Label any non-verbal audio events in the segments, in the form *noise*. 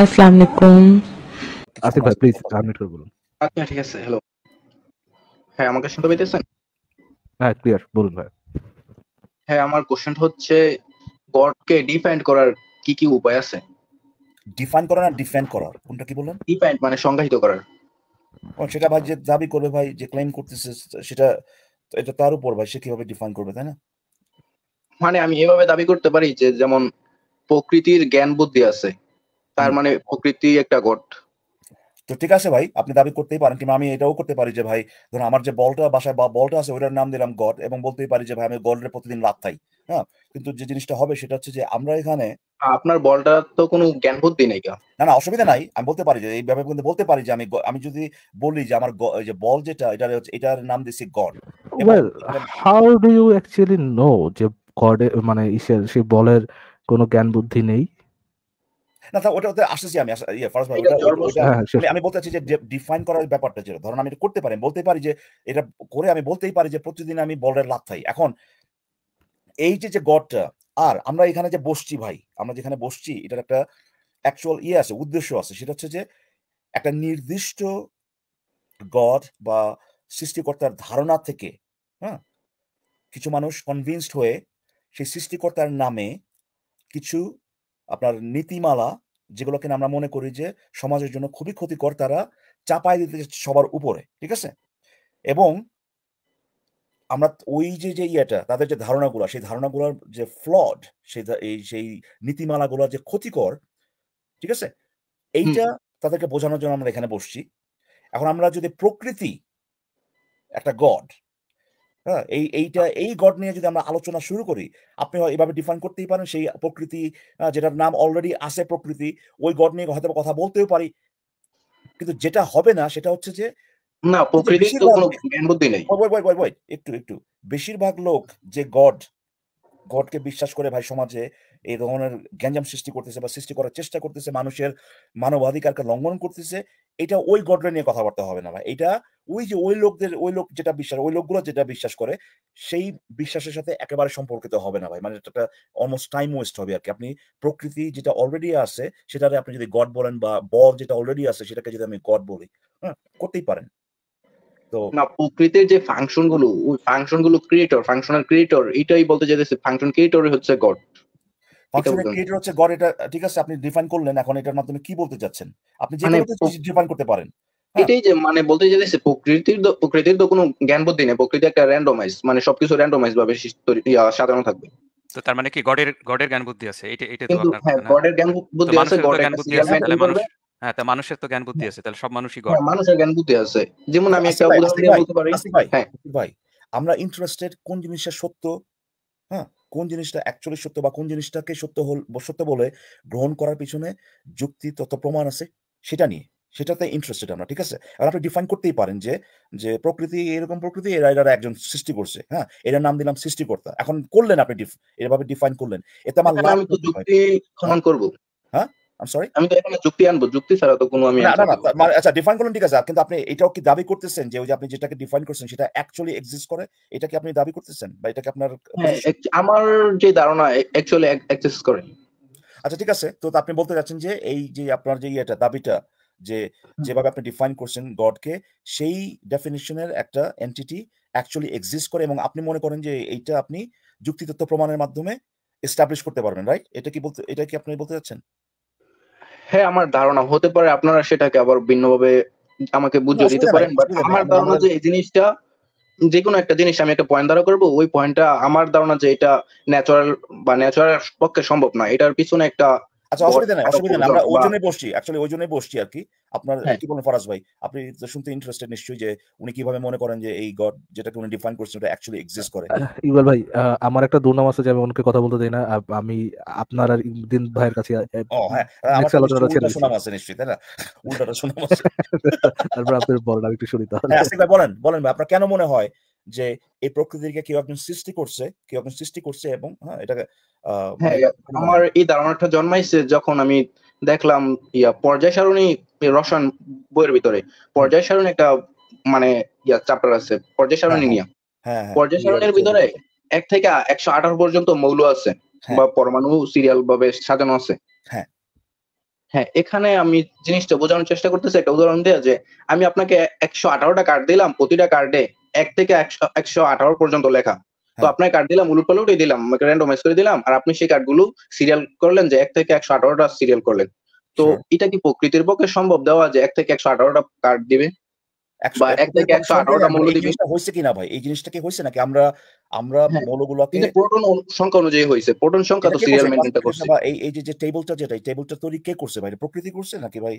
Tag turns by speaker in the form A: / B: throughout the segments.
A: আসসালামু আলাইকুম আসিফ ভাই প্লিজ আনমিউট করে বলুন আচ্ছা ঠিক আছে হ্যালো
B: হ্যাঁ আমাকে শুনতে পাইতেছেন
A: হ্যাঁ ক্লিয়ার বলুন ভাই
B: হ্যাঁ আমার কোশ্চেনটা হচ্ছে গডকে করার কি কি উপায় আছে ডিফাইন না ডিফেন্ড করার কোনটা কি বললেন ডিফাইন মানে সংজ্ঞায়িত করার সেটা ভাই যে দাবি
C: করবে ভাই যে ক্লেম করতেছে সেটা এটা তার উপর ভাই সে কিভাবে ডিফাইন করবে তাই না
B: মানে আমি এভাবে দাবি করতে পারি যে যেমন প্রকৃতির জ্ঞান বুদ্ধি আছে তার মানে প্রকৃতি একটা গড
C: তো ঠিক আছে ভাই আপনি দাবি করতেই পারেন কিংবা আমি এটাও করতে পারি যে ভাই ধরুন আমার যে বলটা বাসায় বা বলটা আছে ওইটার নাম দিলাম গড এবং বলতেই পারি যে ভাই আমি গডের প্রতিদিন লাভ খাই হ্যাঁ কিন্তু যে জিনিসটা হবে সেটা হচ্ছে যে আমরা এখানে
B: আপনার বলটা তো কোনো জ্ঞান বুদ্ধি নেই
C: না না অসুবিধা নাই আমি বলতে পারি যে এই ব্যাপারে কিন্তু বলতে পারি যে আমি আমি যদি বলি যে আমার যে বল যেটা এটা এটার নাম দিছি God
A: how do you actually know যে গডের মানে সে বলের কোনো জ্ঞান বুদ্ধি নেই
C: না তা ওটা আসতেছি আমি ফরাজ ইয়ে, ভাই হ্যাঁ, আমি বলতে চাচ্ছি যে ডিফাইন করার ব্যাপারটা যেটা ধরুন আমি করতে পারি বলতে পারি যে এটা করে আমি বলতেই পারি যে প্রতিদিন আমি বলের লাভ থাই এখন এই যে যে গডটা আর আমরা এখানে যে বসছি ভাই আমরা যেখানে বসছি এটার একটা অ্যাকচুয়াল ইয়ে আছে উদ্দেশ্য আছে সেটা হচ্ছে যে একটা নির্দিষ্ট গড বা সৃষ্টিকর্তার ধারণা থেকে হ্যাঁ কিছু মানুষ কনভিনসড হয়ে সেই সৃষ্টিকর্তার নামে কিছু আপনার নীতিমালা যেগুলোকে আমরা মনে করি যে সমাজের জন্য খুবই ক্ষতিকর তারা চাপায় দিতে সবার উপরে ঠিক আছে এবং আমরা ওই যে যে ইয়েটা তাদের যে ধারণাগুলো সেই ধারণাগুলোর যে ফ্লড সেই সেই নীতিমালাগুলো যে ক্ষতিকর ঠিক আছে এইটা তাদেরকে বোঝানোর জন্য আমরা এখানে বসছি এখন আমরা যদি প্রকৃতি একটা গড হ্যাঁ এই এইটা আচ্ছা। এই গড নিয়ে যদি আমরা আলোচনা শুরু করি আপনি এভাবে ডিফাইন করতেই পারেন সেই প্রকৃতি যেটার নাম অলরেডি আছে প্রকৃতি ওই গড নিয়ে হয়তো কথা বলতেও পারি কিন্তু যেটা হবে না সেটা হচ্ছে যে না একটু একটু বেশিরভাগ লোক যে গড গডকে বিশ্বাস করে ভাই সমাজে এই ধরনের গ্যাঞ্জাম সৃষ্টি করতেছে বা সৃষ্টি করার চেষ্টা করতেছে মানুষের মানবাধিকারকে লঙ্ঘন করতেছে এটা ওই গডরা নিয়ে কথাবার্তা হবে না ভাই এটা ওই যে ওই লোকদের ওই লোক যেটা বিশ্বাস ওই লোকগুলো যেটা বিশ্বাস করে সেই বিশ্বাসের সাথে একেবারে সম্পর্কিত হবে না ভাই মানে এটা অলমোস্ট টাইম ওয়েস্ট হবে আর কি আপনি প্রকৃতি যেটা অলরেডি আছে সেটাতে আপনি যদি গড বলেন বা বল যেটা অলরেডি আছে সেটাকে যদি আমি গড বলি হ্যাঁ করতেই পারেন
B: তো না প্রকৃতির যে ফাংশন গুলো ওই ফাংশন গুলো ক্রিয়েটর ফাংশনাল ক্রিয়েটর এটাই বলতে চাইতেছে ফাংশন ক্রিয়েটর হচ্ছে গড ফাংশনের
C: হচ্ছে গড় এটা ঠিক আছে আপনি ডিফাইন করলেন এখন এটার মাধ্যমে কি বলতে চাচ্ছেন আপনি যে ডিফাইন মানে করতে পারেন
B: হ্যাঁ। এটাই যে মানে বলতে চাইছে প্রকৃতির প্রকৃতির তো কোনো জ্ঞান বুদ্ধি নেই প্রকৃতি একটা র্যান্ডমাইজ মানে সবকিছু র্যান্ডমাইজ ভাবে সাধারণ থাকবে
D: তো তার মানে কি গডের গডের জ্ঞান বুদ্ধি আছে এটা এটা তো গডের হ্যাঁ, জ্ঞান বুদ্ধি আছে গডের জ্ঞান বুদ্ধি আছে তাহলে মানুষ হ্যাঁ তা মানুষের তো জ্ঞান বুদ্ধি হ্যাঁ। আছে তাহলে সব মানুষই গড মানুষের জ্ঞান বুদ্ধি আছে যেমন আমি একটা উদাহরণ দিয়ে বলতে
C: পারি ভাই আমরা ইন্টারেস্টেড কোন জিনিসটা সত্য হ্যাঁ কোন জিনিসটা অ্যাকচুয়ালি সত্য বা কোন জিনিসটাকে সত্য হল সত্য বলে গ্রহণ করার পিছনে যুক্তি তত প্রমাণ আছে সেটা নিয়ে সেটাতে ইন্টারেস্টেড আমরা ঠিক আছে আর আপনি ডিফাইন করতেই পারেন যে যে প্রকৃতি এরকম প্রকৃতি এরা এরা একজন সৃষ্টি করছে হ্যাঁ এটার নাম দিলাম সৃষ্টিকর্তা এখন করলেন আপনি এভাবে ডিফাইন করলেন এতে আমার লাভ করব হ্যাঁ আই সরি আমি তো এখানে
B: যুক্তি আনবো যুক্তি ছাড়া তো কোনো আমি না না মানে,
C: আচ্ছা ডিফাইন ঠিক আছে কিন্তু আপনি এটাও কি দাবি করতেছেন যে ওই যে আপনি যেটাকে ডিফাইন করছেন সেটা অ্যাকচুয়ালি এক্সিস্ট করে এটা কি আপনি দাবি করতেছেন বা এটা কি আপনার হ্যাঁ,
B: আমার যে ধারণা অ্যাকচুয়ালি এক্সিস্ট করে
C: আচ্ছা ঠিক আছে তো আপনি বলতে যে এই যে আপনার যে দাবিটা যে যেভাবে আপনি ডিফাইন করছেন গডকে সেই ডেফিনিশনের একটা এন্টিটি অ্যাকচুয়ালি এক্সিস্ট করে এবং আপনি মনে করেন যে এইটা আপনি যুক্তি তথ্য প্রমাণের মাধ্যমে এস্টাবলিশ করতে পারবেন রাইট এটা কি বলতে এটা কি আপনি বলতে চাচ্ছেন
B: হ্যাঁ আমার ধারণা হতে পারে আপনারা সেটাকে আবার ভিন্নভাবে আমাকে বুঝিয়ে দিতে পারেন বাট আমার ধারণা যে এই জিনিসটা যে কোনো একটা জিনিস আমি একটা পয়েন্ট দ্বারা করবো ওই পয়েন্টটা আমার ধারণা যে এটা ন্যাচারাল বা ন্যাচারাল পক্ষে সম্ভব না এটার পিছনে একটা আচ্ছা অসুবিধা নাই অসুবিধা নাই আমরা ওই জন্যই
C: বসছি অ্যাকচুয়ালি ওই জন্যই বসছি আর কি আপনার হ্যাঁ। কি বলেন ফরাজ ভাই আপনি শুনতে ইন্টারেস্টেড নিশ্চয়ই যে উনি কিভাবে মনে করেন যে এই গড উনি ডিফাইন করছেন অ্যাকচুয়ালি এক্সিস্ট করে
A: ভাই আমার একটা দুর্নাম আছে যে আমি ওনাকে কথা বলতে দেই না আমি আপনার আর দিন ভাইয়ের কাছে হ্যাঁ আমার শোনাম আছে
C: নিশ্চয়ই তাই না *laughs* উল্টাটা শোনাম আছে
A: তারপর আপনি বলেন আমি একটু শুনি তাহলে হ্যাঁ, আসিক ভাই
C: বলেন বলেন ভাই আপনার কেন মনে হয় যে এই প্রকৃতিকে কেউ একজন সৃষ্টি করছে কেউ একজন সৃষ্টি করছে
B: এবং হ্যাঁ এটাকে হ্যাঁ, মানে আমার এই ধারণাটা জন্মাইছে যখন আমি দেখলাম ইয়া পর্যায় সারণী রসায়ন বইয়ের ভিতরে পর্যায় সারণী একটা মানে ইয়া চ্যাপ্টার আছে পর্যায় সারণী হ্যাঁ, নিয়ে হ্যাঁ, পর্যায় সারণীর ভিতরে এক থেকে একশো আঠারো পর্যন্ত মৌল আছে বা পরমাণু সিরিয়াল ভাবে সাজানো আছে হ্যাঁ এখানে আমি জিনিসটা বোঝানোর চেষ্টা করতেছি একটা উদাহরণ দেয়া যে আমি আপনাকে একশো আঠারোটা কার্ড দিলাম প্রতিটা কার্ডে এক থেকে একশো আঠারো পর্যন্ত লেখা তো হ্যাঁ। আপনার কার্ড দিলাম উলুট পালুট দিলাম র্যান্ডোমাইজ করে দিলাম আর আপনি সেই কার্ডগুলো সিরিয়াল করলেন যে এক থেকে একশো আঠারোটা সিরিয়াল করলেন তো এটা কি প্রকৃতির পক্ষে সম্ভব দেওয়া যে এক থেকে একশো আঠারোটা কার্ড দিবে এক থেকে একশো আঠারোটা মূল্য
C: কিনা ভাই এই জিনিসটা কি নাকি আমরা আমরা হ্যাঁ।
B: সংখ্যা অনুযায়ী হয়েছে সংখ্যা সিরিয়াল করছে
C: এই যে যেটা তৈরি কে করছে প্রকৃতি
B: করছে নাকি ভাই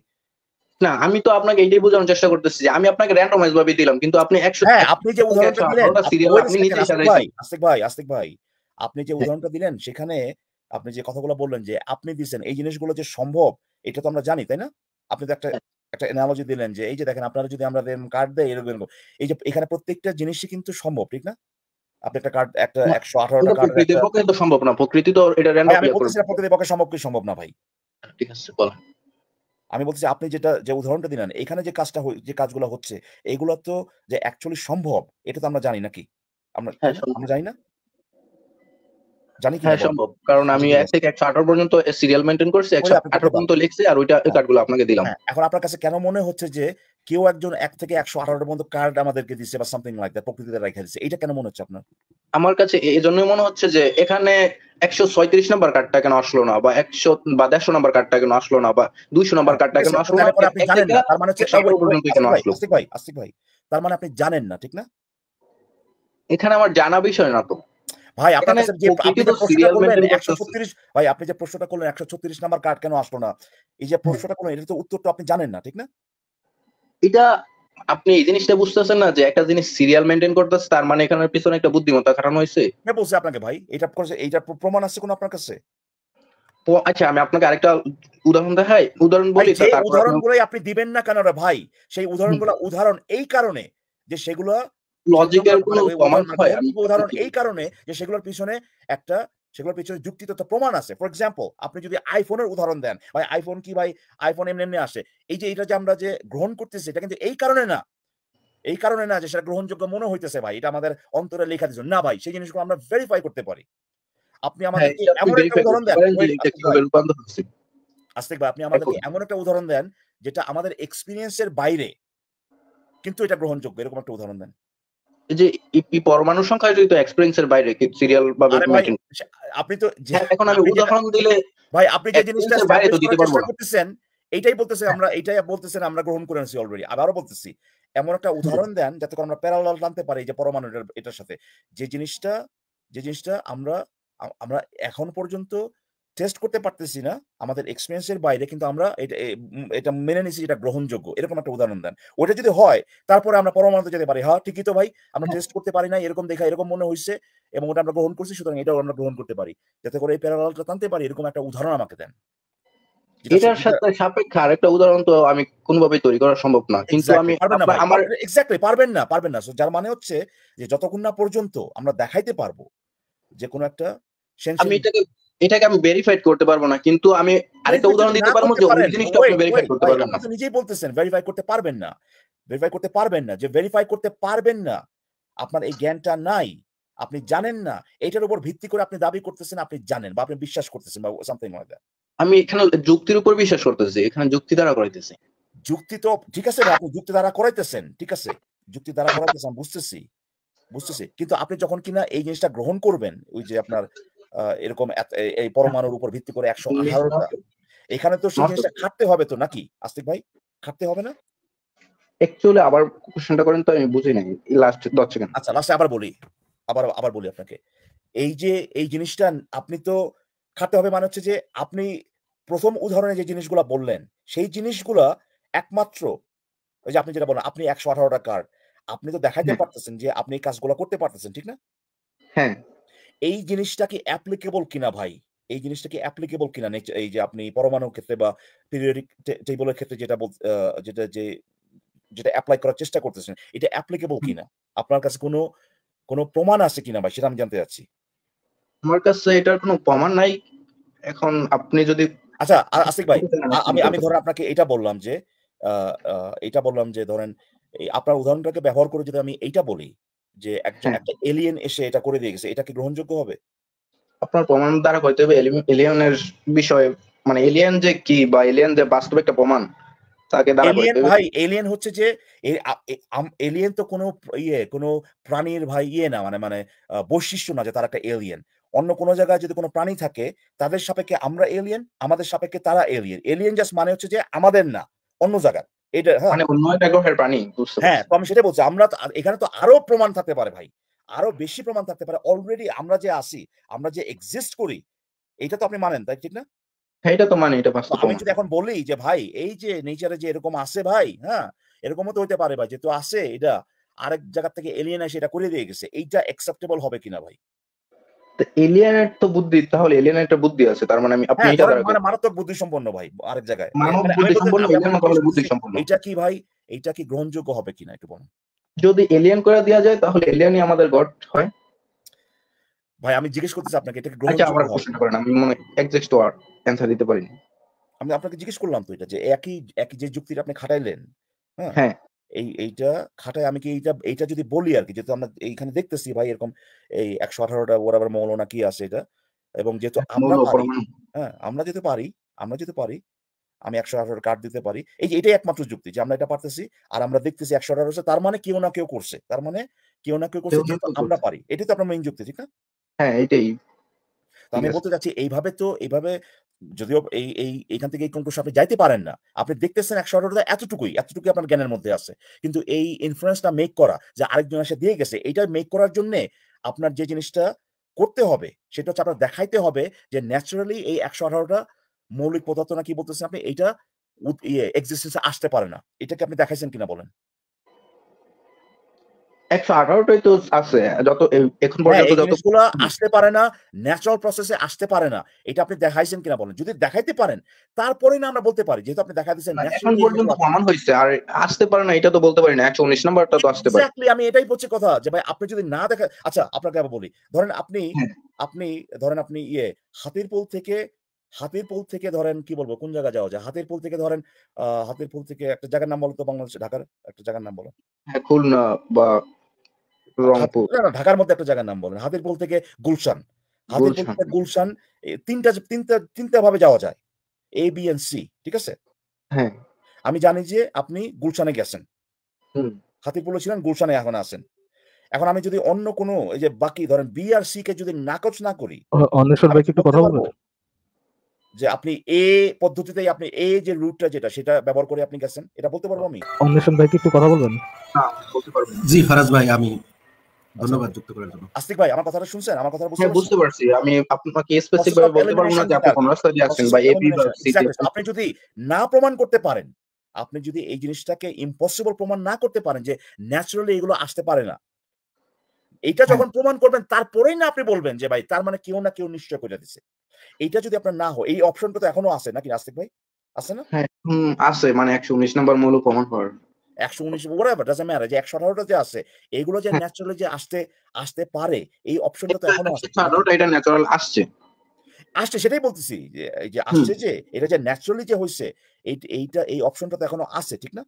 B: না আমি তো আপনাকে এইটাই বোঝানোর চেষ্টা করতেছি যে আমি আপনাকে র্যান্ডমাইজ ভাবে দিলাম কিন্তু আপনি 100 হ্যাঁ আপনি যে উদাহরণটা দিলেন ভাই
C: আস্তিক ভাই আস্তিক ভাই আপনি যে হ্যাঁ। উদাহরণটা দিলেন সেখানে আপনি যে কথাগুলো বললেন যে আপনি দিছেন এই জিনিসগুলো যে সম্ভব এটা তো আমরা জানি তাই না আপনি তো একটা হ্যাঁ। একটা অ্যানালজি দিলেন যে এই যে দেখেন আপনারা যদি আমরা কার্ড দেয় এরকম এরকম এই যে এখানে প্রত্যেকটা জিনিসই কিন্তু সম্ভব ঠিক না আপনি একটা কার্ড একটা একশো আঠারোটা কার্ড প্রকৃতির পক্ষে
B: তো সম্ভব না প্রকৃতি তো এটা র্যান্ডম
C: প্রকৃতির পক্ষে সম্ভব কি সম্ভব না ভাই ঠিক আছে বলেন আমি বলছি আপনি যেটা যে উদাহরণটা দিলেন এখানে যে কাজটা যে কাজগুলো হচ্ছে এগুলো তো যে অ্যাকচুয়ালি সম্ভব এটা তো আমরা জানি নাকি আমরা হ্যাঁ, আমরা জানি না
B: জানি কি হ্যাঁ সম্ভব কারণ আমি এক থেকে একশো আঠারো পর্যন্ত সিরিয়াল মেনটেন করছি একশো আঠারো পর্যন্ত লিখছি আর ওইটা হ্যাঁ। কার্ডগুলো আপনাকে দিলাম হ্যাঁ,
C: এখন আপনার কাছে কেন মনে হচ্ছে যে কেউ একজন এক থেকে একশো আঠারোটা পর্যন্ত কার্ড আমাদেরকে দিচ্ছে বা সামথিং লাইক দ্যাট প্রকৃতিতে রেখে দিচ্ছে এটা কেন মনে হচ্ছে আপনার
B: আমার কাছে এই জন্যই মনে হচ্ছে যে এখানে একশো ছয়ত্রিশ নম্বর কার্ডটা কেন আসলো না বা একশো বা দেড়শো নম্বর কার্ডটা কেন আসলো না বা দুইশো নম্বর কার্ডটা কেন আচ্ছা, আসলো না তার মানে, মানে
C: ভাই তার মানে আপনি
B: জানেন না ঠিক না এখানে আমার জানা বিষয় না তো ভাই আপনার কাছে যে আপনি যে প্রশ্নটা করলেন 136 ভাই
C: আপনি যে প্রশ্নটা করলেন 136 নাম্বার কার্ড কেন আসলো না এই যে প্রশ্নটা করলেন এটা তো উত্তরটা আপনি জানেন না ঠিক না
B: এটা আপনি এই জিনিসটা বুঝতেছেন না যে একটা জিনিস সিরিয়াল মেনটেন করতেছে তার মানে এখানে পিছনে একটা বুদ্ধিমত্তা খাটানো হয়েছে না বলছি আপনাকে ভাই এটা করছে এইটা প্রমাণ আছে কোনো আপনার কাছে আচ্ছা আমি আপনাকে আরেকটা উদাহরণ দেখাই
C: উদাহরণ বলি উদাহরণগুলোই আপনি দিবেন না কেন রে ভাই সেই উদাহরণগুলো উদাহরণ এই কারণে যে সেগুলো
B: লজিক্যাল কোনো প্রমাণ হয় উদাহরণ এই
C: কারণে যে সেগুলোর পিছনে একটা সেগুলোর পিছনে যুক্তি তথ্য প্রমাণ আছে ফর এক্সাম্পল আপনি যদি আইফোনের উদাহরণ দেন ভাই আইফোন কি ভাই আইফোন এমনি এমনি আসে এই যে এটা যে আমরা যে গ্রহণ করতেছি এটা কিন্তু এই কারণে না এই কারণে না যে সেটা গ্রহণযোগ্য মনে হইতেছে ভাই এটা আমাদের অন্তরে লেখা দিচ্ছে না ভাই সেই জিনিসগুলো আমরা ভেরিফাই করতে পারি আপনি হ্যাঁ, আমাদের এমন
B: ভাই
C: আপনি আমাদের এমন একটা উদাহরণ দেন যেটা আমাদের এক্সপিরিয়েন্সের বাইরে কিন্তু এটা গ্রহণযোগ্য এরকম একটা
B: উদাহরণ দেন যে পরমাণু সংখ্যা যদি তো এক্সপেরিয়েন্স এর বাইরে সিরিয়াল বা
C: আপনি তো হ্যাঁ, এখন আমি উদাহরণ দিলে
B: ভাই আপনি যে জিনিসটা বাইরে তো দিতে পারবো
C: করতেছেন এটাই বলতেছে আমরা এটাই বলতেছেন আমরা গ্রহণ করে অলরেডি আবারও বলতেছি এমন একটা উদাহরণ দেন যাতে করে আমরা প্যারালাল টানতে পারি যে পরমাণু এটার সাথে যে জিনিসটা যে জিনিসটা আমরা আমরা এখন পর্যন্ত টেস্ট করতে পারতেছি না আমাদের এক্সপিরিয়েন্সের বাইরে কিন্তু আমরা এটা এটা মেনে নিছি এটা গ্রহণযোগ্য এরকম একটা উদাহরণ দেন ওটা যদি হয় তারপরে আমরা পরমানন্দ যেতে পারি হ্যাঁ ঠিকই তো ভাই আমরা টেস্ট হ্যাঁ। করতে পারি না এরকম দেখা এরকম মনে হয়েছে এবং ওটা আমরা গ্রহণ করছি সুতরাং এটাও আমরা গ্রহণ করতে পারি যাতে করে এই প্যারালালটা টানতে পারি এরকম একটা উদাহরণ আমাকে দেন
B: এটার সাথে সাপেক্ষে আরেকটা উদাহরণ তো আমি কোনোভাবে তৈরি করা সম্ভব না কিন্তু আমি আমার এক্স্যাক্টলি পারবেন না
C: পারবেন না যার মানে হচ্ছে যে যতক্ষণ না পর্যন্ত আমরা দেখাইতে পারবো যে কোনো একটা আমি এটাকে
B: এটাকে আমি ভেরিফাইড করতে পারবো না কিন্তু আমি আরেকটা উদাহরণ দিতে পারবো যে ওই জিনিসটা
C: আপনি ভেরিফাই করতে পারবেন না আপনি নিজেই বলতেছেন ভেরিফাই করতে পারবেন না ভেরিফাই করতে পারবেন না যে ভেরিফাই করতে পারবেন না আপনার এই জ্ঞানটা নাই আপনি জানেন না এটার উপর ভিত্তি করে আপনি দাবি করতেছেন আপনি জানেন বা আপনি বিশ্বাস করতেছেন বা সামথিং লাইক
B: দ্যাট আমি এখানে যুক্তির উপর বিশ্বাস করতেছি এখানে যুক্তি দ্বারা করাইতেছি যুক্তি তো ঠিক আছে আপনি যুক্তি দ্বারা করাইতেছেন ঠিক আছে যুক্তি দ্বারা
C: করাইতেছেন বুঝতেছি বুঝতেছি কিন্তু আপনি যখন কিনা এই জিনিসটা গ্রহণ করবেন ওই যে আপনার এরকম এই পরমাণুর উপর ভিত্তি করে একশো আঠারোটা এখানে তো সেই জিনিসটা খাটতে হবে তো নাকি আস্তিক ভাই খাটতে হবে না
B: অ্যাকচুয়ালি আবার কোশ্চেনটা করেন তো আমি বুঝি
C: নাই লাস্ট 10 সেকেন্ড আচ্ছা লাস্টে আবার বলি আবার আবার বলি আপনাকে এই যে এই জিনিসটা আপনি তো খাটতে হবে মানে হচ্ছে যে আপনি প্রথম উদাহরণে যে জিনিসগুলো বললেন সেই জিনিসগুলো একমাত্র ওই যে আপনি যেটা বলেন আপনি একশো আঠারোটা কার্ড আপনি তো দেখাইতে হ্যাঁ। পারতেছেন যে আপনি এই কাজগুলো করতে পারতেছেন ঠিক না হ্যাঁ এই জিনিসটাকে অ্যাপ্লিকেবল কিনা ভাই এই জিনিসটাকে অ্যাপ্লিকেবল কিনা এই যে আপনি পরমাণুর ক্ষেত্রে বা পিরিয়ডিক টেবলের ক্ষেত্রে যেটা যেটা যে যেটা অ্যাপ্লাই করার চেষ্টা করতেছেন এটা অ্যাপ্লিকেবল কিনা আপনার কাছে কোনো কোনো প্রমাণ আছে কিনা ভাই সেটা আমি জানতে চাচ্ছি আমার কাছে এটার কোনো প্রমাণ নাই এখন
B: আপনি যদি আচ্ছা আসিক ভাই আমি আমি ধরেন
C: আপনাকে এটা বললাম যে এটা বললাম যে ধরেন আপনার উদাহরণটাকে ব্যবহার করে যদি আমি এইটা বলি যে একটা হ্যাঁ। একটা এলিয়েন এসে এটা করে দিয়ে গেছে এটা কি গ্রহণযোগ্য হবে
B: আপনার প্রমাণ দ্বারা কইতে হবে এলিয়েনের বিষয়ে মানে এলিয়েন যে কি বা এলিয়েন যে বাস্তব একটা প্রমাণ তাকে দ্বারা এলিয়েন ভাই
C: এলিয়েন হচ্ছে যে এলিয়েন তো কোনো ইয়ে কোনো প্রাণীর ভাই ইয়ে না মানে মানে বৈশিষ্ট্য না যে তার একটা এলিয়েন অন্য কোনো জায়গায় যদি কোনো প্রাণী থাকে তাদের সাপেক্ষে আমরা এলিয়েন আমাদের সাপেক্ষে তারা এলিয়েন এলিয়েন জাস্ট মানে হচ্ছে যে আমাদের না অন্য জায়গায় এটা হ্যাঁ। মানে হ্যাঁ তো আমি সেটা বলছি আমরা এখানে তো আরো প্রমাণ থাকতে পারে ভাই আরো বেশি প্রমাণ থাকতে পারে অলরেডি আমরা যে আসি আমরা যে এক্সিস্ট করি এটা তো আপনি মানেন তাই ঠিক না হ্যাঁ, এটা তো মানে এটা আমি যদি এখন বলি যে ভাই এই যে নেচারে যে এরকম আসে ভাই হ্যাঁ এরকমও তো হতে পারে ভাই যে তো আসে এটা আরেক জায়গা থেকে এলিয়েন এসে এটা করে দিয়ে গেছে এইটা অ্যাকসেপ্টেবল হবে কিনা ভাই
B: এলিয়ানের তো বুদ্ধি তাহলে এলিয়ানের একটা বুদ্ধি আছে তার মানে আমি আপনি হ্যাঁ, এটা মানে
C: মারাত্মক বুদ্ধি সম্পন্ন ভাই আরেক জায়গায় মানব মানে বুদ্ধি সম্পন্ন এলিয়ান বুদ্ধি সম্পন্ন এটা কি ভাই এটা কি গ্রহণযোগ্য হবে কিনা একটু বলুন
B: যদি এলিয়ান করে দেওয়া যায় তাহলে এলিয়ানই আমাদের গড হয় ভাই আমি জিজ্ঞেস করতেছি আপনাকে এটা গ্রহণ আচ্ছা আমার প্রশ্ন করেন আমি মনে এক্সাক্ট অ্যানসার দিতে পারিনি আমি আপনাকে জিজ্ঞেস করলাম তো এটা যে
C: একই একই যে যুক্তিটা আপনি খাটাইলেন হ্যাঁ, হ্যাঁ। এই এইটা খাটায় আমি কি এইটা এইটা যদি বলি আর কি যেহেতু আমরা এইখানে দেখতেছি ভাই এরকম এই একশো আঠারোটা মৌল না কি আছে এটা এবং যেহেতু আমরা পারি হ্যাঁ আমরা যেতে পারি আমরা যেতে পারি আমি একশো আঠারো কার্ড দিতে পারি এই যে এটাই একমাত্র যুক্তি যে আমরা এটা পারতেছি আর আমরা দেখতেছি একশো আঠারো আছে তার মানে কেউ না কেউ করছে তার মানে কেউ না কেউ করছে যেহেতু আমরা পারি এটাই তো আপনার মেইন যুক্তি ঠিক না হ্যাঁ এটাই আমি বলতে চাচ্ছি এইভাবে তো এইভাবে যদিও এই এইখান থেকে এই কঙ্কুশ আপনি যাইতে পারেন না আপনি দেখতেছেন একশো আঠারোটা এতটুকুই এতটুকু আপনার জ্ঞানের মধ্যে আছে কিন্তু এই ইনফ্লুয়েন্সটা মেক করা যে আরেকজন এসে দিয়ে গেছে এটা মেক করার জন্য আপনার যে জিনিসটা করতে হবে সেটা হচ্ছে আপনার দেখাইতে হবে যে ন্যাচারালি এই একশো আঠারোটা মৌলিক পদার্থ না কি বলতেছেন আপনি এইটা এক্সিস্টেন্সে ইয়ে আসতে পারে না এটাকে আপনি দেখাইছেন কিনা বলেন
B: তো আছে যত এখন হ্যাঁ, পর্যন্ত আসতে পারে না ন্যাচারাল
C: প্রসেসে আসতে পারে না এটা আপনি দেখাইছেন কিনা বলেন যদি দেখাইতে পারেন তারপরে না আমরা বলতে পারি যেহেতু আপনি দেখা দিয়েছেন এখন পর্যন্ত
B: প্রমাণ আর আসতে পারে না এটা তো বলতে পারি না নাম্বারটা তো আসতে পারে এক্স্যাক্টলি
C: আমি এটাই বলছি কথা যে ভাই আপনি যদি না দেখা আচ্ছা আপনাকে আবার বলি ধরেন আপনি হ্যাঁ। আপনি ধরেন আপনি ইয়ে হাতির থেকে হাতির পুল থেকে ধরেন কি বলবো কোন জায়গা যাওয়া যায় হাতির থেকে ধরেন হাতির পোল থেকে একটা জায়গার নাম বলতো বাংলাদেশে ঢাকার একটা জায়গার নাম বলো
B: হ্যাঁ, খুলনা বা
C: ঢাকার মধ্যে একটা জায়গার নাম বলেন হাতিরপুল থেকে গুলশান হাতিরপুল থেকে গুলশান তিনটা তিনটা তিনটা ভাবে যাওয়া যায় এ বি এন সি ঠিক আছে হ্যাঁ আমি জানি যে আপনি গুলশানে গেছেন হাতিরপুলে ছিলেন গুলশানে এখন আছেন এখন আমি যদি অন্য কোনো এই যে বাকি ধরেন বি আর সি কে যদি নাকচ না করি
A: অন্বেষণ একটু কথা বলবো
C: যে আপনি এ পদ্ধতিতে আপনি এ যে রুটটা যেটা সেটা ব্যবহার করে আপনি গেছেন এটা বলতে পারবো আমি
E: অন্বেষণ ভাই একটু কথা বলবেন জি ফারাজ ভাই আমি আচ্ছা, ধন্যবাদ যুক্ত করার জন্য
C: আস্তিক ভাই আমার কথাটা শুনছেন আমার কথা বুঝতে হ্যাঁ, বুঝতে পারছি আমি আপনাকে স্পেসিফিক ভাবে বলতে পারবো না যে আপনি কোন রাস্তা দিয়ে আসছেন বা বা আপনি যদি না প্রমাণ করতে পারেন আপনি যদি এই জিনিসটাকে ইম্পসিবল প্রমাণ না করতে পারেন যে ন্যাচারালি এগুলো আসতে পারে না এটা হ্যাঁ। যখন প্রমাণ করবেন তারপরেই না আপনি বলবেন যে ভাই তার মানে কেউ না কেউ নিশ্চয় করে দিচ্ছে এইটা যদি আপনার না হয় এই অপশনটা তো এখনো আছে নাকি আস্তিক ভাই আছে না
B: হ্যাঁ আছে মানে 119 নম্বর মূল প্রমাণ হওয়ার
C: একশো উনিশ ওরাবার ডাজেন্ট ম্যাটার যে একশো আঠারোটা যে আছে এইগুলো যে ন্যাচারালি যে আসতে আসতে পারে এই অপশনটা তো এখনো আসছে
B: এটা ন্যাচারাল আসছে
C: আসছে সেটাই বলতেছি যে যে আসছে যে এটা যে ন্যাচারালি যে হয়েছে এইটা এই অপশনটা তো এখনো আছে ঠিক না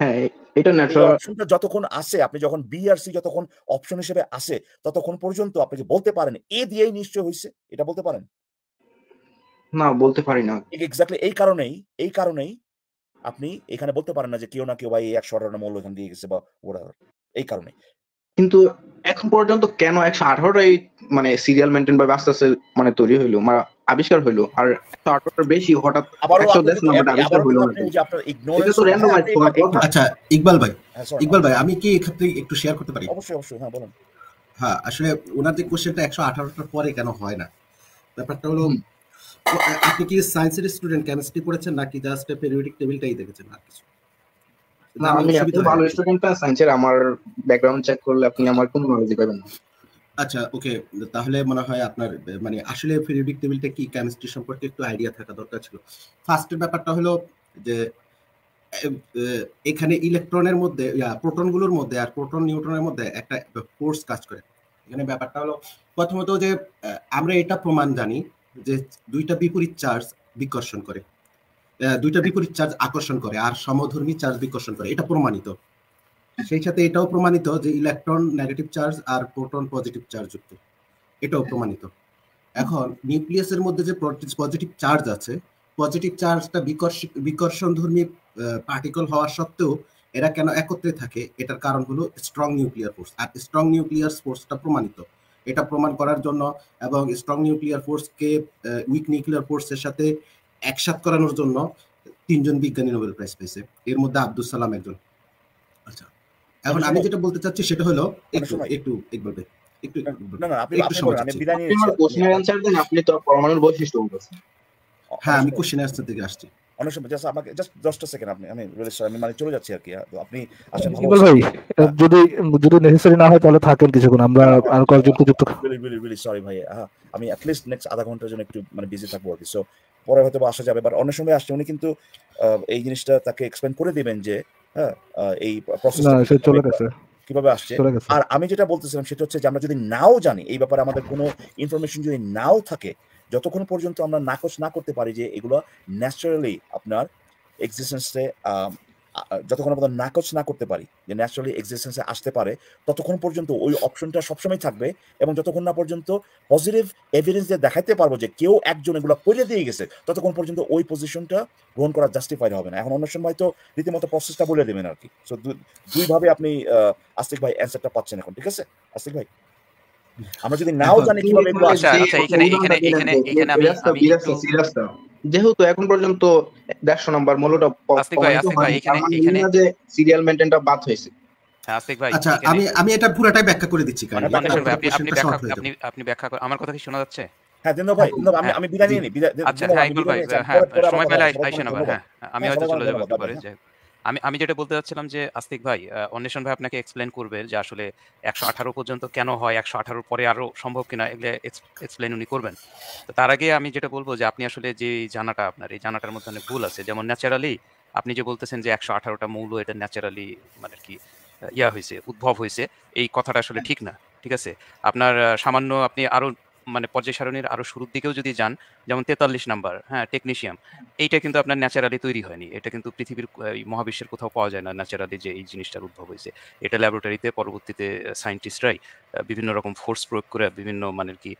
C: হ্যাঁ এটা ন্যাচারাল অপশনটা যতক্ষণ আসে আপনি যখন বি আর সি যতক্ষণ অপশন হিসেবে আসে ততক্ষণ পর্যন্ত আপনি কি বলতে পারেন এ দিয়েই নিশ্চয় হয়েছে এটা বলতে পারেন
B: না বলতে পারি না
C: এক্স্যাক্টলি এই কারণেই এই কারণেই আপনি এখানে বলতে পারেন না যে কেউ না কেউ ভাই একশো আঠারো মৌল এখানে দিয়ে গেছে বা ওরা এই কারণে
B: কিন্তু এখন পর্যন্ত কেন একশো আঠারোটাই মানে সিরিয়াল মেনটেন বা আস্তে আস্তে মানে তৈরি হইলো মানে আবিষ্কার হইলো আর একশো আঠারোটার বেশি হঠাৎ একশো দশ আবিষ্কার হইলো মানে।
E: আচ্ছা ইকবাল ভাই হ্যাঁ, ইকবাল ভাই আমি কি এক্ষেত্রে একটু শেয়ার করতে পারি অবশ্যই অবশ্যই হ্যাঁ বলুন হ্যাঁ আসলে ওনার যে কোশ্চেনটা একশো আঠারোটার পরে কেন হয় না ব্যাপারটা হলো আপনি কি সায়েন্সের স্টুডেন্ট কেমিস্ট্রি পড়েছেন নাকি জাস্ট পিরিয়ডিক টেবিলটাই দেখেছেন আর কিছু না আমি এত ভালো
B: স্টুডেন্ট না সায়েন্সের আমার ব্যাকগ্রাউন্ড চেক করলে আপনি আমার কোনো নলেজ পাবেন না
E: আচ্ছা ওকে তাহলে মনে হয় আপনার মানে আসলে পিরিয়ডিক টেবিলটা কি কেমিস্ট্রি সম্পর্কে একটু আইডিয়া থাকা দরকার ছিল ফার্স্টের ব্যাপারটা হলো যে এখানে ইলেকট্রনের মধ্যে প্রোটনগুলোর মধ্যে আর প্রোটন নিউট্রনের মধ্যে একটা ফোর্স কাজ করে এখানে ব্যাপারটা হলো প্রথমত যে আমরা এটা প্রমাণ জানি যে দুইটা বিপরীত চার্জ বিকর্ষণ করে দুইটা বিপরীত চার্জ আকর্ষণ করে আর সমধর্মী চার্জ বিকর্ষণ করে এটা প্রমাণিত সেই সাথে এটাও প্রমাণিত যে ইলেকট্রন নেগেটিভ চার্জ আর প্রোটন পজিটিভ চার্জ যুক্ত এটাও প্রমাণিত এখন নিউক্লিয়াসের মধ্যে যে পজিটিভ চার্জ আছে পজিটিভ চার্জটা বিকর্ষণ ধর্মী পার্টিকল হওয়া সত্ত্বেও এরা কেন একত্রে থাকে এটার কারণ হলো স্ট্রং নিউক্লিয়ার ফোর্স আর স্ট্রং নিউক্লিয়ার ফোর্সটা প্রমাণিত এটা প্রমাণ করার জন্য এবং স্ট্রং নিউক্লিয়ার ফোর্সকে উইক নিউক্লিয়ার ফোর্সের সাথে একসাথ করানোর জন্য তিনজন বিজ্ঞানী নোবেল প্রাইজ পেয়েছে এর মধ্যে আব্দুল সালাম একজন আচ্ছা এখন আচ্ছা, আমি যেটা বলতে চাচ্ছি সেটা হলো একটু একটু একভাবে হ্যাঁ, হ্যাঁ আমি কোশ্চেন আসতে থেকে আসছি
C: অনেক সময় জাস্ট আমাকে জাস্ট দশটা সেকেন্ড আপনি আমি আমি মানে চলে যাচ্ছি আর কি হ্যাঁ, আপনি আসেন ভাই
A: যদি যদি নেসেসারি না হয় তাহলে থাকেন কিছুক্ষণ আমরা হ্যাঁ, আর কয়েকজন হ্যাঁ, যুক্ত
C: রিলি রিলি রিলি সরি ভাই আমি অ্যাট লিস্ট নেক্সট আধা ঘন্টার জন্য একটু মানে বিজি থাকবো আর কি সো পরে হয়তো আসা যাবে বাট অনেক সময় আসছে উনি কিন্তু এই জিনিসটা তাকে এক্সপ্লেন করে দিবেন যে হ্যাঁ এই প্রসেস চলে গেছে কিভাবে আসছে আর আমি যেটা বলতেছিলাম সেটা হচ্ছে যে আমরা যদি নাও জানি এই ব্যাপারে আমাদের কোনো ইনফরমেশন যদি নাও থাকে যতক্ষণ পর্যন্ত আমরা নাকচ না করতে পারি যে এগুলো ন্যাচারালি আপনার এক্সিস্টেন্সে যতক্ষণ পর্যন্ত নাকচ না করতে পারি যে ন্যাচারালি এক্সিস্টেন্সে আসতে পারে ততক্ষণ পর্যন্ত ওই অপশনটা সবসময় থাকবে এবং যতক্ষণ না পর্যন্ত পজিটিভ এভিডেন্স দিয়ে দেখাতে পারবো যে কেউ একজন এগুলো করে দিয়ে গেছে ততক্ষণ পর্যন্ত ওই পজিশনটা গ্রহণ করা জাস্টিফাইড হবে না এখন অন্য সময় তো রীতিমতো প্রসেসটা বলে দেবেন আর কি সো দুইভাবে আপনি আস্তিক ভাই
B: অ্যান্সারটা পাচ্ছেন এখন ঠিক আছে আস্তিক ভাই আমরা যদি নাও জানি কিভাবে এখানে আচ্ছা, এখানে এখানে এখানে আমি যেহেতু এখন পর্যন্ত দেড়শো
D: এখানে মানে যে
B: সিরিয়াল মেনটেনটা বাদ হয়েছে
D: আচ্ছা, আচ্ছা আমি
E: আমি এটা পুরোটাই ব্যাখ্যা করে দিচ্ছি মানে আপনি আপনি ব্যাখ্যা আপনি
D: আপনি ব্যাখ্যা আমার কথা কি শোনা যাচ্ছে হ্যাঁ ভাই আমি আমি বিদায় নিয়ে নিই আচ্ছা হ্যাঁ ভাই হ্যাঁ সময় পেলে আইসেন হ্যাঁ আমি হ্যাঁ, হ্যাঁ, হয়তো চলে যাবো পরে আমি আমি যেটা বলতে চাচ্ছিলাম যে আস্তিক ভাই অন্বেষণ ভাই আপনাকে এক্সপ্লেন করবে যে আসলে একশো আঠারো পর্যন্ত কেন হয় একশো আঠারোর পরে আরও সম্ভব কিনা এগুলো এক্সপ্লেন উনি করবেন তো তার আগে আমি যেটা বলবো যে আপনি আসলে যে জানাটা আপনার এই জানাটার মধ্যে অনেক ভুল আছে যেমন ন্যাচারালি আপনি যে বলতেছেন যে একশো আঠারোটা মৌল এটা ন্যাচারালি মানে কি ইয়া হয়েছে উদ্ভব হয়েছে এই কথাটা আসলে হ্যাঁ। ঠিক না ঠিক আছে আপনার সামান্য আপনি আরও মানে পর্যায় সারণীর আরো শুরুর দিকেও যদি যান যেমন তেতাল্লিশ নাম্বার হ্যাঁ টেকনিশিয়াম এইটা কিন্তু আপনার ন্যাচারালি তৈরি হয়নি এটা কিন্তু পৃথিবীর মহাবিশ্বের কোথাও পাওয়া যায় না ন্যাচারালি যে এই জিনিসটার উদ্ভব হয়েছে এটা ল্যাবরেটরিতে পরবর্তীতে সায়েন্টিস্টরাই বিভিন্ন রকম ফোর্স প্রয়োগ করে বিভিন্ন মানে কি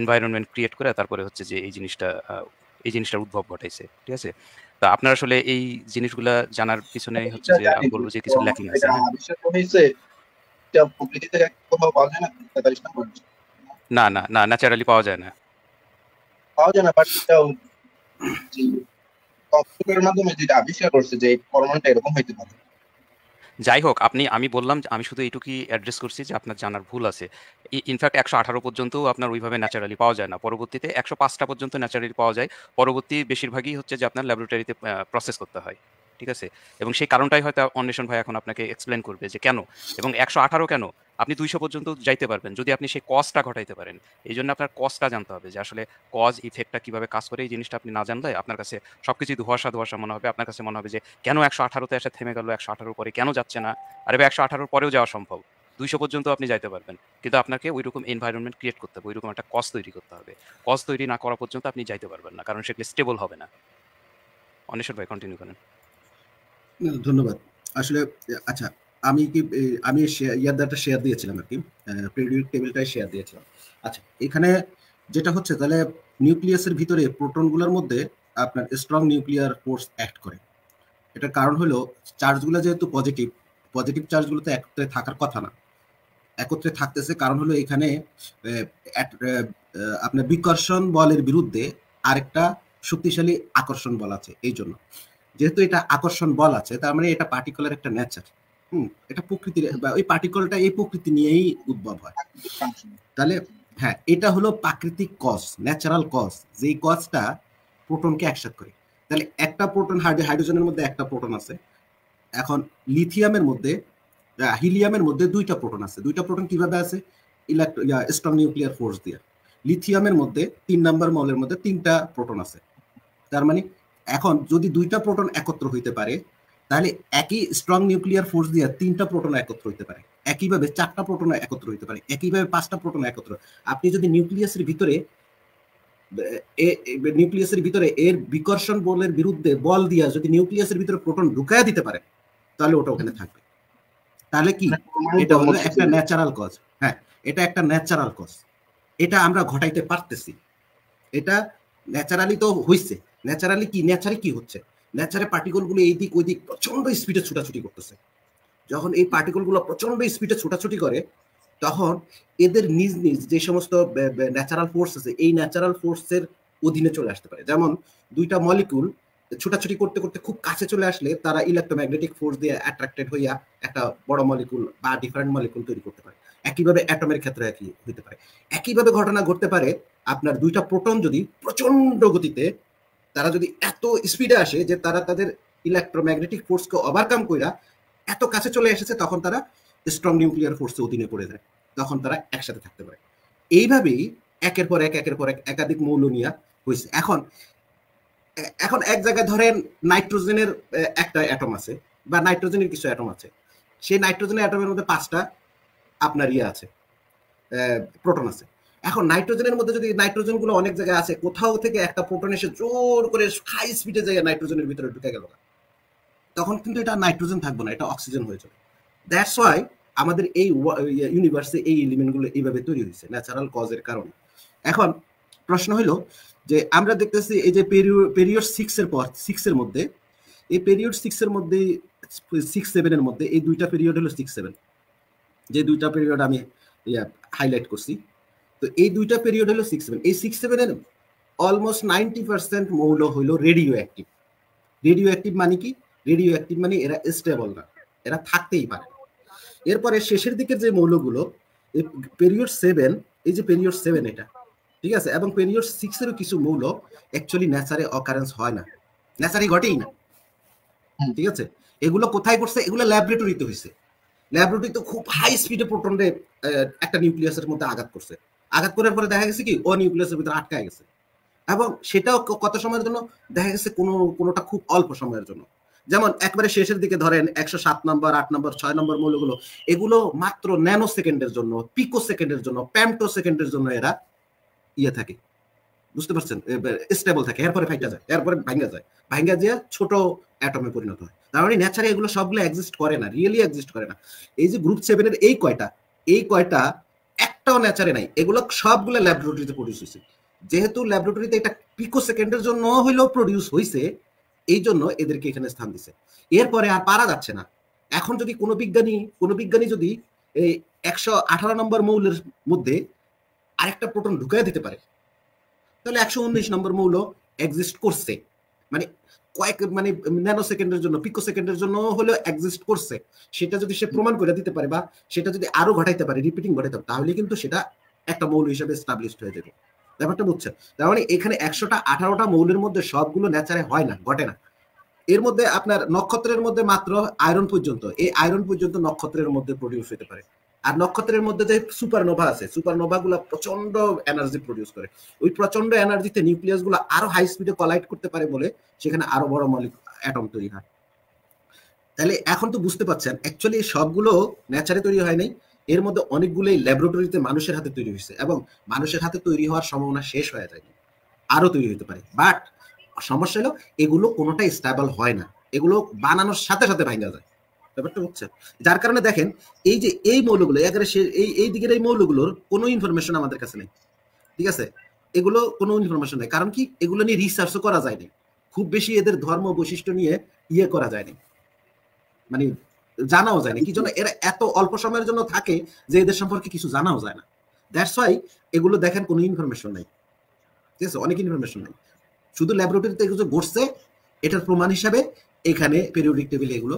D: এনভায়রনমেন্ট ক্রিয়েট করে তারপরে হচ্ছে যে এই জিনিসটা এই জিনিসটার উদ্ভব ঘটাইছে ঠিক আছে তা আপনার আসলে এই জিনিসগুলা জানার পিছনে হচ্ছে যে আমি বলবো যে কিছু ল্যাকিং আছে
B: প্রকৃতিতে পাওয়া যায় না
D: না না না ন্যাচারালি পাওয়া যায় না
B: পাওয়া যায় না বাট কম্পিউটারের মাধ্যমে যেটা আবিষ্কার করছে যে ফরমালটা এরকম হইতে পারে
D: যাই হোক আপনি আমি বললাম আমি শুধু এইটুকুই অ্যাড্রেস করছি যে আপনার জানার ভুল আছে ইনফ্যাক্ট একশো আঠারো পর্যন্তও আপনার ওইভাবে ন্যাচারালি পাওয়া যায় না পরবর্তীতে একশো পাঁচটা পর্যন্ত ন্যাচারালি পাওয়া যায় পরবর্তী বেশিরভাগই হচ্ছে যে আপনার ল্যাবরেটরিতে প্রসেস করতে হয় ঠিক আছে এবং সেই কারণটাই হয়তো অন্বেষণ ভাই এখন আপনাকে এক্সপ্লেন করবে যে কেন এবং একশো আঠারো কেন আপনি দুইশো পর্যন্ত যাইতে পারবেন যদি আপনি সেই কজটা ঘটাইতে পারেন এই জন্য আপনার কজটা জানতে হবে যে আসলে কজ ইফেক্টটা কিভাবে কাজ করে এই জিনিসটা আপনি না জানলে আপনার কাছে সবকিছু ধোয়াশা ধোয়াশা মনে হবে আপনার কাছে মনে হবে যে কেন একশো আঠারোতে এসে থেমে গেল একশো আঠারোর পরে কেন যাচ্ছে না আর এবার একশো আঠারোর পরেও যাওয়া সম্ভব দুইশো পর্যন্ত আপনি যাইতে পারবেন কিন্তু আপনাকে ওই রকম এনভায়রনমেন্ট ক্রিয়েট করতে হবে ওই রকম একটা কজ তৈরি করতে হবে কজ তৈরি না করা পর্যন্ত আপনি যাইতে পারবেন না কারণ সেগুলো স্টেবল হবে না অনেশ্বর ভাই কন্টিনিউ করেন
E: ধন্যবাদ আসলে আচ্ছা আমি কি আমি ইয়াদাটা শেয়ার দিয়েছিলাম আর কি প্রিডিউট টেবিলটাই শেয়ার দিয়েছিলাম আচ্ছা এখানে যেটা হচ্ছে তাহলে নিউক্লিয়াসের ভিতরে প্রোটনগুলোর মধ্যে আপনার স্ট্রং নিউক্লিয়ার ফোর্স অ্যাক্ট করে এটার কারণ হলো চার্জগুলো যেহেতু পজিটিভ পজিটিভ চার্জগুলো তো একত্রে থাকার কথা না একত্রে থাকতেছে কারণ হলো এখানে আপনার বিকর্ষণ বলের বিরুদ্ধে আরেকটা শক্তিশালী আকর্ষণ বল আছে এই জন্য যেহেতু এটা আকর্ষণ বল আছে তার মানে এটা পার্টিকুলার একটা নেচার হুম এটা প্রকৃতির বা ওই পার্টিকলটা এই প্রকৃতি নিয়েই উদ্ভব হয় তাহলে হ্যাঁ এটা হলো প্রাকৃতিক কস ন্যাচারাল কস যেই কসটা প্রোটনকে একসাথে করে তাহলে একটা প্রোটন হাইড্রোজেনের মধ্যে একটা প্রোটন আছে এখন লিথিয়ামের মধ্যে হিলিয়ামের মধ্যে দুইটা প্রোটন আছে দুইটা প্রোটন কিভাবে আছে ইলেকট্রো স্ট্রং নিউক্লিয়ার ফোর্স দিয়ে লিথিয়ামের মধ্যে তিন নাম্বার মলের মধ্যে তিনটা প্রোটন আছে তার মানে এখন যদি দুইটা প্রোটন একত্র হইতে পারে তাহলে একই স্ট্রং নিউক্লিয়ার ফোর্স দিয়ে তিনটা প্রোটন একত্র হইতে পারে একইভাবে চারটা প্রোটন একত্র হইতে পারে একইভাবে পাঁচটা প্রোটন একত্র আপনি যদি নিউক্লিয়াসের ভিতরে নিউক্লিয়াসের ভিতরে এর বিকর্ষণ বলের বিরুদ্ধে বল দিয়া যদি নিউক্লিয়াসের ভিতরে প্রোটন ঢুকায় দিতে পারে তাহলে ওটা ওখানে থাকবে তাহলে কি এটা হলো একটা ন্যাচারাল কজ হ্যাঁ এটা একটা ন্যাচারাল কজ এটা আমরা ঘটাইতে পারতেছি এটা ন্যাচারালি তো হইছে ন্যাচারালি কি ন্যাচারালি কি হচ্ছে ন্যাচারে পার্টিকলগুলো এই দিক ওই দিক প্রচন্ড স্পিডে ছুটাছুটি করতেছে যখন এই গুলো প্রচন্ড স্পিডে ছোটাছুটি করে তখন এদের নিজ নিজ যে সমস্ত ন্যাচারাল ফোর্স আছে এই ন্যাচারাল ফোর্সের অধীনে চলে আসতে পারে যেমন দুইটা মলিকুল ছোটাছুটি করতে করতে খুব কাছে চলে আসলে তারা ইলেকট্রোম্যাগনেটিক ফোর্স দিয়ে অ্যাট্রাক্টেড হইয়া একটা বড় মলিকুল বা ডিফারেন্ট মলিকুল তৈরি করতে পারে একইভাবে অ্যাটমের ক্ষেত্রে একই হইতে পারে একইভাবে ঘটনা ঘটতে পারে আপনার দুইটা প্রোটন যদি প্রচন্ড গতিতে তারা যদি এত স্পিডে আসে যে তারা তাদের ইলেকট্রোম্যাগনেটিক ফোর্সকে ওভারকাম কইরা এত কাছে চলে এসেছে তখন তারা স্ট্রং নিউক্লিয়ার ফোর্সের অধীনে পড়ে যায় তখন তারা একসাথে থাকতে পারে এইভাবেই একের পর এক একের পর এক একাধিক মৌল নিয়ে হয়েছে এখন এখন এক জায়গায় ধরেন নাইট্রোজেনের একটা অ্যাটম আছে বা নাইট্রোজেনের কিছু অ্যাটম আছে সেই নাইট্রোজেনের অ্যাটমের মধ্যে পাঁচটা আপনার ইয়ে আছে প্রোটন আছে এখন নাইট্রোজেনের মধ্যে যদি নাইট্রোজেনগুলো অনেক জায়গায় আছে কোথাও থেকে একটা প্রোটন এসে জোর করে হাই স্পিডে জায়গায় নাইট্রোজেনের ভিতরে ঢুকে গেল তখন কিন্তু এটা নাইট্রোজেন থাকবে না এটা অক্সিজেন হয়ে যাবে দ্যাটস ওয়াই আমাদের এই ইউনিভার্সে এই গুলো এইভাবে তৈরি হয়েছে ন্যাচারাল কজের কারণে এখন প্রশ্ন হলো যে আমরা দেখতেছি এই যে পেরিয়ড সিক্স এর পর সিক্স এর মধ্যে এই পেরিয়ড সিক্স এর মধ্যে সিক্স সেভেনের মধ্যে এই দুইটা পিরিয়ড হলো সিক্স সেভেন যে দুইটা পিরিয়ড আমি হাইলাইট করছি তো এই দুইটা পিরিয়ড হলো সিক্স সেভেন এই সিক্স সেভেনের অলমোস্ট নাইনটি পার্সেন্ট মৌল হলো রেডিও অ্যাক্টিভ রেডিও অ্যাক্টিভ মানে কি রেডিও অ্যাক্টিভ মানে এরা স্টেবল না এরা থাকতেই পারে এরপরে শেষের দিকের যে মৌলগুলো এই পেরিয়ড সেভেন এই যে পেরিয়ড সেভেন এটা ঠিক আছে এবং পেরিয়ড সিক্সেরও কিছু মৌল অ্যাকচুয়ালি ন্যাচারে অকারেন্স হয় না ন্যাচারে ঘটেই না ঠিক আছে এগুলো কোথায় করছে এগুলো ল্যাবরেটরিতে হয়েছে ল্যাবরেটরিতে খুব হাই স্পিডে রে একটা নিউক্লিয়াসের মধ্যে আঘাত করছে আঘাত করার পরে দেখা গেছে কি ও নিউক্লিয়াসের ভিতরে আটকায় গেছে এবং সেটাও কত সময়ের জন্য দেখা গেছে কোনো কোনোটা খুব অল্প সময়ের জন্য যেমন একবারে শেষের দিকে ধরেন একশো সাত নম্বর আট নম্বর ছয় নম্বর মৌলগুলো এগুলো মাত্র ন্যানো সেকেন্ডের জন্য পিকো সেকেন্ডের জন্য প্যামটো সেকেন্ডের জন্য এরা ইয়ে থাকে বুঝতে পারছেন স্টেবল থাকে এরপরে ফাইটা যায় এরপরে ভাঙ্গা যায় ভাঙ্গা দিয়ে ছোট অ্যাটমে পরিণত হয় তার মানে ন্যাচারে এগুলো সবগুলো এক্সিস্ট করে না রিয়েলি এক্সিস্ট করে না এই যে গ্রুপ সেভেনের এই কয়টা এই কয়টা একটাও ন্যাচারে নাই এগুলো সবগুলো ল্যাবরেটরিতে প্রডিউস হয়েছে যেহেতু ল্যাবরেটরিতে এটা পিকো সেকেন্ডের জন্য হইলেও প্রডিউস হয়েছে এই জন্য এদেরকে এখানে স্থান দিছে এরপরে আর পারা যাচ্ছে না এখন যদি কোনো বিজ্ঞানী কোনো বিজ্ঞানী যদি এই একশো আঠারো নম্বর মৌলের মধ্যে আরেকটা প্রোটন ঢুকাই দিতে পারে তাহলে একশো উনিশ নম্বর মৌল এক্সিস্ট করছে মানে কয়েক মানে ন্যানো সেকেন্ডের জন্য পিকো সেকেন্ডের জন্য হলেও এক্সিস্ট করছে সেটা যদি সে প্রমাণ করে দিতে পারে বা সেটা যদি আরো ঘটাইতে পারে রিপিটিং ঘটাইতে পারে তাহলে কিন্তু সেটা একটা মৌল হিসেবে এস্টাবলিশড হয়ে যাবে ব্যাপারটা বুঝছেন তার মানে এখানে একশোটা আঠারোটা মৌলের মধ্যে সবগুলো ন্যাচারে হয় না ঘটে না এর মধ্যে আপনার নক্ষত্রের মধ্যে মাত্র আয়রন পর্যন্ত এই আয়রন পর্যন্ত নক্ষত্রের মধ্যে প্রডিউস হতে পারে আর নক্ষত্রের মধ্যে যে সুপারনোভা আছে সুপারনোভা গুলা প্রচন্ড এনার্জি প্রডিউস করে ওই প্রচন্ড এনার্জিতে নিউক্লিয়াস গুলো আরো হাই স্পিডে কলাইড করতে পারে বলে সেখানে আরো বড় মলিক অ্যাটম তৈরি হয় তাহলে এখন তো বুঝতে পারছেন অ্যাকচুয়ালি সবগুলো ন্যাচারে তৈরি হয় নাই এর মধ্যে অনেকগুলোই ল্যাবরেটরিতে মানুষের হাতে তৈরি হয়েছে এবং মানুষের হাতে তৈরি হওয়ার সম্ভাবনা শেষ হয়ে যায়নি আরো তৈরি হতে পারে বাট সমস্যা হলো এগুলো কোনোটাই স্টেবল হয় না এগুলো বানানোর সাথে সাথে ভাঙা যায় ব্যাপারটা হচ্ছে যার কারণে দেখেন এই যে এই মৌলগুলো এই এই দিকের এই মৌলগুলোর কোনো ইনফরমেশন আমাদের কাছে নেই ঠিক আছে এগুলো কোনো ইনফরমেশন নেই কারণ কি এগুলো নিয়ে রিসার্চও করা যায়নি খুব বেশি এদের ধর্ম বৈশিষ্ট্য নিয়ে ইয়ে করা যায়নি মানে জানাও যায়নি কি জন্য এরা এত অল্প সময়ের জন্য থাকে যে এদের সম্পর্কে কিছু জানাও যায় না দ্যাটস ওয়াই এগুলো দেখেন কোনো ইনফরমেশন নেই ঠিক আছে অনেক ইনফরমেশন নেই শুধু ল্যাবরেটরিতে এগুলো ঘটছে এটার প্রমাণ হিসাবে এখানে পেরিওডিক টেবিলে এগুলো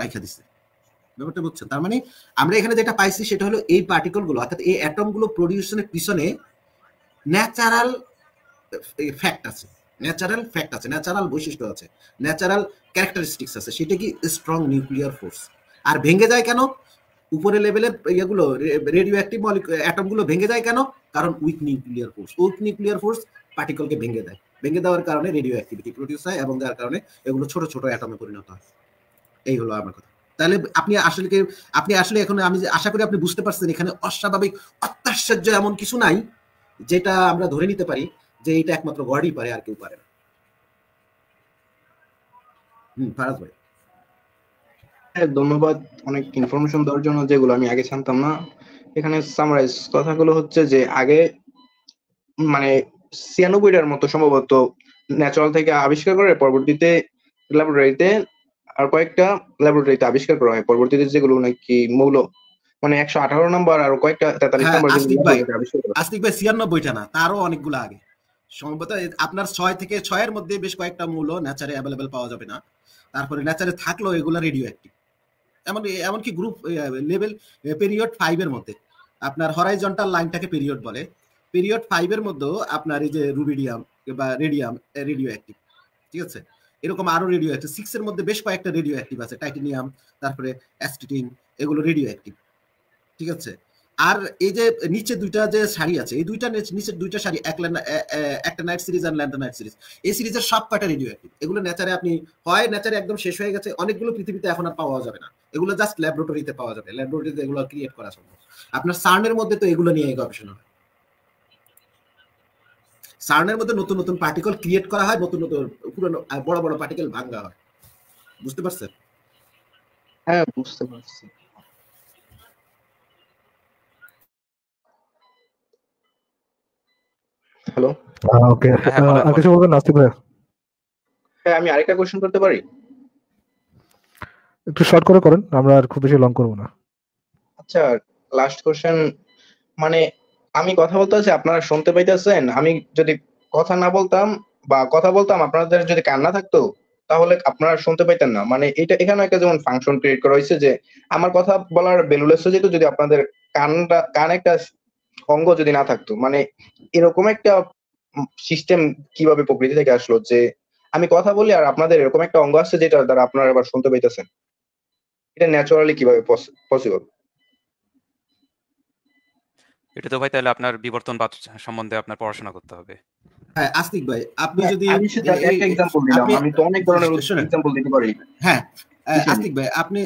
E: রাইখা দিছে ব্যাপারটা বুঝছেন তার মানে আমরা এখানে যেটা পাইছি সেটা হলো এই পার্টিকলগুলো অর্থাৎ এই অ্যাটমগুলো প্রডিউশনের পিছনে ন্যাচারাল ফ্যাক্ট আছে ন্যাচারাল ফ্যাক্ট আছে ন্যাচারাল বৈশিষ্ট্য আছে ন্যাচারাল ক্যারেক্টারিস্টিক্স আছে সেটা কি স্ট্রং নিউক্লিয়ার ফোর্স আর ভেঙে যায় কেন উপরে লেভেলের ইয়েগুলো রেডিও অ্যাক্টিভ অ্যাটমগুলো ভেঙে যায় কেন কারণ weak nuclear force weak nuclear force পার্টিকলকে ভেঙে দেয় ভেঙে দেওয়ার কারণে রেডিও অ্যাক্টিভিটি প্রডিউস হয় এবং যার কারণে এগুলো ছোট ছোট অ্যাটমে পরিণত হয় এই হলো আমার কথা তাহলে আপনি আসলে কি আপনি আসলে এখন আমি আশা করি আপনি বুঝতে পারছেন এখানে অস্বাভাবিক অত্যাশ্চর্য এমন কিছু নাই যেটা আমরা ধরে নিতে পারি যে এটা একমাত্র গডই পারে আর কেউ পারে না হুম ফারাজ
B: ভাই হ্যাঁ, ধন্যবাদ অনেক ইনফরমেশন দেওয়ার জন্য যেগুলো আমি আগে জানতাম না এখানে সামারাইজ কথাগুলো হচ্ছে যে আগে মানে ছিয়ানব্বইটার মতো সম্ভবত ন্যাচারাল থেকে আবিষ্কার করে পরবর্তীতে ল্যাবরেটরিতে আর কয়েকটা ল্যাবরেটরিতে আবিষ্কার করা হয় পরবর্তীতে যেগুলো নাকি মৌল মানে একশো আঠারো
E: নম্বর আর কয়েকটা তেতাল্লিশ হ্যাঁ, নম্বর আস্তিক ভাই ছিয়ানব্বইটা না তারও অনেকগুলো আগে সম্ভবত আপনার ছয় থেকে ছয়ের মধ্যে বেশ কয়েকটা মূল নেচারে অ্যাভেলেবেল পাওয়া যাবে না তারপরে নেচারে থাকলেও এগুলো রেডিও অ্যাক্টিভ এমন এমনকি গ্রুপ লেভেল পিরিয়ড ফাইভের মধ্যে আপনার হরাইজন্টাল লাইনটাকে পিরিয়ড বলে পিরিয়ড ফাইভের মধ্যেও আপনার এই যে রুবিডিয়াম বা রেডিয়াম রেডিও অ্যাক্টিভ ঠিক আছে এরকম আরো রেডিও অ্যাক্টিভ সিক্সের মধ্যে বেশ কয়েকটা রেডিও অ্যাক্টিভ আছে টাইটেনিয়াম তারপরে অ্যাস্টিটিন এগুলো রেডিও অ্যাক্টিভ ঠিক আছে আর এই যে নিচে দুইটা যে শাড়ি আছে এই দুইটা নিচের দুইটা শাড়ি এক একটা নাইট সিরিজ আর ল্যান্ডা নাইট সিরিজ এই সিরিজের সব কয়টা রেডিও অ্যাক্টিভ এগুলো নেচারে আপনি হয় নেচারে একদম শেষ হয়ে গেছে অনেকগুলো পৃথিবীতে এখন আর পাওয়া যাবে না এগুলো জাস্ট ল্যাবরেটরিতে পাওয়া যাবে ল্যাবরেটরিতে এগুলো ক্রিয়েট করা সম্ভব আপনার সার্নের মধ্যে তো এগুলো নিয়ে গবেষণা হয় সার্নের মধ্যে নতুন নতুন পার্টিকল ক্রিয়েট করা হয় নতুন নতুন পুরনো বড় বড় পার্টিকেল ভাঙ্গা হয় বুঝতে পারছেন হ্যাঁ বুঝতে পারছি
B: হ্যালো
A: ওকে আর কিছু বলবেন নাস্তিক ভাই
B: হ্যাঁ আমি আরেকটা কোশ্চেন করতে পারি
A: একটু শর্ট করে করেন আমরা আর খুব বেশি লং করব না
B: আচ্ছা লাস্ট কোশ্চেন মানে আমি কথা বলতেছি আপনারা শুনতে পাইতেছেন আমি যদি কথা না বলতাম বা কথা বলতাম আপনাদের যদি কান্না থাকতো তাহলে আপনারা শুনতে পাইতেন না মানে এটা এখানে একটা যেমন ফাংশন ক্রিয়েট করা হয়েছে যে আমার কথা বলার বেলুলেস যেহেতু যদি আপনাদের কানটা কান একটা অঙ্গ যদি না থাকতো মানে এরকম একটা সিস্টেম কিভাবে প্রকৃতি থেকে আসলো যে আমি কথা বলি আর আপনাদের এরকম একটা অঙ্গ আছে যেটার দ্বারা আপনারা আবার শুনতে পাইতেছেন এটা ন্যাচারালি কিভাবে পসিবল
D: এটা তো ভাই তাহলে আপনার বিবর্তনবাদ সম্বন্ধে আপনার পড়াশোনা করতে হবে
E: হ্যাঁ আস্তিক ভাই আপনি হ্যাঁ, যদি আমি তো অনেক ধরনের দিতে পারি হ্যাঁ আস্তিক ভাই আপনি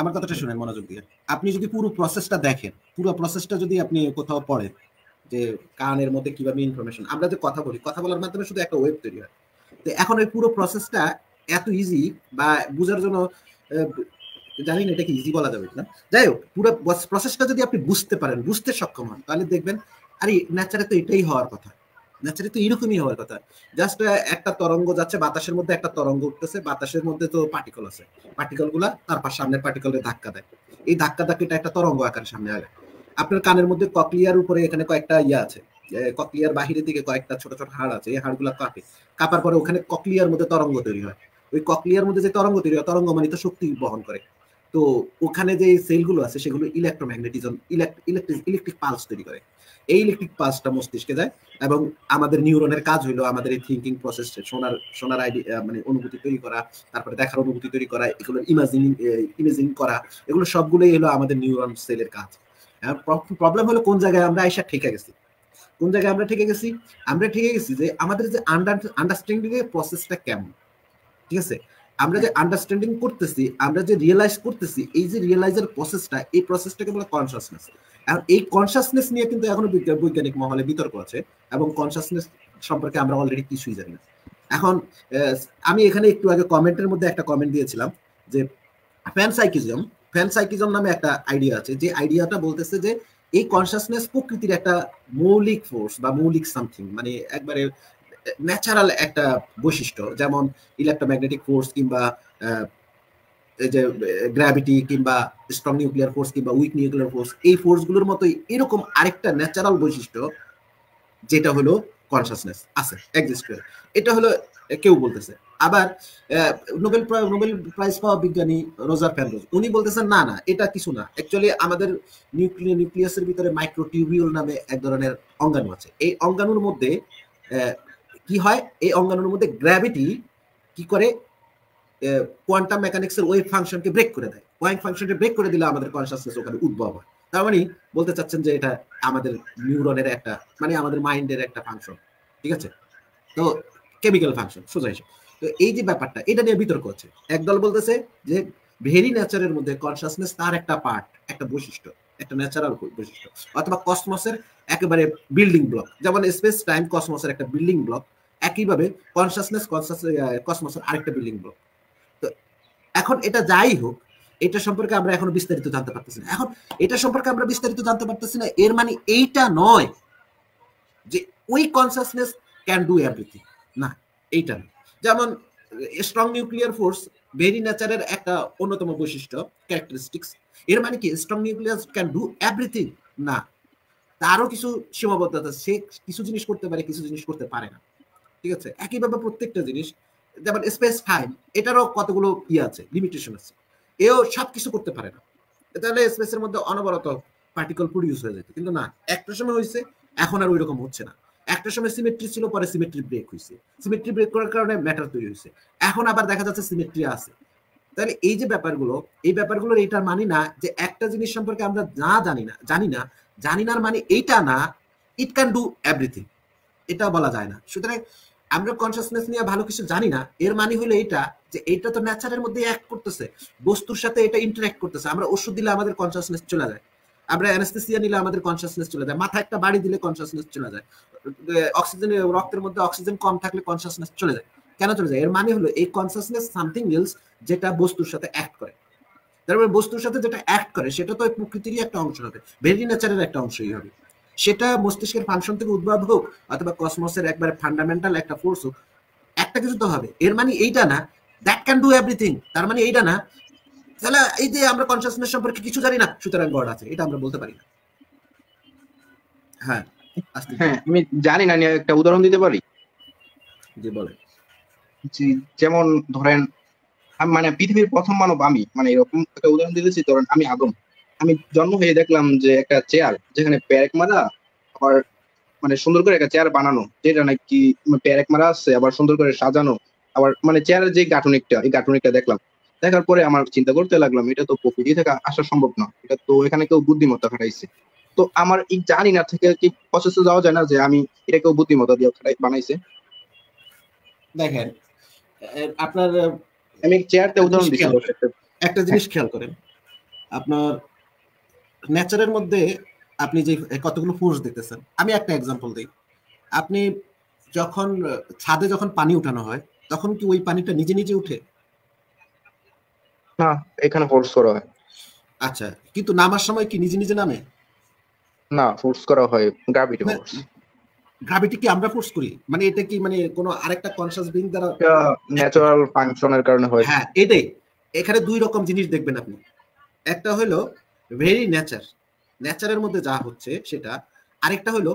E: আমার কথাটা শুনেন মনোযোগ দিয়ে আপনি যদি পুরো প্রসেসটা দেখেন পুরো প্রসেসটা যদি আপনি কোথাও পড়েন যে কানের মধ্যে কিভাবে ইনফরমেশন আমরা যে কথা বলি কথা বলার মাধ্যমে শুধু একটা ওয়েব তৈরি হয় তো এখন ওই পুরো প্রসেসটা এত ইজি বা বোঝার জন্য জানি এটাকে ইজি বলা যাবে কিনা যাই হোক পুরো প্রসেসটা যদি আপনি বুঝতে পারেন বুঝতে সক্ষম হন তাহলে দেখবেন আরে নেচারে তো এটাই হওয়ার কথা নেচারে তো এরকমই হওয়ার কথা জাস্ট একটা তরঙ্গ যাচ্ছে বাতাসের মধ্যে একটা তরঙ্গ উঠতেছে বাতাসের মধ্যে তো পার্টিকল আছে পার্টিকল গুলা তারপর সামনের পার্টিকলে ধাক্কা দেয় এই ধাক্কা ধাক্কিটা একটা তরঙ্গ আকারে সামনে আগে আপনার কানের মধ্যে ককলিয়ার উপরে এখানে কয়েকটা ইয়ে আছে ককলিয়ার বাহিরের দিকে কয়েকটা ছোট ছোট হাড় আছে এই হাড়গুলো কাটে কাপার পরে ওখানে ককলিয়ার মধ্যে তরঙ্গ তৈরি হয় ওই ককলিয়ার মধ্যে যে তরঙ্গ তৈরি হয় তরঙ্গ মানে তো শক্তি বহন করে তো ওখানে যে সেলগুলো আছে সেগুলো ইলেকট্রোম্যাগনেটিজম ইলেকট্রিক ইলেকট্রিক পালস তৈরি করে এই ইলেকট্রিক পালসটা মস্তিষ্কে যায় এবং আমাদের নিউরনের কাজ হলো আমাদের এই থিঙ্কিং প্রসেস সোনার সোনার আইডি মানে অনুভূতি তৈরি করা তারপরে দেখার অনুভূতি তৈরি করা এগুলো ইমাজিনিং ইমেজিং করা এগুলো সবগুলোই হলো আমাদের নিউরন সেলের কাজ হ্যাঁ, প্রবলেম হলো কোন জায়গায় আমরা এসে ঠেকে গেছি কোন জায়গায় আমরা ঠেকে গেছি আমরা ঠেকে গেছি যে আমাদের যে আন্ডার আন্ডারস্ট্যান্ডিং এর প্রসেসটা কেমন ঠিক আছে আমরা যে আন্ডারস্ট্যান্ডিং করতেছি আমরা যে রিয়েলাইজ করতেছি এই যে রিয়েলাইজের প্রসেসটা এই প্রসেসটাকে বলে কনসাসনেস এখন এই কনসাসনেস নিয়ে কিন্তু এখনো বৈজ্ঞানিক মহলে বিতর্ক আছে এবং কনসাসনেস সম্পর্কে আমরা অলরেডি কিছুই জানি না এখন আমি এখানে একটু আগে কমেন্টের মধ্যে একটা কমেন্ট দিয়েছিলাম যে ফ্যানসাইকিজম ফ্যানসাইকিজম নামে একটা আইডিয়া আছে যে আইডিয়াটা বলতেছে যে এই কনসাসনেস প্রকৃতির একটা মৌলিক ফোর্স বা মৌলিক সামথিং মানে একবারে ন্যাচারাল একটা বৈশিষ্ট্য যেমন ইলেকট্রোম্যাগনেটিক ফোর্স কিংবা যে গ্র্যাভিটি কিংবা স্ট্রং নিউক্লিয়ার ফোর্স কিংবা উইক নিউক্লিয়ার ফোর্স এই ফোর্সগুলোর মতোই এরকম আরেকটা ন্যাচারাল বৈশিষ্ট্য যেটা হলো কনসাসনেস আছে এক্সিস্ট করে এটা হলো কেউ বলতেছে আবার নোবেল নোবেল প্রাইজ পাওয়া বিজ্ঞানী রোজার ফ্যানরোজ উনি বলতেছেন না না এটা কিছু না অ্যাকচুয়ালি আমাদের নিউক্লিয়ার নিউক্লিয়াসের ভিতরে মাইক্রোটিউবিউল নামে এক ধরনের অঙ্গাণু আছে এই অঙ্গাণুর মধ্যে কি হয় এই অঙ্গাণুর মধ্যে গ্র্যাভিটি কি করে কোয়ান্টাম মেকানিক্সের ওয়েভ ফাংশনকে ব্রেক করে দেয় ওয়েভ ফাংশনকে ব্রেক করে দিলে আমাদের কনসাসনেস ওখানে উদ্ভব হয় তার মানে বলতে চাচ্ছেন যে এটা আমাদের নিউরনের একটা মানে আমাদের মাইন্ডের একটা ফাংশন ঠিক আছে তো কেমিক্যাল ফাংশন সোজা হিসেবে তো এই যে ব্যাপারটা এটা নিয়ে বিতর্ক হচ্ছে একদল বলতেছে যে ভেরি ন্যাচারের মধ্যে কনসাসনেস তার একটা পার্ট একটা বৈশিষ্ট্য একটা ন্যাচারাল বৈশিষ্ট্য অথবা কসমসের একেবারে বিল্ডিং ব্লক যেমন স্পেস টাইম কসমসের একটা বিল্ডিং ব্লক একইভাবে কনসাসনেস কনসাস কসমসের আরেকটা বিল্ডিং ব্লক তো এখন এটা যাই হোক এটা সম্পর্কে আমরা এখনো বিস্তারিত জানতে পারতেছি না এখন এটা সম্পর্কে আমরা বিস্তারিত জানতে পারতেছি না এর মানে এইটা নয় যে ওই কনসাসনেস ক্যান ডু এভরিথিং না এইটা না যেমন স্ট্রং নিউক্লিয়ার ফোর্স ভেরি নেচারের একটা অন্যতম বৈশিষ্ট্য ক্যারেক্টারিস্টিক্স এর মানে কি strong nuclear can do everything না তারও কিছু সীমাবদ্ধতা সে কিছু জিনিস করতে পারে কিছু জিনিস করতে পারে না ঠিক আছে একইভাবে প্রত্যেকটা জিনিস যেমন স্পেস টাইম এটারও কতগুলো ই আছে লিমিটেশন আছে এও সব কিছু করতে পারে না তাহলে স্পেসের মধ্যে অনবরত পার্টিকল প্রডিউস হয়ে যেত কিন্তু না একটা সময় হয়েছে এখন আর ওই রকম হচ্ছে না একটা সময় সিমেট্রি ছিল পরে সিমেট্রি ব্রেক হয়েছে সিমেট্রি ব্রেক করার কারণে ম্যাটার তৈরি হয়েছে এখন আবার দেখা যাচ্ছে সিমেট্রি আছে তাহলে এই যে ব্যাপারগুলো এই ব্যাপারগুলোর এটার মানে না যে একটা জিনিস সম্পর্কে আমরা না জানি না জানি না জানি না মানে এইটা না ইট ক্যান ডু এভরিথিং এটা বলা যায় না সুতরাং আমরা কনসাসনেস নিয়ে ভালো কিছু জানি না এর মানে হলো এটা যে এটা তো ন্যাচারের মধ্যে অ্যাক্ট করতেছে বস্তুর সাথে এটা ইন্টারঅ্যাক্ট করতেছে আমরা ওষুধ দিলে আমাদের কনসাসনেস চলে যায় আমরা অ্যানাস্থেসিয়া নিলে আমাদের কনসাসনেস চলে যায় মাথা একটা বাড়ি দিলে কনসাসনেস চলে যায় অক্সিজেন রক্তের মধ্যে অক্সিজেন কম থাকলে কনসাসনেস চলে যায় কেন চলে যায় এর মানে হলো এই কনসাসনেস সামথিং এলস যেটা বস্তুর সাথে অ্যাক্ট করে তারপরে মানে বস্তুর সাথে যেটা অ্যাক্ট করে সেটা তো প্রকৃতিরই একটা অংশ হবে ভেরি ন্যাচারের একটা অংশই হবে সেটা মস্তিষ্কের ফাংশন থেকে উদ্ভব হোক অথবা কসমসের একবারে ফান্ডামেন্টাল একটা ফোর্স হোক একটা কিছু তো হবে এর মানে এইটা না দ্যাট ক্যান ডু এভরিথিং তার মানে এইটা না তাহলে এই যে আমরা কনসাসনেস সম্পর্কে কিছু জানি না সুতরাং গড আছে এটা আমরা বলতে পারি না
B: হ্যাঁ হ্যাঁ আমি জানি না একটা উদাহরণ দিতে পারি জি বলেন যেমন ধরেন মানে পৃথিবীর প্রথম মানব আমি মানে এরকম একটা উদাহরণ দিতেছি ধরেন আমি আদম আমি জন্ম হয়ে দেখলাম যে একটা চেয়ার যেখানে প্যারেক মারা আবার মানে সুন্দর করে একটা চেয়ার বানানো যেটা নাকি প্যারেক মারা আছে আবার সুন্দর করে সাজানো আবার মানে চেয়ারের যে গাঠনিকটা এই গাঠনিকটা দেখলাম দেখার পরে আমার চিন্তা করতে লাগলাম এটা তো প্রকৃতি থেকে আসা সম্ভব না এটা তো এখানে কেউ বুদ্ধিমত্তা খাটাইছে তো আমার এই জানি না থেকে কি প্রসেস যাওয়া যায় না যে আমি এটা কেউ বুদ্ধিমত্তা দিয়ে বানাইছে
E: দেখেন আপনার আমি চেয়ারটা উদাহরণ দিচ্ছি একটা জিনিস খেয়াল করেন আপনার নেচারের মধ্যে আপনি যে কতগুলো ফোর্স দিতেছেন আমি একটা এক্সাম্পল দিই আপনি যখন ছাদে যখন পানি উঠানো হয় তখন কি ওই পানিটা নিজে নিজে উঠে না এখানে ফোর্স করা হয় আচ্ছা কিন্তু নামার সময় কি নিজে নিজে নামে না ফোর্স করা হয় গ্র্যাভিটি ফোর্স গ্র্যাভিটি কি আমরা ফোর্স করি মানে এটা কি মানে কোনো আরেকটা কনসাস বিং দ্বারা
B: ন্যাচারাল ফাংশনের কারণে হয় হ্যাঁ
E: এটাই এখানে দুই রকম জিনিস দেখবেন আপনি একটা হলো ভেরি নেচার নেচারের মধ্যে যা হচ্ছে সেটা আরেকটা হলো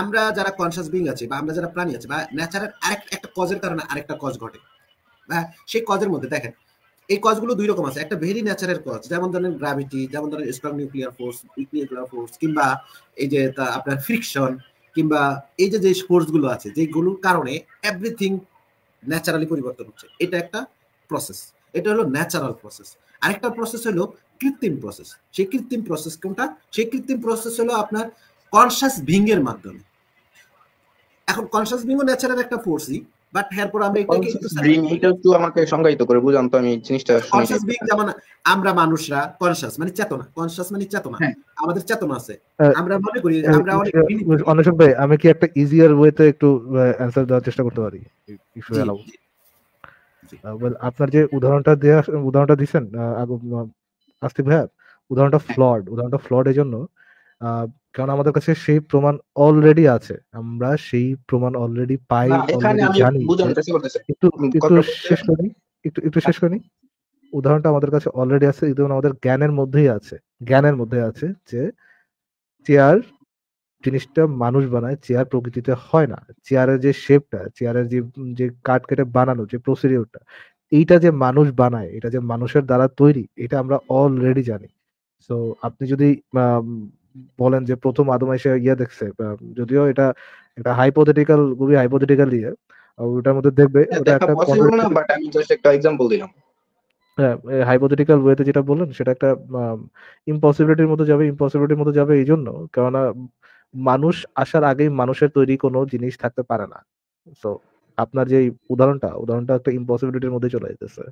E: আমরা যারা কনসাস বিং আছে বা আমরা যারা প্রাণী আছে বা নেচারের আরেক একটা কজের কারণে আরেকটা কজ ঘটে হ্যাঁ সেই কজের মধ্যে দেখেন এই কজগুলো দুই রকম আছে একটা ভেরি ন্যাচারের কজ যেমন ধরেন গ্রাভিটি যেমন ধরেন strong nuclear force nuclear force কিংবা এই যে আপনার ফ্রিকশন কিংবা এই যে যে ফোর্সগুলো আছে যেগুলোর কারণে এভরিথিং ন্যাচারালি পরিবর্তন হচ্ছে এটা একটা প্রসেস এটা হলো ন্যাচারাল প্রসেস আরেকটা প্রসেস হলো কৃত্রিম প্রসেস সেই কৃত্রিম প্রসেস কোনটা সেই কৃত্রিম প্রসেস হলো আপনার কনসাস ভিঙ্গের মাধ্যমে এখন কনসাস ভিঙ্গ ন্যাচারাল একটা ফোর্সই বাট হ্যাঁ, এরপর আমরা এটাকে এটা একটু আমাকে সংজ্ঞায়িত করে বুঝান তো আমি জিনিসটা কনসাস বিং যেমন আমরা মানুষরা কনসাস মানে চেতনা কনসাস মানে চেতনা হ্যাঁ। আমাদের চেতনা আছে আমরা মনে করি আমরা অনেক
A: অনেক ভাই আমি কি একটা ইজিয়ার ওয়েতে একটু অ্যানসার দেওয়ার চেষ্টা করতে পারি ইফ ইউ অ্যালাউ ওয়েল আপনার যে উদাহরণটা দেওয়া উদাহরণটা দিছেন আস্তিক ভাইয়া উদাহরণটা হ্যাঁ। ফ্লড উদাহরণটা ফ্লড এর জন্য কারণ আমাদের কাছে সেই প্রমাণ অলরেডি আছে আমরা সেই প্রমাণ অলরেডি পাই জানি একটু একটু শেষ করি একটু একটু শেষ হ্যাঁ। করি উদাহরণটা আমাদের কাছে অলরেডি আছে একদম আমাদের জ্ঞানের মধ্যেই আছে জ্ঞানের মধ্যে আছে যে চেয়ার জিনিসটা মানুষ বানায় চেয়ার প্রকৃতিতে হয় না চেয়ারের যে শেপটা চেয়ারের যে যে কাঠ কেটে বানানো যে প্রসিডিওরটা এইটা যে মানুষ বানায় এটা যে মানুষের দ্বারা তৈরি এটা আমরা অলরেডি জানি সো আপনি যদি বলেন যে প্রথম আদম এসে ইয়ে দেখছে যদিও এটা এটা হাইপোথেটিক্যাল খুবই হাইপোথেটিক্যাল ইয়ে ওটার মধ্যে দেখবে হ্যাঁ, ওটা একটা বাট
B: আমি জাস্ট একটা দিলাম
A: হাইপোথেটিক্যাল ওয়েতে যেটা বললেন সেটা একটা ইম্পসিবিলিটির মতো যাবে ইম্পসিবিলিটির মতো যাবে এই জন্য কেননা মানুষ আসার আগেই মানুষের তৈরি কোনো জিনিস থাকতে পারে না তো আপনার যে উদাহরণটা উদাহরণটা একটা ইম্পসিবিলিটির মধ্যে চলে যেতেছে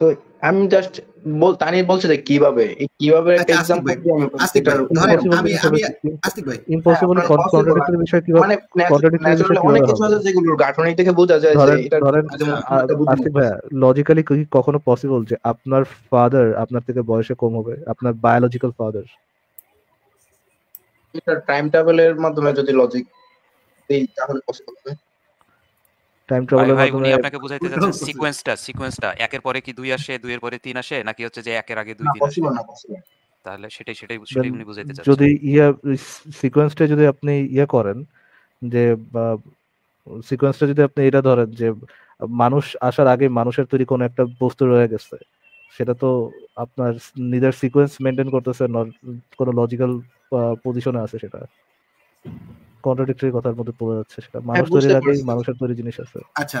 B: তো আমি জাস্ট বল তানি বলছে যে কিভাবে কিভাবে একটা আচ্ছা, আমি আস্তিক ভাই
A: ইম্পসিবল কন্ট্রাডিক্টরি বিষয় কিভাবে হ্যাঁ, মানে কন্ট্রাডিক্টরি অনেক কিছু আছে
B: গাঠনিক থেকে বোঝা যায় যে এটা ধরেন আস্তিক ভাই
A: লজিক্যালি কি কখনো পসিবল যে আপনার ফাদার আপনার থেকে বয়সে কম হবে আপনার বায়োলজিক্যাল ফাদার
B: টাইম ট্রাভেলের মাধ্যমে যদি লজিক দেই তাহলে পসিবল হবে
D: টাইম ট্রাভেলের মাধ্যমে আপনাকে বুঝাইতে সিকোয়েন্সটা সিকোয়েন্সটা একের পরে কি দুই আসে পরে তিন আসে নাকি হচ্ছে যে একের আগে দুই তিন আসে না তাহলে সেটাই সেটাই সেটাই উনি বুঝাইতে চাচ্ছেন যদি
A: ইয়া সিকোয়েন্সটা যদি আপনি ইয়া করেন যে সিকোয়েন্সটা যদি আপনি এটা ধরেন যে মানুষ আসার আগে মানুষের তৈরি কোনো একটা বস্তু রয়ে গেছে সেটা তো আপনার নিজের সিকোয়েন্স মেনটেন করতেছে কোনো লজিক্যাল পজিশনে আছে সেটা কন্ট্রাডিক্টরি কথার মধ্যে পড়ে যাচ্ছে সেটা হ্যাঁ, মানুষ তৈরির আগে
E: মানুষের তৈরি জিনিস আছে আচ্ছা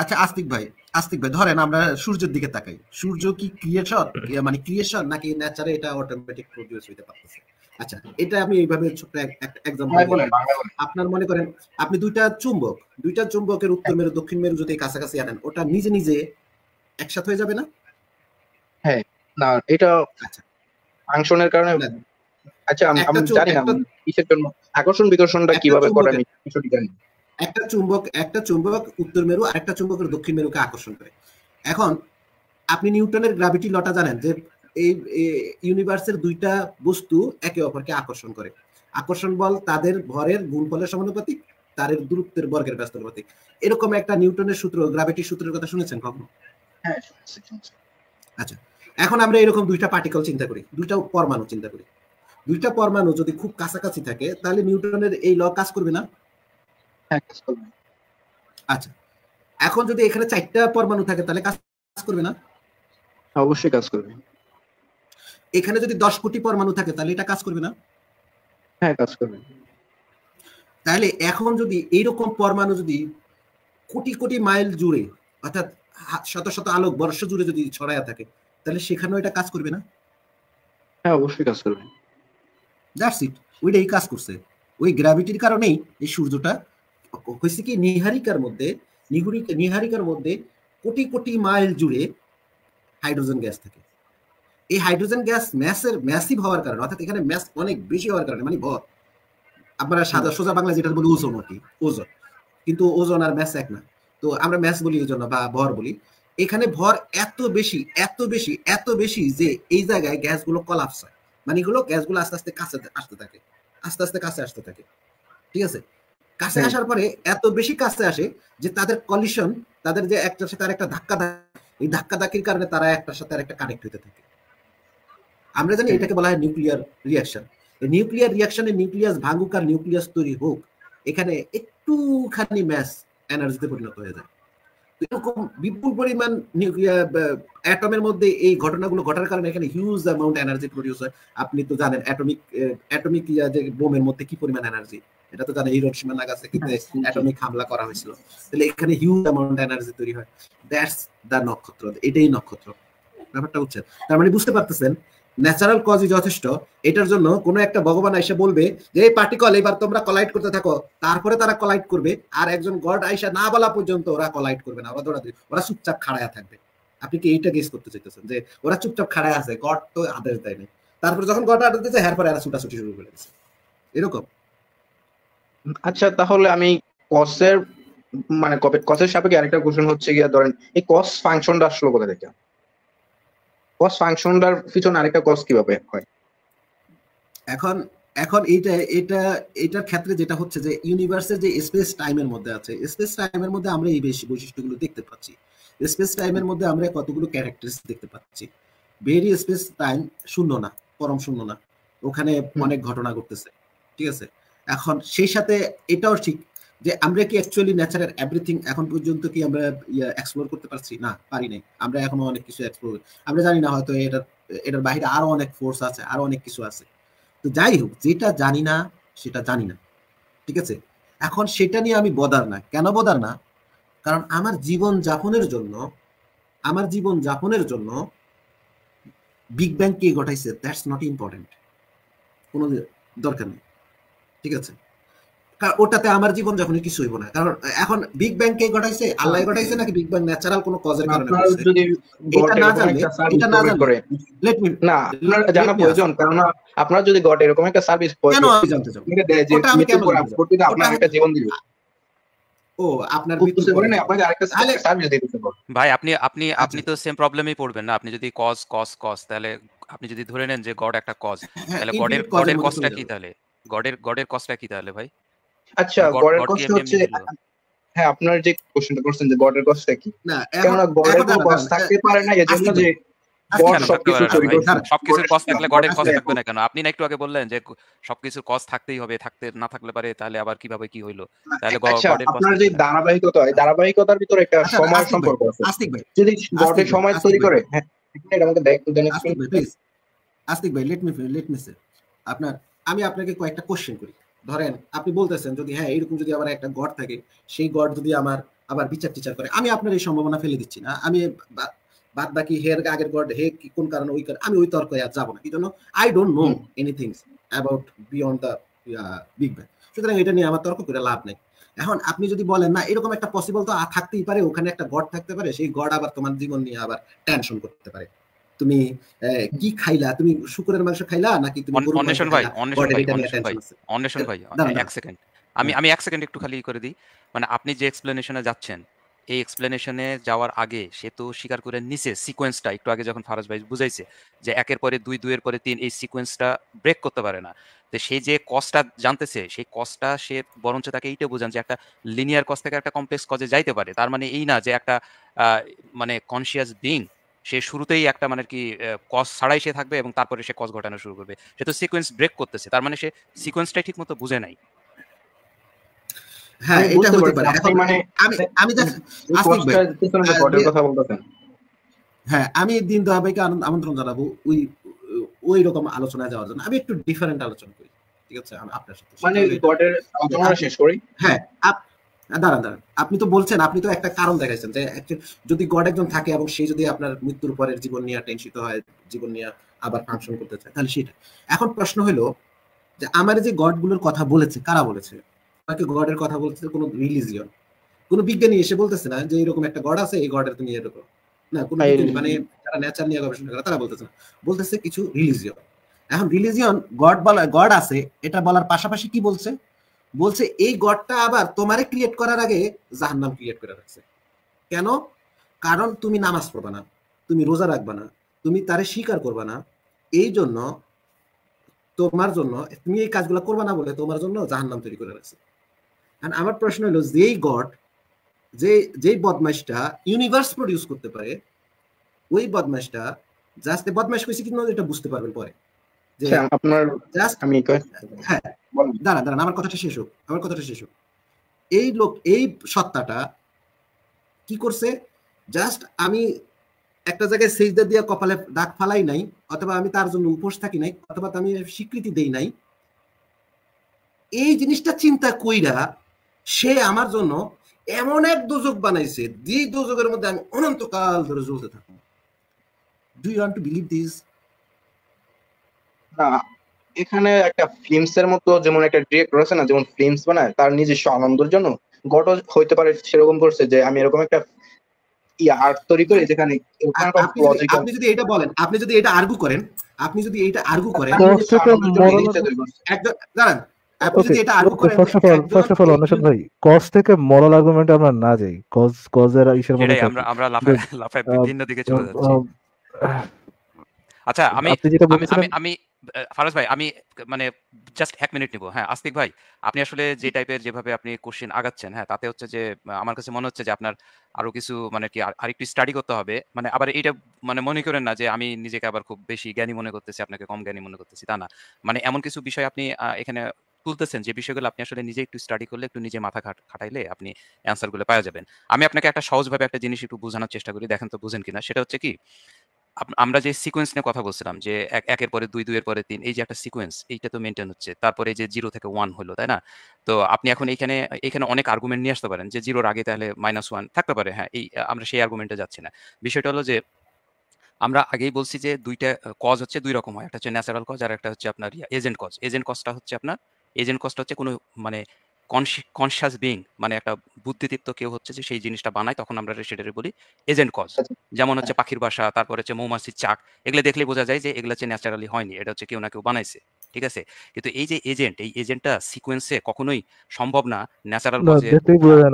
E: আচ্ছা আস্তিক ভাই আস্তিক ভাই ধরেন আমরা সূর্যের দিকে তাকাই সূর্য কি ক্রিয়েশন মানে ক্রিয়েশন নাকি ন্যাচারে এটা অটোমেটিক প্রডিউস হইতে পারতেছে আচ্ছা এটা আমি এইভাবে ছোট একটা এক্সাম্পল আপনার মনে করেন আপনি দুইটা চুম্বক দুইটা চুম্বকের উত্তর মেরু দক্ষিণ মেরু যদি কাছাকাছি আনেন ওটা নিজে নিজে একসাথে হয়ে যাবে না হ্যাঁ না এটা আচ্ছা ফাংশনের কারণে আচ্ছা আমি জানি না কিসের জন্য আকর্ষণ বিকর্ষণটা কিভাবে করে আমি কিছুটি জানি একটা চুম্বক একটা চুম্বক উত্তর মেরু আর একটা চুম্বকের দক্ষিণ মেরুকে আকর্ষণ করে এখন আপনি নিউটনের গ্রাভিটি লটা জানেন যে এই ইউনিভার্সের দুইটা বস্তু একে অপরকে আকর্ষণ করে আকর্ষণ বল তাদের ভরের গুণফলের সমানুপাতিক তারের দূরত্বের বর্গের ব্যস্তানুপাতিক এরকম একটা নিউটনের সূত্র গ্রাভিটির সূত্রের কথা শুনেছেন কখনো হ্যাঁ আচ্ছা এখন আমরা এরকম দুইটা পার্টিকল চিন্তা করি দুইটা পরমাণু চিন্তা করি দুইটা পরমাণু যদি খুব কাছাকাছি থাকে তাহলে নিউটনের এই ল হ্যাঁ, কাজ করবে না আচ্ছা এখন যদি এখানে চারটা পরমাণু থাকে তাহলে কাজ করবে না অবশ্যই কাজ করবে এখানে যদি দশ কোটি পরমাণু থাকে তাহলে এটা কাজ করবে না হ্যাঁ কাজ করবে তাহলে এখন যদি এইরকম পরমাণু যদি কোটি কোটি মাইল জুড়ে অর্থাৎ শত শত আলোক বর্ষ জুড়ে যদি ছড়ায়া থাকে তাহলে সেখানেও এটা কাজ করবে না হ্যাঁ অবশ্যই কাজ করবে দ্যাটস ইট ওইটাই কাজ করছে ওই গ্র্যাভিটির কারণেই এই সূর্যটা হয়েছে কি নিহারিকার মধ্যে নিহুরিকা নিহারিকার মধ্যে কোটি কোটি মাইল জুড়ে হাইড্রোজেন গ্যাস থাকে এই হাইড্রোজেন গ্যাস ম্যাসের ম্যাসিভ হওয়ার কারণে অর্থাৎ এখানে ম্যাস অনেক বেশি হওয়ার কারণে মানে ভর আমরা সাদা সোজা বাংলা যেটা বলি ওজন আর কি ওজন কিন্তু ওজন আর ম্যাস এক না তো আমরা ম্যাস বলি ওই জন্য বা ভর বলি এখানে ভর এত বেশি এত বেশি এত বেশি যে এই জায়গায় গ্যাসগুলো কলাপস হয় মানে এগুলো গ্যাসগুলো আস্তে আস্তে কাছে আসতে থাকে আস্তে আস্তে কাছে আসতে থাকে ঠিক আছে কাছে হ্যাঁ। আসার পরে এত বেশি কাছে আসে যে তাদের কলিশন তাদের যে একটার সাথে আরেকটা ধাক্কা এই ধাক্কা ধাক্কির কারণে তারা একটার সাথে আরেকটা কানেক্ট হতে থাকে আমরা জানি এটাকে বলা হয় নিউক্লিয়ার রিয়াকশন নিউক্লিয়ার রিয়াকশনে নিউক্লিয়াস ভাঙুক আর নিউক্লিয়াস তৈরি হোক এখানে একটুখানি ম্যাস এনার্জিতে পরিণত হয়ে যায় এরকম বিপুল পরিমাণ অ্যাটমের মধ্যে এই ঘটনাগুলো ঘটার কারণে এখানে হিউজ অ্যামাউন্ট এনার্জি প্রডিউস হয় আপনি তো জানেন অ্যাটমিক অ্যাটমিক যে বোমের মধ্যে কি পরিমাণ এনার্জি এটা তো জানেন হিরোশিমা নাগাসাকিতে অ্যাটমিক আচ্ছা। হামলা করা হয়েছিল তাহলে এখানে হিউজ অ্যামাউন্ট এনার্জি তৈরি হয় দ্যাটস দা নক্ষত্র এটাই নক্ষত্র ব্যাপারটা হচ্ছে তার মানে বুঝতে পারতেছেন ন্যাচারাল কজই যথেষ্ট এটার জন্য কোনো একটা ভগবান এসে বলবে যে এই পার্টিকল এবার তোমরা কলাইট করতে থাকো তারপরে তারা কলাইট করবে আর একজন গড আইসা না বলা পর্যন্ত ওরা কলাইট করবে না ওরা দৌড়াদৌড়ি ওরা চুপচাপ খাড়ায় থাকবে আপনি কি এইটা গেস করতে চাইতেছেন যে ওরা চুপচাপ খাড়ায় আছে গড তো আদেশ দেয় না তারপরে যখন গড আদেশ দিয়েছে হ্যাঁ পরে এরা ছুটাছুটি শুরু করে দিচ্ছে এরকম আচ্ছা তাহলে আমি কসের
B: মানে কসের সাপেক্ষে আরেকটা কোশ্চেন হচ্ছে গিয়া ধরেন এই কস ফাংশনটা আসলে কোথা থেকে
E: কস ফাংশনটার পিছনে আরেকটা কস কিভাবে হয় এখন এখন এইটা এটা এটার ক্ষেত্রে যেটা হচ্ছে যে ইউনিভার্সের যে স্পেস টাইমের মধ্যে আছে স্পেস টাইমের মধ্যে আমরা এই বেশি বৈশিষ্ট্যগুলো দেখতে পাচ্ছি স্পেস টাইমের মধ্যে আমরা কতগুলো ক্যারেক্টারিস দেখতে পাচ্ছি স্পেস টাইম শূন্য না পরম শূন্য না ওখানে অনেক ঘটনা ঘটতেছে ঠিক আছে এখন সেই সাথে এটাও ঠিক যে আমরা কি অ্যাকচুয়ালি ন্যাচারাল এভরিথিং এখন পর্যন্ত কি আমরা এক্সপ্লোর করতে পারছি না পারি নাই আমরা এখনো অনেক কিছু এক্সপ্লোর আমরা জানি না হয়তো এটা এটার বাইরে আরো অনেক ফোর্স আছে আরো অনেক কিছু আছে তো যাই হোক যেটা জানি না সেটা জানি না ঠিক আছে এখন সেটা নিয়ে আমি বদার না কেন বদার না কারণ আমার জীবন যাপনের জন্য আমার জীবন যাপনের জন্য বিগ ব্যাং কে ঘটাইছে দ্যাটস নট ইম্পর্টেন্ট কোনো দরকার নেই ঠিক আছে ওটাতে আমার জীবন যখন কিছু হইব না কারণ এখন বিগ ব্যাং কে ঘটাইছে আল্লাহ ঘটাইছে নাকি বিগ ব্যাং ন্যাচারাল কোনো কজের কারণে এটা না জানলে এটা না জানলে
B: লেট মি না আপনারা জানা প্রয়োজন কারণ আপনারা যদি গট এরকম একটা সার্ভিস কেন আমি জানতে চাই ওটা আমি কেন করব আপনার একটা জীবন দিব ও আপনার আরেকটা সার্ভিস দিতে
D: ভাই আপনি আপনি আচ্ছা। আপনি তো সেম প্রবলেমই পড়বেন না আপনি যদি কজ কজ কজ তাহলে আপনি যদি ধরে নেন যে গড একটা হ্যাঁ, হ্যাঁ, কজ তাহলে গডের গডের কজটা কি তাহলে গডের গডের কজটা কি তাহলে ভাই আচ্ছা গড়ের হচ্ছে
E: হ্যাঁ
B: আপনার যে কোশ্চেনটা করছেন যে গডের কি না
D: গডের আপনি একটু আগে বললেন যে সবকিছুর থাকতেই হবে থাকতে না থাকলে পারে তাহলে আবার কিভাবে কি হইলো তাহলে আচ্ছা, যে
B: ধারাবাহিকতা হয় ধারাবাহিকতার ভিতরে একটা আচ্ছা, সময় সম্পর্ক যদি গডের সময় তৈরি করে
E: হ্যাঁ আস্তিক ভাই লেট মি স্যার আপনার আমি আপনাকে কয়েকটা কোশ্চেন করি ধরেন আপনি বলতেছেন যদি হ্যাঁ এরকম যদি আমার একটা গড থাকে সেই গড যদি আমার আবার বিচার টিচার করে আমি আপনার এই সম্ভাবনা ফেলে দিচ্ছি না আমি বাদ বাকি হের আগের গড হে কি কোন কারণে ওই কারণে আমি ওই তর্ক আর যাবো না কি জন্য I don't know anything about beyond the big bang সুতরাং এটা নিয়ে আমার তর্ক করে লাভ নেই এখন আপনি যদি বলেন না এরকম একটা পসিবল তো থাকতেই পারে ওখানে একটা গড থাকতে পারে সেই গড আবার তোমার জীবন নিয়ে আবার টেনশন করতে পারে তুমি কি খাইলা তুমি শুকুরের মাংস খাইলা নাকি তুমি অন্বেষণ ভাই অন্বেষণ ভাই
D: অন্বেষণ ভাই এক সেকেন্ড আমি আমি এক সেকেন্ড একটু খালি করে দিই মানে আপনি যে এক্সপ্লেনেশনে যাচ্ছেন এই এক্সপ্লেনেশনে যাওয়ার আগে সে তো স্বীকার করে নিছে সিকোয়েন্সটা একটু আগে যখন ফারাজ ভাই বুঝাইছে যে একের পরে দুই দুইয়ের পরে তিন এই সিকোয়েন্সটা ব্রেক করতে পারে না তো সেই যে কস্টটা জানতেছে সেই কস্টটা সে বরঞ্চ তাকে এইটা বোঝান যে একটা লিনিয়ার কস্ট থেকে একটা কমপ্লেক্স কজে যাইতে পারে তার মানে এই না যে একটা মানে কনসিয়াস বিং সে শুরুতেই একটা মানে কি কস ছাড়াই সে থাকবে এবং তারপরে সে কস ঘটানো শুরু করবে সে তো সিকোয়েন্স ব্রেক করতেছে তার মানে সে সিকোয়েন্সটাই ঠিক মতো বুঝে নাই হ্যাঁ আমি মানে
E: হ্যাঁ, দিন দয়াবাইকে আমন্ত্রণ জানাবো ওই ওই রকম আলোচনায় যাওয়ার জন্য আমি একটু ডিফারেন্ট আলোচনা করি ঠিক আছে আপনার সাথে মানে আলোচনা শেষ করি হ্যাঁ দাঁড়ান দাঁড়ান আপনি তো বলছেন আপনি তো একটা কারণ দেখাইছেন যে যদি গড একজন থাকে এবং সে যদি আপনার মৃত্যুর পরের জীবন নিয়ে টেনশিত হয় জীবন নিয়ে আবার ফাংশন করতে চায় তাহলে সেটা এখন প্রশ্ন হলো যে আমার যে কথা বলেছে কারা বলেছে কথা রিলিজিয়ন বিজ্ঞানী এসে বলতেছে না যে এরকম একটা গড আছে এই গডের তুমি এরকম না মানে যারা নিয়ে গবেষণা করে তারা বলতেছে না বলতেছে কিছু রিলিজিয়ন এখন রিলিজিয়ন গড বলা গড আছে এটা বলার পাশাপাশি কি বলছে বলছে এই গডটা আবার তোমারে ক্রিয়েট করার আগে জাহান্নাম ক্রিয়েট করে রাখছে কেন কারণ তুমি নামাজ পড়বা না তুমি রোজা রাখবা না তুমি তারে স্বীকার করবা না এই জন্য তোমার জন্য তুমি এই কাজগুলো করবা না বলে তোমার জন্য জাহান্নাম তৈরি করে রাখছে এন্ড আমার প্রশ্ন হলো যেই গড যে যেই বদমাইশটা ইউনিভার্স প্রডিউস করতে পারে ওই বদমাইশটা জাস্ট বদমাইশ কইছে কিন্তু এটা বুঝতে পারবেন পরে
B: যে হ্যাঁ, আপনার
E: জাস্ট আমি হ্যাঁ দাঁড়া দাঁড়ান আমার কথাটা শেষ হোক আমার কথাটা শেষ হোক এই লোক এই সত্তাটা কি করছে জাস্ট আমি একটা জায়গায় দিয়ে কপালে ফালাই নাই অথবা আমি তার জন্য উপোস থাকি নাই অথবা আমি স্বীকৃতি দেই নাই এই জিনিসটা চিন্তা কইরা সে আমার জন্য এমন এক দুযোগ বানাইছে যে দুযোগের মধ্যে আমি অনন্তকাল ধরে জ্বলতে থাকবো do you want to believe this এখানে একটা ফিল্মস
B: এর মতো যেমন একটা ডিরেক্টর রয়েছে না যেমন ফিল্মস বানায় তার নিজস্ব আনন্দের জন্য গট হইতে পারে সেরকম করছে যে আমি এরকম একটা আর্ট তৈরি করি যেখানে আপনি
E: যদি এটা বলেন আপনি যদি এটা আর্গু করেন আপনি যদি এটা আর্গু করেন একদম ফার্স্ট অফ
A: অল কজ থেকে মরাল আমরা না যাই কজ চলে
D: আচ্ছা আমি আমি ফারাজ ভাই আমি মানে জাস্ট এক মিনিট নিব হ্যাঁ আস্তিক ভাই আপনি আসলে যে টাইপের যেভাবে আপনি কোশ্চেন আগাচ্ছেন হ্যাঁ তাতে হচ্ছে যে আমার কাছে মনে হচ্ছে যে আপনার আরো কিছু মানে কি আরেকটু স্টাডি করতে হবে মানে আবার এটা মানে মনে করেন না যে আমি নিজেকে আবার খুব বেশি জ্ঞানী মনে করতেছি আপনাকে কম জ্ঞানী মনে করতেছি তা না মানে এমন কিছু বিষয় আপনি এখানে তুলতেছেন যে বিষয়গুলো আপনি আসলে নিজে একটু স্টাডি করলে একটু নিজে মাথা খাটাইলে আপনি অ্যান্সারগুলো পাওয়া যাবেন আমি আপনাকে একটা সহজভাবে একটা জিনিস একটু বোঝানোর চেষ্টা করি দেখেন তো বুঝেন কিনা সেটা হচ্ছে কি আমরা যে সিকোয়েন্স নিয়ে কথা বলছিলাম যে একের পরে দুই দুইয়ের পরে তিন এই যে একটা সিকোয়েন্স এইটা তো মেনটেন হচ্ছে তারপরে যে জিরো থেকে ওয়ান হলো তাই না তো আপনি এখন এইখানে এখানে অনেক আর্গুমেন্ট নিয়ে আসতে পারেন যে জিরোর আগে তাহলে মাইনাস ওয়ান থাকতে পারে হ্যাঁ এই আমরা সেই আর্গুমেন্টে যাচ্ছি না বিষয়টা হলো যে আমরা আগেই বলছি যে দুইটা কজ হচ্ছে দুই রকম হয় একটা হচ্ছে ন্যাচারাল কজ আর একটা হচ্ছে আপনার এজেন্ট কজ এজেন্ট কজটা হচ্ছে আপনার এজেন্ট কজটা হচ্ছে কোনো মানে কনসিয়াস বিং মানে একটা বুদ্ধিদীপ্ত কেউ হচ্ছে যে সেই জিনিসটা বানায় তখন আমরা বলি এজেন্ট আচ্ছা। কজ যেমন হচ্ছে হ্যাঁ। পাখির বাসা হচ্ছে মৌমাছির চাক এগুলো দেখলে বোঝা যায় যে এগুলো হচ্ছে ন্যাচারালি হয়নি এটা হচ্ছে কেউ না কেউ বানাইছে ঠিক আছে কিন্তু এই যে এজেন্ট এই এজেন্টটা সিকোয়েন্সে কখনোই সম্ভব না ন্যাচারাল কজে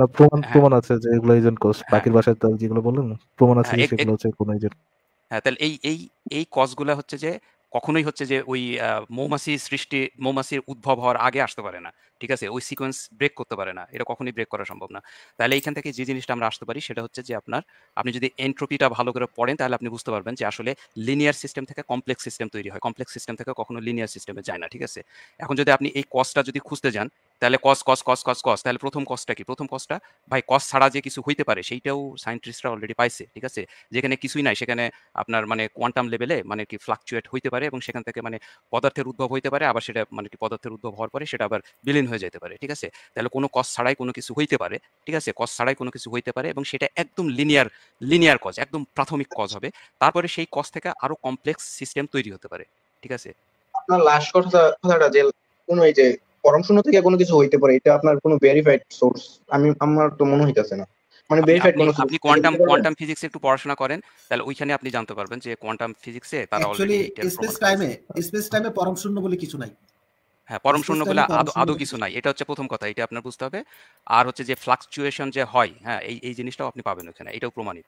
A: না প্রমাণ হ্যাঁ। প্রমাণ আছে যে এগুলো এজেন্ট হ্যাঁ। কজ পাখির যেগুলো বললেন প্রমাণ আছে সেগুলো হচ্ছে কোন এজেন্ট
D: হ্যাঁ তাহলে এই এই এই কজগুলো হচ্ছে যে কখনোই হচ্ছে যে ওই মৌমাসির সৃষ্টি মৌমাছির উদ্ভব হওয়ার আগে আসতে পারে না ঠিক আছে ওই সিকোয়েন্স ব্রেক করতে পারে না এটা কখনোই ব্রেক করা সম্ভব না তাহলে এইখান থেকে যে জিনিসটা আমরা আসতে পারি সেটা হচ্ছে যে আপনার আপনি যদি এন্ট্রোপিটা ভালো করে পড়েন তাহলে আপনি বুঝতে পারবেন যে আসলে লিনিয়ার সিস্টেম থেকে কমপ্লেক্স সিস্টেম তৈরি হয় কমপ্লেক্স সিস্টেম থেকে কখনো লিনিয়ার সিস্টেমে যায় না ঠিক আছে এখন যদি আপনি এই কস্টটা যদি খুঁজতে যান তাহলে কস কস কস কস কস তাহলে প্রথম কসটা কি প্রথম কসটা ভাই কস ছাড়া যে কিছু হইতে পারে সেইটাও সায়েন্টিস্টরা অলরেডি পাইছে ঠিক আছে যেখানে কিছুই নাই সেখানে আপনার মানে কোয়ান্টাম লেভেলে মানে কি ফ্লাকচুয়েট হইতে পারে এবং সেখান থেকে মানে পদার্থের উদ্ভব হইতে পারে আবার সেটা মানে কি পদার্থের উদ্ভব হওয়ার পরে সেটা আবার বিলীন হয়ে যেতে পারে ঠিক আছে তাহলে কোনো কস ছাড়াই কোনো কিছু হইতে পারে ঠিক আছে কস ছাড়াই কোনো কিছু হইতে পারে এবং সেটা একদম লিনিয়ার লিনিয়ার কজ একদম প্রাথমিক কজ হবে তারপরে সেই কস থেকে আরো কমপ্লেক্স সিস্টেম তৈরি হতে পারে ঠিক আছে আপনার লাস্ট কথাটা যে
B: কোন এই যে পরম শূন্য থেকে কোনো কিছু হইতে পারে এটা আপনার কোনো ভেরিফাইড সোর্স আমি আমার তো মনে হইতাছে
D: না
E: মানে ভেরিফাইড কোনো আপনি কোয়ান্টাম কোয়ান্টাম
D: ফিজিক্সে একটু পড়াশোনা করেন তাহলে ওইখানে আপনি জানতে পারবেন যে কোয়ান্টাম ফিজিক্সে তারা অলরেডি স্পেস টাইমে
E: স্পেস টাইমে পরম শূন্য বলে কিছু নাই
D: হ্যাঁ পরম শূন্য বলে আদৌ কিছু নাই এটা হচ্ছে প্রথম কথা এটা আপনার বুঝতে হবে আর হচ্ছে যে ফ্লাকচুয়েশন যে হয় হ্যাঁ এই এই জিনিসটাও আপনি পাবেন ওখানে এটাও প্রমাণিত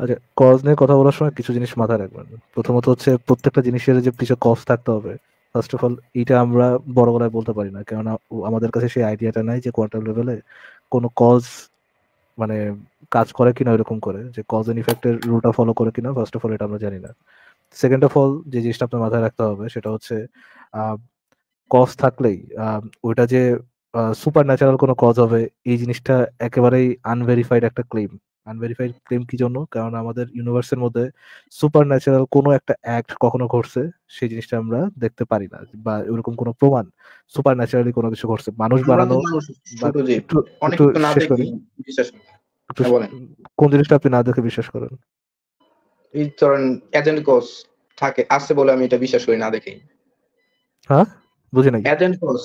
A: আচ্ছা কজ নিয়ে কথা বলার সময় কিছু জিনিস মাথায় রাখবেন প্রথমত হচ্ছে প্রত্যেকটা জিনিসের যে কিছু কজ থাকতে হবে ফার্স্ট অফ অল এটা আমরা বড় গলায় বলতে পারি না কারণ আমাদের কাছে সেই আইডিয়াটা নাই যে কোয়ার্টার লেভেলে কোনো কজ মানে কাজ করে কিনা এরকম করে যে কজ এন্ড ইফেক্টের রুলটা ফলো করে কিনা ফার্স্ট অফ অল এটা আমরা জানি না সেকেন্ড অফ অল যে জিনিসটা আপনার মাথায় রাখতে হবে সেটা হচ্ছে কজ থাকলেই ওইটা যে সুপার ন্যাচারাল কোনো কজ হবে এই জিনিসটা একেবারেই আনভেরিফাইড একটা ক্লেম আনভেরিফাইড ক্লেম কি জন্য কারণ আমাদের ইউনিভার্সের মধ্যে সুপার ন্যাচারাল কোনো একটা অ্যাক্ট কখনো ঘটছে সেই জিনিসটা আমরা দেখতে পারি না বা এরকম কোনো প্রমাণ সুপার ন্যাচারালি কোনো কিছু ঘটছে মানুষ বানানো হ্যাঁ, কোন জিনিসটা আপনি না দেখে বিশ্বাস করেন
B: এই ধরেন এজেন্ট কোস থাকে আছে বলে আমি এটা বিশ্বাস করি না দেখেই
D: হ্যাঁ বুঝি নাকি এজেন্ট
B: কোস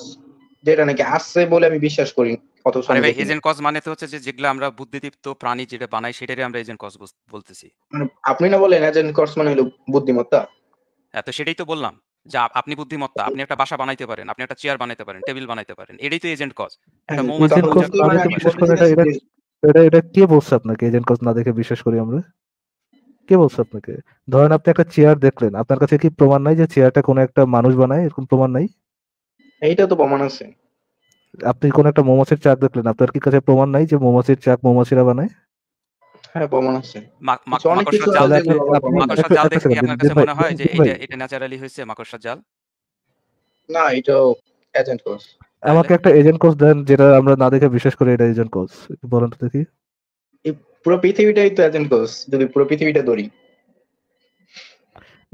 B: যেটা নাকি আছে বলে আমি বিশ্বাস করি অত
D: এজেন্ট কজ মানে হচ্ছে যে যেগুলো আমরা বুদ্ধিদীপ্ত প্রাণী যেটা বানাই সেটারই আমরা এজেন্ট কজ বলতেছি
B: মানে আপনি না বলেন এজেন্ট কজ মানে হলো
D: বুদ্ধিমত্তা হ্যাঁ তো সেটাই তো বললাম যে আপনি বুদ্ধিমত্তা আপনি একটা বাসা বানাইতে পারেন আপনি একটা চেয়ার বানাইতে পারেন টেবিল বানাইতে পারেন এটাই তো এজেন্ট কজ একটা হ্যাঁ, মৌমাছি মানে
A: এটা এটা কে বলছে আপনাকে এজেন্ট কজ না দেখে বিশ্বাস করি আমরা কে বলছে আপনাকে ধরেন আপনি একটা চেয়ার দেখলেন আপনার কাছে কি প্রমাণ নাই যে চেয়ারটা কোনো একটা মানুষ বানায় এরকম প্রমাণ নাই
B: এইটা তো প্রমাণ আছে
A: আপনি কোন একটা মোমোসের চাক দেখলেন আপনার কি কাছে প্রমাণ নাই যে মৌমাছির চাক মোমাসিরা বানায়
B: হ্যাঁ,
D: এটা ন্যাচারালি হয়েছে জাল না এটা
A: আমাকে একটা এজেন্ট দেন যেটা আমরা না দেখে বিশ্বাস করি এটা এজেন্ট কোর্স বলেন তো দেখি
B: পুরো পৃথিবীটাই তো এজেন্ট কোর্স যদি পুরো পৃথিবীটা ধরি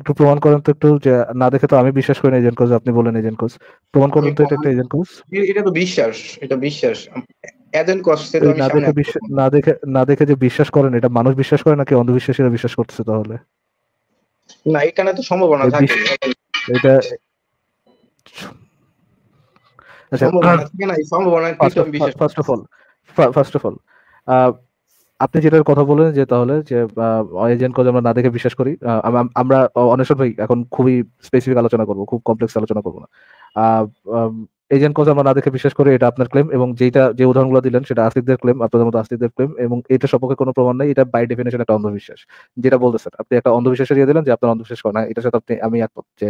A: একটু প্রমাণ করেন তো একটু যে না দেখে তো আমি বিশ্বাস করি না এজেন্ট কোচ আপনি বলেন এজেন্ট কোচ প্রমাণ করেন তো এটা একটা এজেন্ট কোচ
B: এটা তো বিশ্বাস এটা বিশ্বাস এজেন্ট কোচ তো না দেখে
A: না দেখে না দেখে যে বিশ্বাস করেন এটা মানুষ বিশ্বাস করে নাকি অন্ধবিশ্বাসীরা বিশ্বাস করতেছে তাহলে
B: না এখানে তো সম্ভাবনা থাকে এটা আচ্ছা সম্ভাবনা থাকে না সম্ভাবনা first of all first of all
A: আপনি যেটার কথা বলেন যে তাহলে যে এজেন্ট কজ আমরা না দেখে বিশ্বাস করি আমরা অনেশন ভাই এখন খুবই স্পেসিফিক আলোচনা করব খুব কমপ্লেক্স আলোচনা করব না এজেন্ট কজ আমরা না দেখে বিশ্বাস করি এটা আপনার ক্লেম এবং যেটা যে উদাহরণগুলো দিলেন সেটা আস্তিকদের ক্লেম আপনাদের মতো আস্তিকদের ক্লেম এবং এটা সপক্ষে কোনো প্রমাণ নেই এটা বাই ডেফিনেশন একটা অন্ধবিশ্বাস যেটা বলতেছেন আপনি একটা অন্ধবিশ্বাস এড়িয়ে দিলেন যে আপনার অন্ধবিশ্বাস করেন এটার সাথে আপনি আমি একমত যে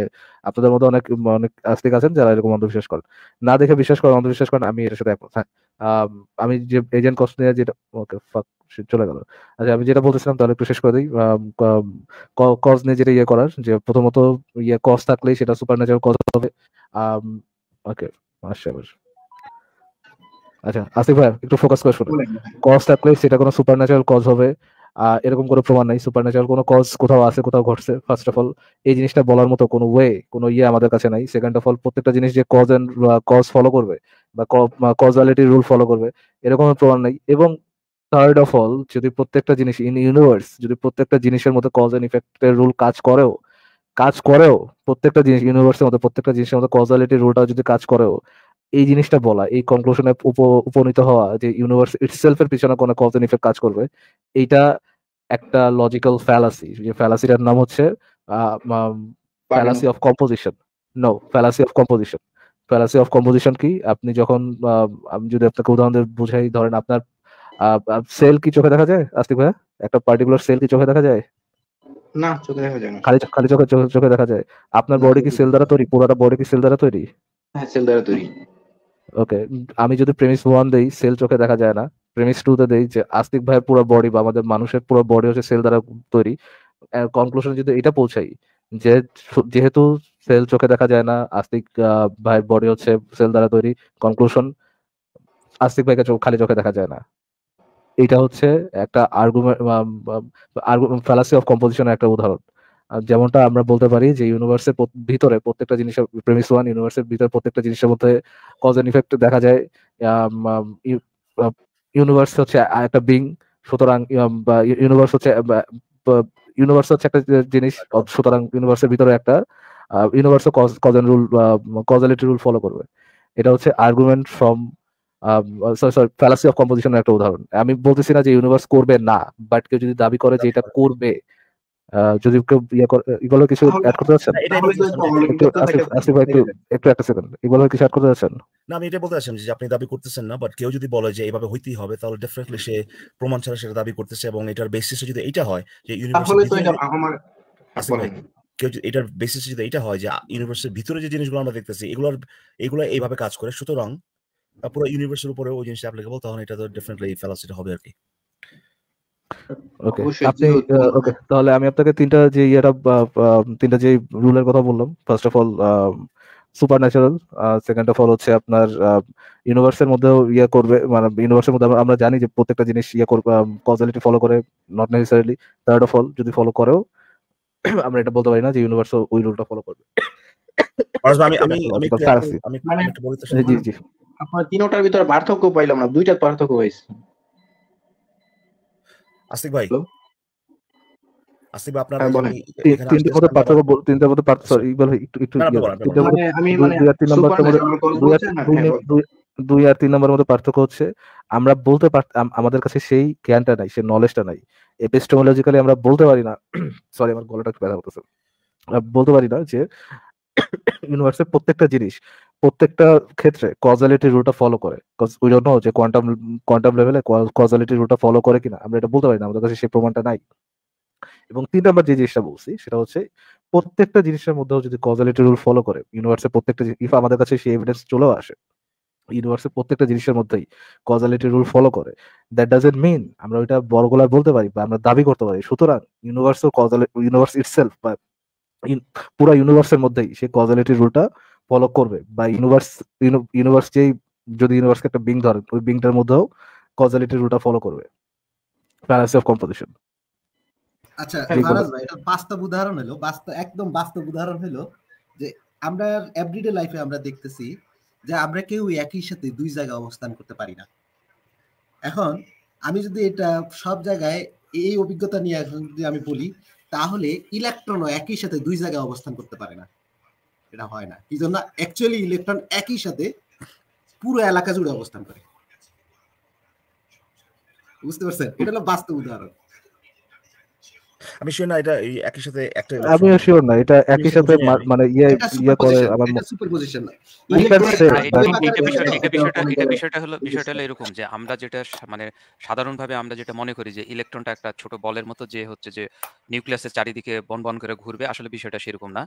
A: আপনাদের মধ্যে অনেক অনেক আস্তিক আছেন যারা এরকম অন্ধবিশ্বাস করেন না দেখে বিশ্বাস করেন অন্ধবিশ্বাস করেন আমি এটার সাথে একমত হ্যাঁ আমি যে এজেন্ট কস্ট নিয়ে যেটা ওকে ফাক চলে গেল আচ্ছা আমি যেটা বলতেছিলাম তাহলে একটু শেষ করে দিই কজ নিয়ে যেটা ইয়ে করার যে প্রথমত ইয়ে কজ থাকলেই সেটা সুপার ন্যাচারাল কজ হবে ওকে আচ্ছা আচ্ছা আসিফ ভাই একটু ফোকাস করে শুনুন কজ থাকলে সেটা কোনো সুপার ন্যাচারাল কজ হবে এরকম কোনো প্রমাণ নাই সুপার ন্যাচারাল কোনো কজ কোথাও আছে কোথাও ঘটছে ফার্স্ট অফ অল এই জিনিসটা বলার মতো কোনো ওয়ে কোনো ইয়ে আমাদের কাছে নাই সেকেন্ড অফ অল প্রত্যেকটা জিনিস যে কজ অ্যান্ড কজ ফলো করবে বা কজালিটি রুল ফলো করবে এরকম প্রমাণ নাই এবং থার্ড অফ অল যদি প্রত্যেকটা জিনিস ইন ইউনিভার্স যদি প্রত্যেকটা জিনিসের মধ্যে কজ অ্যান্ড ইফেক্টের রুল কাজ করেও কাজ করেও প্রত্যেকটা জিনিস ইউনিভার্সের মধ্যে প্রত্যেকটা জিনিসের মধ্যে কজালিটি রুলটা যদি কাজ করেও এই জিনিসটা বলা এই কনক্লুশনে উপনীত হওয়া যে ইউনিভার্স ইটসেলফ এর পিছনে কোনো কজ এফেক্ট কাজ করবে এইটা একটা লজিক্যাল ফ্যালাসি যে ফ্যালাসিটার নাম হচ্ছে fallacy of composition no fallacy of composition fallacy of composition কি আপনি যখন আমি যদি আপনাকে উদাহরণ দিয়ে বুঝাই ধরেন আপনার সেল কি চোখে দেখা যায় আস্তিক ভাইয়া একটা পার্টিকুলার সেল কি চোখে দেখা যায়
B: না চোখে দেখা যায় না
A: খালি খালি চোখে চোখে দেখা যায় আপনার বডি কি সেল দ্বারা তৈরি পুরোটা বডি কি সেল দ্বারা তৈরি
B: হ্যাঁ সেল দ্বারা তৈরি
A: ওকে আমি যদি প্রেমিস ওয়ান দেই সেল চোখে দেখা যায় না প্রেমিস টু তে দেই যে আস্তিক ভাইয়ের পুরো বডি বা আমাদের মানুষের পুরো বডি হচ্ছে সেল দ্বারা তৈরি কনক্লুশন যদি এটা পৌঁছাই যে যেহেতু সেল চোখে দেখা যায় না আস্তিক ভাইয়ের বডি হচ্ছে সেল দ্বারা তৈরি কনক্লুশন আস্তিক ভাইকে চোখ খালি চোখে দেখা যায় না এটা হচ্ছে একটা আর্গুমেন্ট ফ্যালাসি অফ কম্পোজিশনের একটা উদাহরণ যেমনটা আমরা বলতে পারি যে ইউনিভার্সের ভিতরে প্রত্যেকটা জিনিসের প্রেমিস ওয়ান ইউনিভার্সের ভিতরে প্রত্যেকটা জিনিসের মধ্যে কজ এন্ড ইফেক্ট দেখা যায় ইউনিভার্স হচ্ছে একটা বিং সুতরাং ইউনিভার্স হচ্ছে ইউনিভার্স হচ্ছে একটা জিনিস সুতরাং ইউনিভার্সের ভিতরে একটা universe cause and rule causality rule follow করবে এটা হচ্ছে argument from sorry fallacy of কম্পোজিশনের একটা উদাহরণ আমি বলতেছি না যে ইউনিভার্স করবে না বাট কেউ যদি দাবি করে যে এটা আচ্ছা। করবে যদি কেউ এগুলো ইয়ে কিছু অ্যাড করতে চাচ্ছেন আসিফ ভাই একটু একটু একটা সেকেন্ড এগুলো কিছু অ্যাড করতে চাচ্ছেন না
C: আমি এটা বলতে চাচ্ছি যে আপনি দাবি করতেছেন না বাট কেউ যদি বলে যে এভাবে হইতেই হবে তাহলে ডেফিনেটলি সে প্রমাণ ছাড়া সেটা দাবি করতেছে এবং এটার বেসিসে যদি এটা হয় যে কেউ এটার বেসিসে যদি এটা হয় যে ইউনিভার্সিটির ভিতরে যে জিনিসগুলো আমরা দেখতেছি এগুলোর এগুলো এইভাবে কাজ করে সুতরাং পুরো ইউনিভার্সের উপরে ওই জিনিসটা অ্যাপ্লিকেবল তখন এটা তো ডেফিনেটলি ফেলাসিটি হবে আর কি
A: ওকে আপনি ওকে তাহলে আমি আপনাকে তিনটা যে ইয়েটা তিনটা যে রুলের কথা বললাম first of all supernatural second of all হচ্ছে আপনার ইউনিভার্সের মধ্যেও ইয়ে করবে মানে ইউনিভার্সের মধ্যে আমরা জানি যে প্রত্যেকটা জিনিস ইয়ে করবে কজালিটি ফলো করে not necessarily third of all যদি ফলো করেও *clears throat* আমরা এটা বলতে পারি না যে ইউনিভার্স ওই রুলটা ফলো করবে
B: আমি আমি আমি আপনার তিনটার ভিতরে পার্থক্য পাইলাম না দুইটা পার্থক্য হয়েছে আসিফ ভাই আসিফ ভাই আপনার হ্যাঁ,
A: তিনটে পদে পার্থক্য তিনটে পদে পার্থক্য সরি ইকবাল ভাই একটু একটু ইয়ে মানে আমি মানে তিন নম্বর দুই আর তিন নম্বরের মধ্যে হ্যাঁ, পার্থক্য হচ্ছে আমরা বলতে আমাদের কাছে সেই জ্ঞানটা নাই সেই নলেজটা নাই এপিস্টেমোলজিক্যালি আমরা বলতে পারি না সরি *coughs* আমার গলাটা একটু ব্যথা হতেছে বলতে পারি না যে ইউনিভার্সের *coughs* প্রত্যেকটা জিনিস প্রত্যেকটা ক্ষেত্রে কজালিটি রুলটা ফলো করে উই ডোন্ট নো যে কোয়ান্টাম কোয়ান্টাম লেভেলে কজালিটি রুলটা ফলো করে কিনা আমরা এটা বলতে পারি না আমাদের কাছে সেই প্রমাণটা নাই এবং তিন নাম্বার যে জিনিসটা বলছি সেটা হচ্ছে প্রত্যেকটা জিনিসের মধ্যেও যদি কজালিটি রুল ফলো করে ইউনিভার্সের প্রত্যেকটা ইফ আমাদের কাছে সেই এভিডেন্স চলেও আসে ইউনিভার্সের প্রত্যেকটা জিনিসের মধ্যেই কজালিটি রুল ফলো করে দ্যাট ডাজেন্ট মিন আমরা ওইটা বড়গোলায় বলতে পারি বা আমরা দাবি করতে পারি সুতরাং ইউনিভার্সের কজালিটি ইউনিভার্স ইটসেলফ বা পুরো ইউনিভার্সের মধ্যেই সেই কজালিটি রুলটা ফলো করবে বা ইউনিভার্স ইউনিভার্স যেই যদি ইউনিভার্সকে একটা বিং ধরে ওই বিংটার মধ্যেও কজালিটি রুলটা ফলো করবে প্যারাসি অফ কম্পোজিশন
E: আচ্ছা হ্যাঁ, ফারাজ ভাই এটা বাস্তব উদাহরণ হলো বাস্তব একদম বাস্তব উদাহরণ হলো যে আমরা এভরিডে লাইফে আমরা দেখতেছি যে আমরা কেউ একই সাথে দুই জায়গায় অবস্থান করতে পারি না এখন আমি যদি এটা সব জায়গায় এই অভিজ্ঞতা নিয়ে যদি আমি বলি তাহলে ইলেকট্রনও একই সাথে দুই জায়গায় অবস্থান করতে পারে না এটা হয় না কি জন্য অ্যাকচুয়ালি ইলেকট্রন একই সাথে পুরো এলাকা জুড়ে অবস্থান করে বুঝতে পারছেন এটা হলো বাস্তব উদাহরণ আমি শিওর না এটা একই সাথে একটা আমি
A: শিওর না এটা একই সাথে মানে ইয়া ইয়া করে আমার এটা বিষয়টা হলো বিষয়টা
D: হলো এরকম যে আমরা যেটা মানে সাধারণভাবে আমরা যেটা মনে করি যে ইলেকট্রনটা একটা ছোট বলের মতো যে হচ্ছে যে নিউক্লিয়াসের চারিদিকে বন বন করে ঘুরবে আসলে বিষয়টা সেরকম না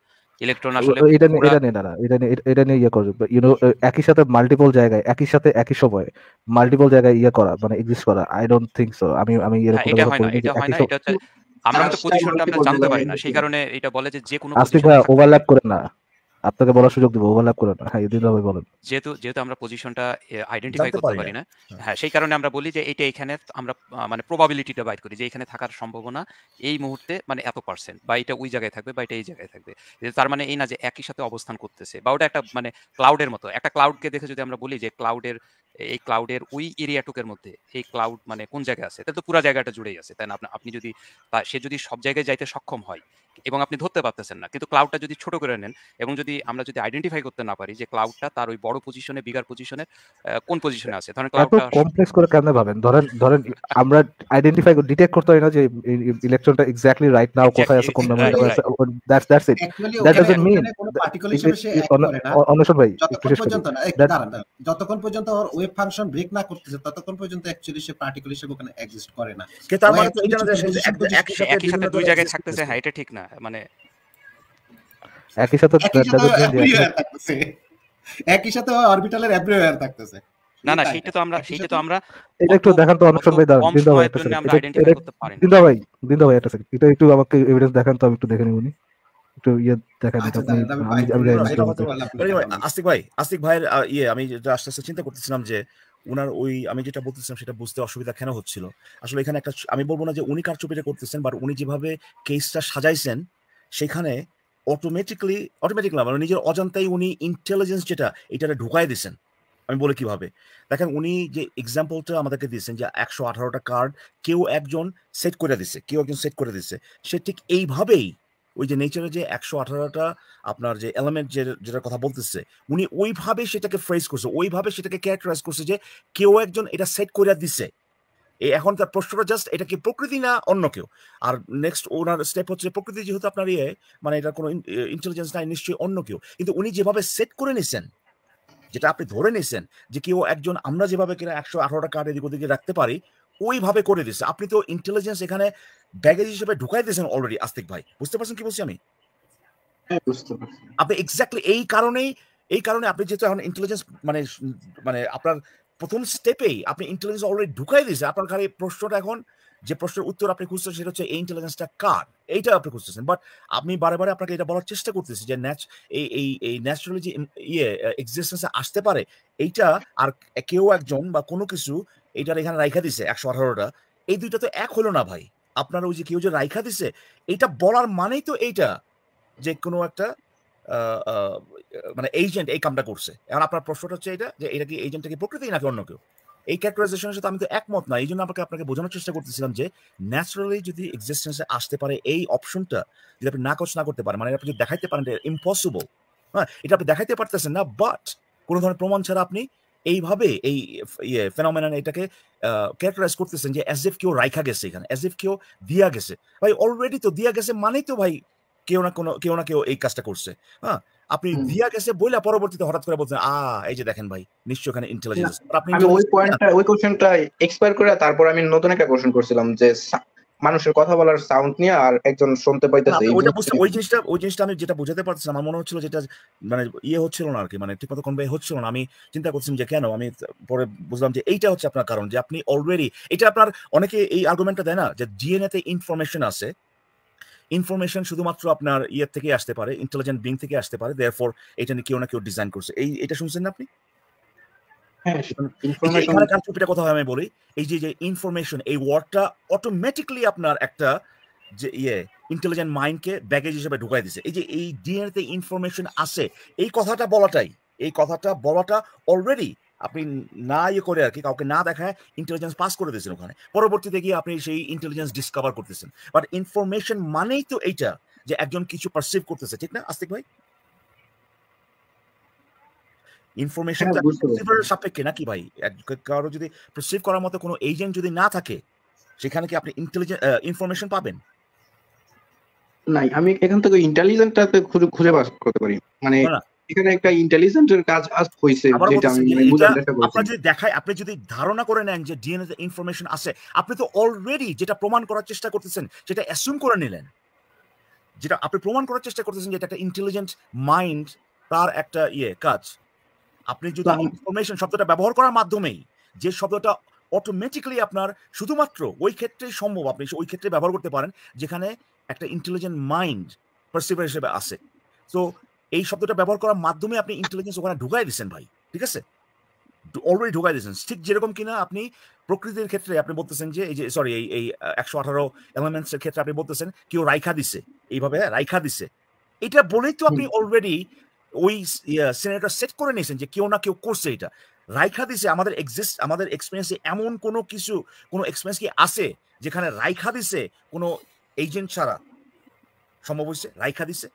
D: ইলেকট্রন আসলে এটা এটা নিয়ে ইয়ে
A: এটা নিয়ে এটা নিয়ে ইয়া করবে ইউনো একই সাথে মাল্টিপল জায়গায় একই সাথে একই সময়ে মাল্টিপল জায়গায় ইয়া করা মানে এক্সিস্ট করা আই ডোন্ট থিংক সো আমি আমি এরকম এটা হয় না এটা হয় না এটা হচ্ছে
D: আমরা হয়তো পজিশনটা আমরা জানতে পারি না সেই কারণে এটা বলে যে যে কোনো ভাই
A: ওভারল্যাপ করে না আপনাকে বলার সুযোগ ওভারল্যাপ করে না হ্যাঁ বলেন
D: যেহেতু যেহেতু আমরা পজিশনটা আইডেন্টিফাই করতে পারি না হ্যাঁ সেই কারণে আমরা বলি যে এটা এখানে আমরা মানে প্রবাবিলিটিটা বাইট করি যে এখানে থাকার সম্ভাবনা এই মুহূর্তে মানে এত পার্সেন্ট বা এটা ওই জায়গায় থাকবে বা এটা এই জায়গায় থাকবে তার মানে এই না যে একই সাথে অবস্থান করতেছে বা ওটা একটা মানে ক্লাউডের মতো একটা ক্লাউডকে দেখে যদি আমরা বলি যে ক্লাউডের এই ক্লাউডের ওই এরিয়াটুকের মধ্যে এই ক্লাউড মানে কোন জায়গায় আছে তাহলে তো পুরো জায়গাটা জুড়েই আছে তাই না আপনি যদি সে যদি সব জায়গায় যাইতে সক্ষম হয় এবং আপনি ধরতে পারতেছেন না কিন্তু ক্লাউডটা যদি ছোট করে নেন এবং যদি আমরা যদি আইডেন্টিফাই করতে না পারি যে ক্লাউডটা তার ওই বড় পজিশনে বিগার পজিশনে কোন পজিশনে আছে ধরেন ক্লাউডটা
A: কমপ্লেক্স করে কেন ভাবেন ধরেন ধরেন আমরা আইডেন্টিফাই ডিটেক্ট করতে হয় না যে ইলেকট্রনটা এক্স্যাক্টলি রাইট নাও কোথায় আছে কোন নাম্বার আছে that's that's it that doesn't mean particular হিসেবে সে অনুসরণ ভাই
E: যতক্ষণ পর্যন্ত ওর ওয়েব ওয়েভ ফাংশন ব্রেক না করতেছে ততক্ষণ পর্যন্ত অ্যাকচুয়ালি সে হিসেবে ওখানে এক্সিস্ট
D: করে না তো মানে এটা একই সাথে দুই জায়গায় থাকতেছে হ্যাঁ এটা ঠিক না মানে একই সাথে একই সাথে অরবিটালের এভরিওয়্যার থাকতেছে না না সেটা তো আমরা সেইটা তো আমরা এটা একটু
A: দেখান তো অনেক দিন দাও ভাই একটা সেকেন্ড দিন দাও ভাই দিন দাও ভাই একটা সেকেন্ড এটা একটু আমাকে এভিডেন্স দেখান তো আমি একটু দেখে নিব নি একটু ইয়ে দেখা আচ্ছা,
C: আস্তিক ভাই আস্তিক ভাইয়ের ইয়ে আমি যেটা আস্তে আস্তে চিন্তা করতেছিলাম যে ওই আমি যেটা বলতেছিলাম সেটা বুঝতে অসুবিধা কেন হচ্ছিল আসলে এখানে একটা আমি বলবো না যে উনি করতেছেন বাট উনি যেভাবে কেসটা সাজাইছেন সেখানে অটোমেটিকলি মানে নিজের অজান্তাই উনি ইন্টেলিজেন্স যেটা এটা ঢুকাই দিয়েছেন আমি বলে কিভাবে দেখেন উনি যে এক্সাম্পলটা আমাদেরকে দিয়েছেন যে একশো আঠারোটা কার্ড কেউ একজন সেট করে দিছে কেউ একজন সেট করে দিছে সে ঠিক এইভাবেই ওই যে নেচারের যে একশো আঠারোটা আপনার যে এলিমেন্ট যে যেটার কথা বলতেছে উনি ওইভাবে সেটাকে ফ্রেস করছে ওইভাবে সেটাকে ক্যারেক্টারাইজ করছে যে কেউ একজন এটা সেট করে দিছে এখন তার প্রশ্নটা জাস্ট এটা কি প্রকৃতি না অন্য কেউ আর নেক্সট ওনার স্টেপ হচ্ছে প্রকৃতি যেহেতু আপনার ইয়ে মানে এটা কোনো ইন্টেলিজেন্স নাই নিশ্চয়ই অন্য কেউ কিন্তু উনি যেভাবে সেট করে নিছেন যেটা আপনি ধরে নিছেন যে কেউ একজন আমরা যেভাবে কিনা একশো আঠারোটা কার্ড এদিক ওদিকে রাখতে পারি ওইভাবে করে দিছে আপনি তো ইন্টেলিজেন্স এখানে ব্যাগেজ হিসেবে ঢুকাই দিয়েছেন অলরেডি আস্তিক ভাই বুঝতে পারছেন কি বলছি আমি হ্যাঁ, আপনি এক্স্যাক্টলি এই কারণেই এই কারণে আপনি যেহেতু এখন ইন্টেলিজেন্স মানে মানে আপনার প্রথম স্টেপেই আপনি ইন্টেলিজেন্স অলরেডি ঢুকাই দিয়েছেন আপনার খালি প্রশ্নটা এখন যে প্রশ্নের উত্তর আপনি খুঁজছেন সেটা হচ্ছে এই ইন্টেলিজেন্সটা কার এইটা আপনি খুঁজতেছেন বাট আমি বারে বারে আপনাকে এটা বলার চেষ্টা করতেছি যে ন্যাচ এই এই এই ন্যাচুরালি যে ইয়ে এক্সিস্টেন্সে আসতে পারে এইটা আর কেউ একজন বা কোনো কিছু এইটার এখানে রাইখা দিছে একশো আঠারোটা এই দুইটা তো এক হলো না ভাই আপনারা ওই যে কেউ যে রাইখা দিছে এটা বলার মানেই তো এইটা যে কোনো একটা মানে এজেন্ট এই কামটা করছে এখন আপনার প্রশ্নটা হচ্ছে এটা যে এটা কি এজেন্টটা কি প্রকৃতি নাকি অন্য কেউ এই ক্যারেক্টারাইজেশনের সাথে আমি তো একমত না এই জন্য আমাকে আপনাকে বোঝানোর চেষ্টা করতেছিলাম যে ন্যাচারালি যদি এক্সিস্টেন্সে আসতে পারে এই অপশনটা যদি আপনি নাকচ না করতে পারেন মানে আপনি যদি দেখাইতে পারেন ইম্পসিবল হ্যাঁ এটা আপনি দেখাইতে পারতেছেন না বাট কোনো ধরনের প্রমাণ ছাড়া আপনি এইভাবে এই ইয়ে ফেনোমেনন এটাকে ক্যারেক্টারাইজ করতেছেন যে অ্যাজ ইফ কেউ রাইখা গেছে এখানে অ্যাজ ইফ কেউ দিয়া গেছে ভাই অলরেডি তো দিয়া গেছে মানেই তো ভাই কেউ না কোনো কেউ না কেউ এই কাজটা করছে হ্যাঁ আপনি দিয়া গেছে বইলা পরবর্তীতে হঠাৎ করে বলছেন আ এই যে দেখেন ভাই
B: নিশ্চয় এখানে ইন্টেলিজেন্স আপনি ওই পয়েন্টটা হ্যাঁ। ওই কোশ্চেনটা এক্সপায়ার করে তারপর আমি নতুন একটা কোশ্চেন করছিলাম যে মানুষের কথা বলার সাউন্ড নিয়ে আর একজন শুনতে পাইতেছে ওটা বুঝতে ওই
C: জিনিসটা ওই জিনিসটা আমি যেটা বোঝাতে পারছি আমার মনে হচ্ছিল যেটা মানে ইয়ে হচ্ছিল না আর কি মানে ঠিকমতো কনভে হচ্ছিল না আমি চিন্তা করছিলাম যে কেন আমি পরে বুঝলাম যে এইটা হচ্ছে আপনার কারণ যে আপনি অলরেডি এটা আপনার অনেকে এই আর্গুমেন্টটা দেয় না যে ডিএনএ তে ইনফরমেশন আছে ইনফরমেশন শুধুমাত্র আপনার ইয়ের থেকে আসতে পারে ইন্টেলিজেন্ট বিং থেকে আসতে পারে দেয়ার ফর এটা নিয়ে কেউ না কেউ ডিজাইন করছে এই এটা শুনছেন না আপনি হ্যাঁ, আমি বলি এই যে ইনফরমেশন এই ওয়ার্ডটা অটোমেটিকলি আপনার একটা যে ইয়ে ইন্টেলিজেন্ট মাইন্ডকে ব্যাগেজ হিসেবে ঢুকাই দিছে এই যে এই ইনফরমেশন আছে এই কথাটা বলাটাই এই কথাটা বলাটা অলরেডি আপনি না ইয়ে করে আর কি কাউকে না দেখায় ইন্টেলিজেন্স পাস করে দিয়েছেন ওখানে পরবর্তীতে গিয়ে আপনি সেই ইন্টেলিজেন্স ডিসকভার করতেছেন বাট ইনফরমেশন মানেই তো এইটা যে একজন কিছু পারসিভ করতেছে ঠিক না আস্তিক ভাই ইনফরমেশনটা হ্যাঁ, রিসিভারের সাপেক্ষে নাকি ভাই কারো যদি প্রসিভ করার মতো কোনো এজেন্ট যদি না থাকে সেখানে কি আপনি ইন্টেলিজেন্ট ইনফরমেশন পাবেন
B: নাই আমি এখান থেকে ইন্টেলিজেন্টটাতে খুঁজে খুঁজে বাস করতে পারি মানে এখানে একটা ইন্টেলিজেন্টের কাজ আজ হইছে যেটা আমি মানে বুঝার
C: আপনি যদি দেখায় আপনি যদি ধারণা করে নেন যে ডিএনএ তে ইনফরমেশন আছে আপনি তো অলরেডি যেটা প্রমাণ করার চেষ্টা করতেছেন সেটা অ্যাসুম করে নিলেন যেটা আপনি প্রমাণ করার চেষ্টা করতেছেন যেটা এটা একটা ইন্টেলিজেন্ট মাইন্ড তার একটা ইয়ে কাজ আপনি যদি ইনফরমেশন শব্দটা ব্যবহার করার মাধ্যমেই যে শব্দটা অটোমেটিক্যালি আপনার শুধুমাত্র ওই ক্ষেত্রে সম্ভব আপনি ওই ক্ষেত্রে ব্যবহার করতে পারেন যেখানে একটা ইন্টেলিজেন্ট মাইন্ড পার্সিভার হিসেবে আসে তো এই শব্দটা ব্যবহার করার মাধ্যমে আপনি ইন্টেলিজেন্স ওখানে ঢুকাই দিচ্ছেন ভাই ঠিক আছে অলরেডি ঢুকাই দিয়েছেন ঠিক যেরকম কিনা আপনি প্রকৃতির ক্ষেত্রে আপনি বলতেছেন যে এই যে সরি এই এই একশো আঠারো এলিমেন্টস এর ক্ষেত্রে আপনি বলতেছেন কেউ রাইখা দিছে এইভাবে হ্যাঁ, রাইখা দিছে এটা বলেই তো আপনি অলরেডি ওই সিনেটর সেট করে নিয়েছেন যে কেউ না কেউ করছে এটা রাইখা দিছে আমাদের এক্সিস্ট আমাদের এক্সপিরিয়েন্সে এমন কোনো কিছু কোনো এক্সপিরিয়েন্স কি আছে যেখানে রাইখা দিছে কোনো এজেন্ট ছাড়া সম্ভব হয়েছে রাইখা দিছে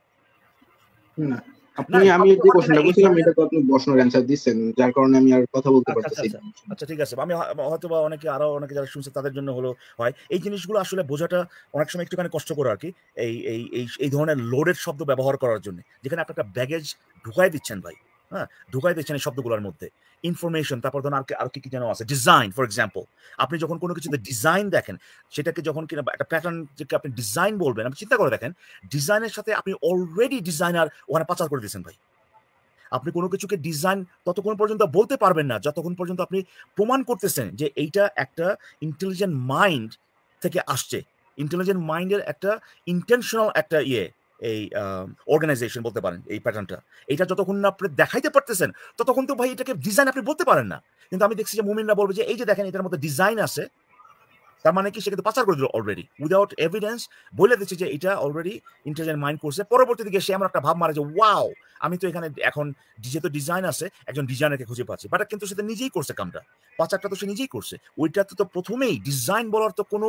B: না আপনি আমি যে প্রশ্নটা করছিলাম এটা তো আপনি প্রশ্নের অ্যানসার দিচ্ছেন যার কারণে আমি আর কথা বলতে আচ্ছা, পারতেছি আচ্ছা,
C: আচ্ছা, আচ্ছা ঠিক আছে আমি হয়তো বা অনেকে আরো অনেকে যারা শুনছে তাদের জন্য হলো হয় এই জিনিসগুলো আসলে বোঝাটা অনেক সময় একটুখানি কষ্টকর আর কি এই এই এই ধরনের লোডের শব্দ ব্যবহার করার জন্য যেখানে আপনি একটা ব্যাগেজ ঢুকাই দিচ্ছেন ভাই হ্যাঁ ঢুকাইতে চান এই শব্দগুলোর মধ্যে ইনফরমেশন তারপর ধরুন আর আর কি কি যেন আছে ডিজাইন ফর এক্সাম্পল আপনি যখন কোনো কিছুতে ডিজাইন দেখেন সেটাকে যখন কিনা একটা প্যাটার্ন যেটা আপনি ডিজাইন বলবেন আপনি চিন্তা করে দেখেন ডিজাইনের সাথে আপনি অলরেডি ডিজাইনার ওখানে পাচার করে দিয়েছেন ভাই আপনি কোনো কিছুকে ডিজাইন ততক্ষণ পর্যন্ত বলতে পারবেন না যতক্ষণ পর্যন্ত আপনি প্রমাণ করতেছেন যে এইটা একটা ইন্টেলিজেন্ট মাইন্ড থেকে আসছে ইন্টেলিজেন্ট মাইন্ডের একটা ইন্টেনশনাল একটা ইয়ে এই অর্গানাইজেশন বলতে পারেন এই প্যাটার্নটা এটা যতক্ষণ না আপনি দেখাইতে পারতেছেন ততক্ষণ তো ভাই এটাকে ডিজাইন আপনি বলতে পারেন না কিন্তু আমি দেখছি যে মুমিনরা বলবে যে এই যে দেখেন এটার মধ্যে ডিজাইন আছে তার মানে কি সে কিন্তু পাচার করে দিল অলরেডি উইদাউট এভিডেন্স বলে দিচ্ছে যে এটা অলরেডি ইন্টেলিজেন্ট মাইন্ড করছে পরবর্তী দিকে সে আমার একটা ভাব মারে যে ওয়াও আমি তো এখানে এখন তো ডিজাইন আছে একজন ডিজাইনারকে খুঁজে পাচ্ছি বাট কিন্তু তো নিজেই করছে কামটা পাচারটা তো সে নিজেই করছে ওইটা তো প্রথমেই ডিজাইন বলার তো কোনো